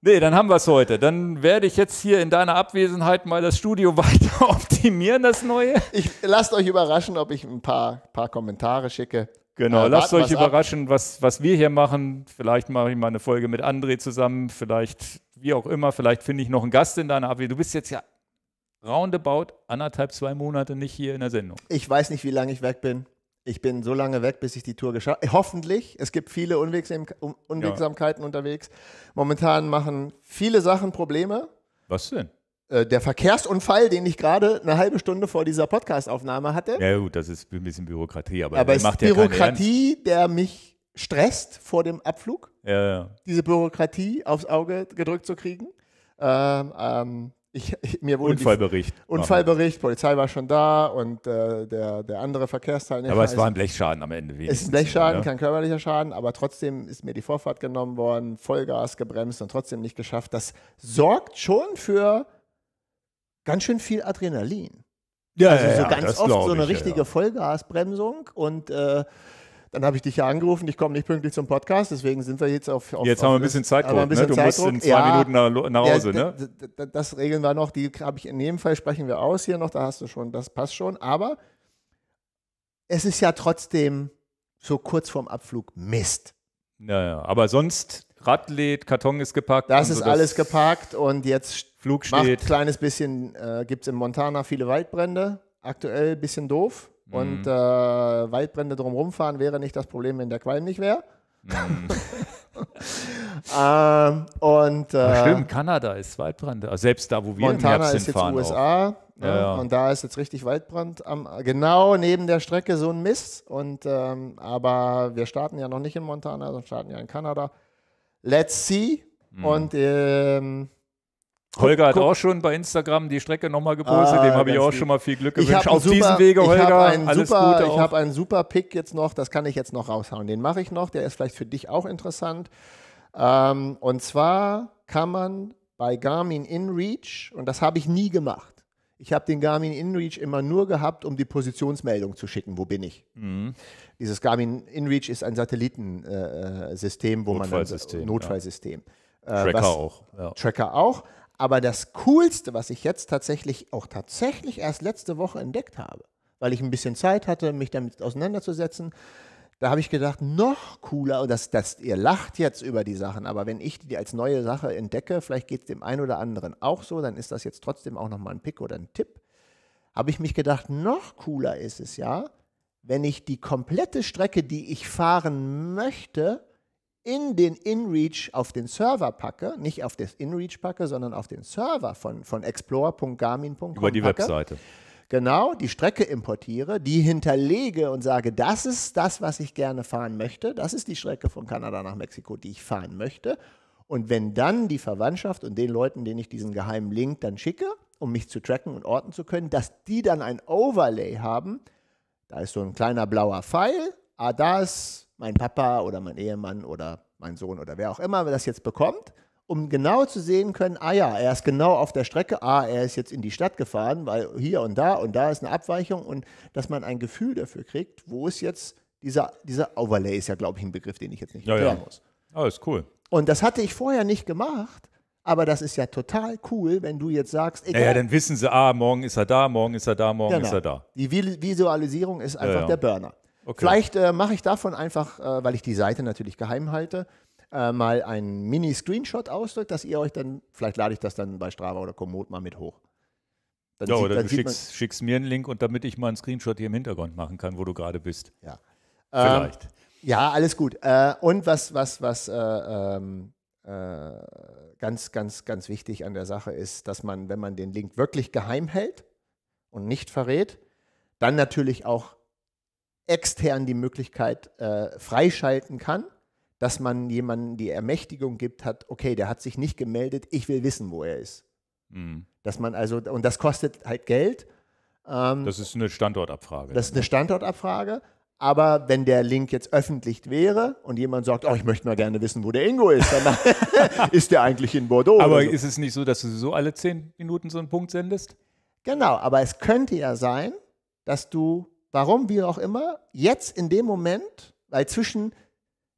Nee, dann haben wir es heute. Dann werde ich jetzt hier in deiner Abwesenheit mal das Studio weiter optimieren, das neue. Ich lasst euch überraschen, ob ich ein paar, paar Kommentare schicke. Genau, äh, lasst euch was überraschen, was, was wir hier machen. Vielleicht mache ich mal eine Folge mit André zusammen, vielleicht wie auch immer, vielleicht finde ich noch einen Gast in deiner Abwesenheit. Du bist jetzt ja roundabout anderthalb, zwei Monate nicht hier in der Sendung. Ich weiß nicht, wie lange ich weg bin ich bin so lange weg, bis ich die Tour geschafft habe. Äh, hoffentlich. Es gibt viele Unwegsam Unwegsamkeiten ja. unterwegs. Momentan machen viele Sachen Probleme. Was denn? Äh, der Verkehrsunfall, den ich gerade eine halbe Stunde vor dieser Podcastaufnahme hatte. Ja, gut, das ist ein bisschen Bürokratie, aber, aber es macht ist ja Bürokratie, der mich stresst vor dem Abflug. Ja, ja. Diese Bürokratie aufs Auge gedrückt zu kriegen. Ähm, ähm, ich, ich, mir wurde Unfallbericht. Die, Unfallbericht, Polizei war schon da und äh, der, der andere Verkehrsteilnehmer. Aber es war ein Blechschaden am Ende. Es Ist ein Blechschaden, ja. kein körperlicher Schaden, aber trotzdem ist mir die Vorfahrt genommen worden, Vollgas gebremst und trotzdem nicht geschafft. Das sorgt schon für ganz schön viel Adrenalin. Ja, also ja, so ganz oft so eine ich, richtige ja. Vollgasbremsung und äh, dann habe ich dich ja angerufen, ich komme nicht pünktlich zum Podcast, deswegen sind wir jetzt auf. auf jetzt auf, haben wir ein bisschen Zeit, ein ne? bisschen du musst in zwei ja, Minuten nach, nach Hause. Ja, ne? Das regeln wir noch, die habe ich in dem Fall, sprechen wir aus hier noch, da hast du schon, das passt schon. Aber es ist ja trotzdem so kurz vorm Abflug Mist. Naja, aber sonst Radlädt, Karton ist gepackt. Das ist so alles gepackt und jetzt Flug steht. Macht ein kleines bisschen, äh, gibt es in Montana viele Waldbrände. Aktuell ein bisschen doof mhm. und äh, Waldbrände drumherum fahren wäre nicht das Problem, wenn der Qualm nicht wäre. Mhm. ähm, und, äh, stimmt, Kanada ist Waldbrand. Also selbst da, wo wir Montana im Herbst ist jetzt fahren USA. Auch. Ne? Ja, ja. Und da ist jetzt richtig Waldbrand. Am, genau neben der Strecke so ein Mist. Und, ähm, aber wir starten ja noch nicht in Montana, sondern starten ja in Kanada. Let's see. Mhm. Und ähm, Holger hat Guck. auch schon bei Instagram die Strecke nochmal gepostet, ah, dem habe ich auch lieb. schon mal viel Glück gewünscht. Auf super, diesem Wege, Holger, ich alles super, Gute. Auch. Ich habe einen super Pick jetzt noch, das kann ich jetzt noch raushauen. Den mache ich noch, der ist vielleicht für dich auch interessant. Ähm, und zwar kann man bei Garmin InReach, und das habe ich nie gemacht, ich habe den Garmin InReach immer nur gehabt, um die Positionsmeldung zu schicken, wo bin ich. Mhm. Dieses Garmin InReach ist ein Satellitensystem, äh, äh wo Notfallsystem, man... Notfallsystem. Ja. Äh, Tracker was, auch. Ja. Tracker auch. Aber das Coolste, was ich jetzt tatsächlich auch tatsächlich erst letzte Woche entdeckt habe, weil ich ein bisschen Zeit hatte, mich damit auseinanderzusetzen, da habe ich gedacht, noch cooler, und das, ihr lacht jetzt über die Sachen, aber wenn ich die als neue Sache entdecke, vielleicht geht es dem einen oder anderen auch so, dann ist das jetzt trotzdem auch nochmal ein Pick oder ein Tipp, habe ich mich gedacht, noch cooler ist es ja, wenn ich die komplette Strecke, die ich fahren möchte, in den InReach auf den Server packe, nicht auf das InReach packe, sondern auf den Server von, von explorer.garmin.com. Über die packe. Webseite. Genau, die Strecke importiere, die hinterlege und sage, das ist das, was ich gerne fahren möchte. Das ist die Strecke von Kanada nach Mexiko, die ich fahren möchte. Und wenn dann die Verwandtschaft und den Leuten, denen ich diesen geheimen Link dann schicke, um mich zu tracken und orten zu können, dass die dann ein Overlay haben, da ist so ein kleiner blauer Pfeil, ah, da ist mein Papa oder mein Ehemann oder mein Sohn oder wer auch immer das jetzt bekommt, um genau zu sehen können, ah ja, er ist genau auf der Strecke, ah, er ist jetzt in die Stadt gefahren, weil hier und da und da ist eine Abweichung und dass man ein Gefühl dafür kriegt, wo es jetzt, dieser, dieser Overlay ist ja, glaube ich, ein Begriff, den ich jetzt nicht erklären ja, ja. muss. Oh, ist cool. Und das hatte ich vorher nicht gemacht, aber das ist ja total cool, wenn du jetzt sagst, egal. Ja, dann wissen sie, ah, morgen ist er da, morgen ist er da, morgen genau. ist er da. Die Visualisierung ist einfach ja, der Burner. Okay. Vielleicht äh, mache ich davon einfach, äh, weil ich die Seite natürlich geheim halte, äh, mal einen Mini-Screenshot ausdrückt, dass ihr euch dann, vielleicht lade ich das dann bei Strava oder Komoot mal mit hoch. Dann ja, sieht, oder du schickst, schickst, mir einen Link und damit ich mal einen Screenshot hier im Hintergrund machen kann, wo du gerade bist. Ja. Vielleicht. Ähm, ja, alles gut. Äh, und was, was, was äh, ähm, äh, ganz, ganz, ganz wichtig an der Sache ist, dass man, wenn man den Link wirklich geheim hält und nicht verrät, dann natürlich auch extern die Möglichkeit äh, freischalten kann, dass man jemanden die Ermächtigung gibt, hat, okay, der hat sich nicht gemeldet, ich will wissen, wo er ist. Mhm. Dass man also, und das kostet halt Geld. Ähm, das ist eine Standortabfrage. Das ist eine Standortabfrage. Aber wenn der Link jetzt öffentlich wäre und jemand sagt, oh, ich möchte mal gerne wissen, wo der Ingo ist, dann ist der eigentlich in Bordeaux. Aber so. ist es nicht so, dass du so alle zehn Minuten so einen Punkt sendest? Genau, aber es könnte ja sein, dass du Warum, wie auch immer, jetzt in dem Moment, weil zwischen,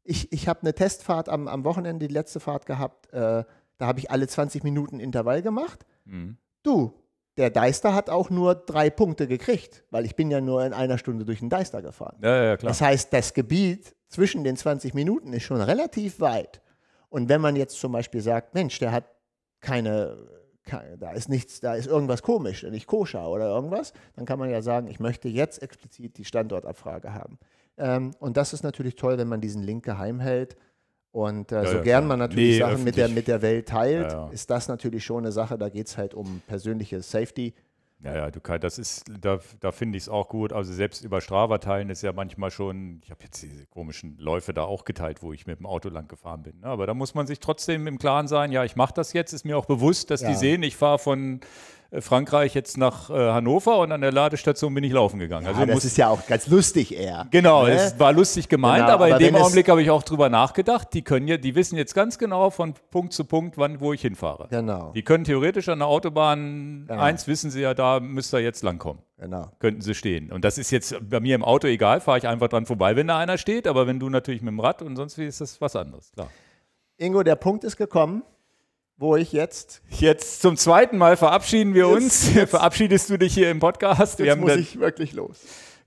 ich, ich habe eine Testfahrt am, am Wochenende, die letzte Fahrt gehabt, äh, da habe ich alle 20 Minuten Intervall gemacht. Mhm. Du, der Deister hat auch nur drei Punkte gekriegt, weil ich bin ja nur in einer Stunde durch den Deister gefahren. Ja, ja, klar. Das heißt, das Gebiet zwischen den 20 Minuten ist schon relativ weit. Und wenn man jetzt zum Beispiel sagt, Mensch, der hat keine da ist nichts, da ist irgendwas komisch, nicht koscher oder irgendwas, dann kann man ja sagen, ich möchte jetzt explizit die Standortabfrage haben. Ähm, und das ist natürlich toll, wenn man diesen Link geheim hält. Und äh, ja, so ja, gern man natürlich nee, Sachen mit der, mit der Welt teilt, ja, ist das natürlich schon eine Sache, da geht es halt um persönliche Safety. Ja, ja, du kannst, das ist, da, da finde ich es auch gut. Also selbst über Strava teilen ist ja manchmal schon, ich habe jetzt diese komischen Läufe da auch geteilt, wo ich mit dem Auto lang gefahren bin. Ne? Aber da muss man sich trotzdem im Klaren sein, ja, ich mache das jetzt, ist mir auch bewusst, dass ja. die sehen, ich fahre von äh, Frankreich jetzt nach äh, Hannover und an der Ladestation bin ich laufen gegangen. Ja, also das ist ja auch ganz lustig eher. Genau, ne? es war lustig gemeint, genau, aber, aber, in dem Augenblick habe ich auch drüber nachgedacht. Die können ja, die wissen jetzt ganz genau von Punkt zu Punkt, wann wo ich hinfahre. Genau. Die können theoretisch an der Autobahn genau. eins wissen sie ja, da müsste er jetzt langkommen. Genau. Könnten sie stehen. Und das ist jetzt bei mir im Auto egal, fahre ich einfach dran vorbei, wenn da einer steht, aber wenn du natürlich mit dem Rad und sonst wie ist das was anderes, klar. Ingo, der Punkt ist gekommen wo ich jetzt. Jetzt zum zweiten Mal verabschieden wir jetzt, uns. Jetzt, Verabschiedest du dich hier im Podcast? Jetzt muss ich wirklich los.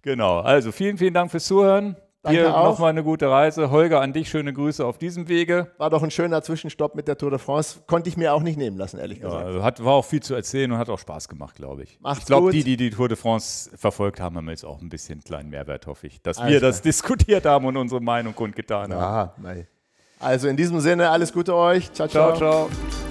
Genau. Also vielen, vielen Dank fürs Zuhören. Danke Dir auch. nochmal eine gute Reise. Holger, an dich schöne Grüße auf diesem Wege. War doch ein schöner Zwischenstopp mit der Tour de France. Konnte ich mir auch nicht nehmen lassen, ehrlich gesagt. hat, war auch viel zu erzählen und hat auch Spaß gemacht, glaube ich. Macht's ich glaube, die, die die Tour de France verfolgt haben, haben jetzt auch ein bisschen kleinen Mehrwert, hoffe ich. Dass also. wir das diskutiert haben und unsere Meinung kundgetan haben. Ah, nein. Also in diesem Sinne, alles Gute euch. ciao. ciao, ciao. ciao.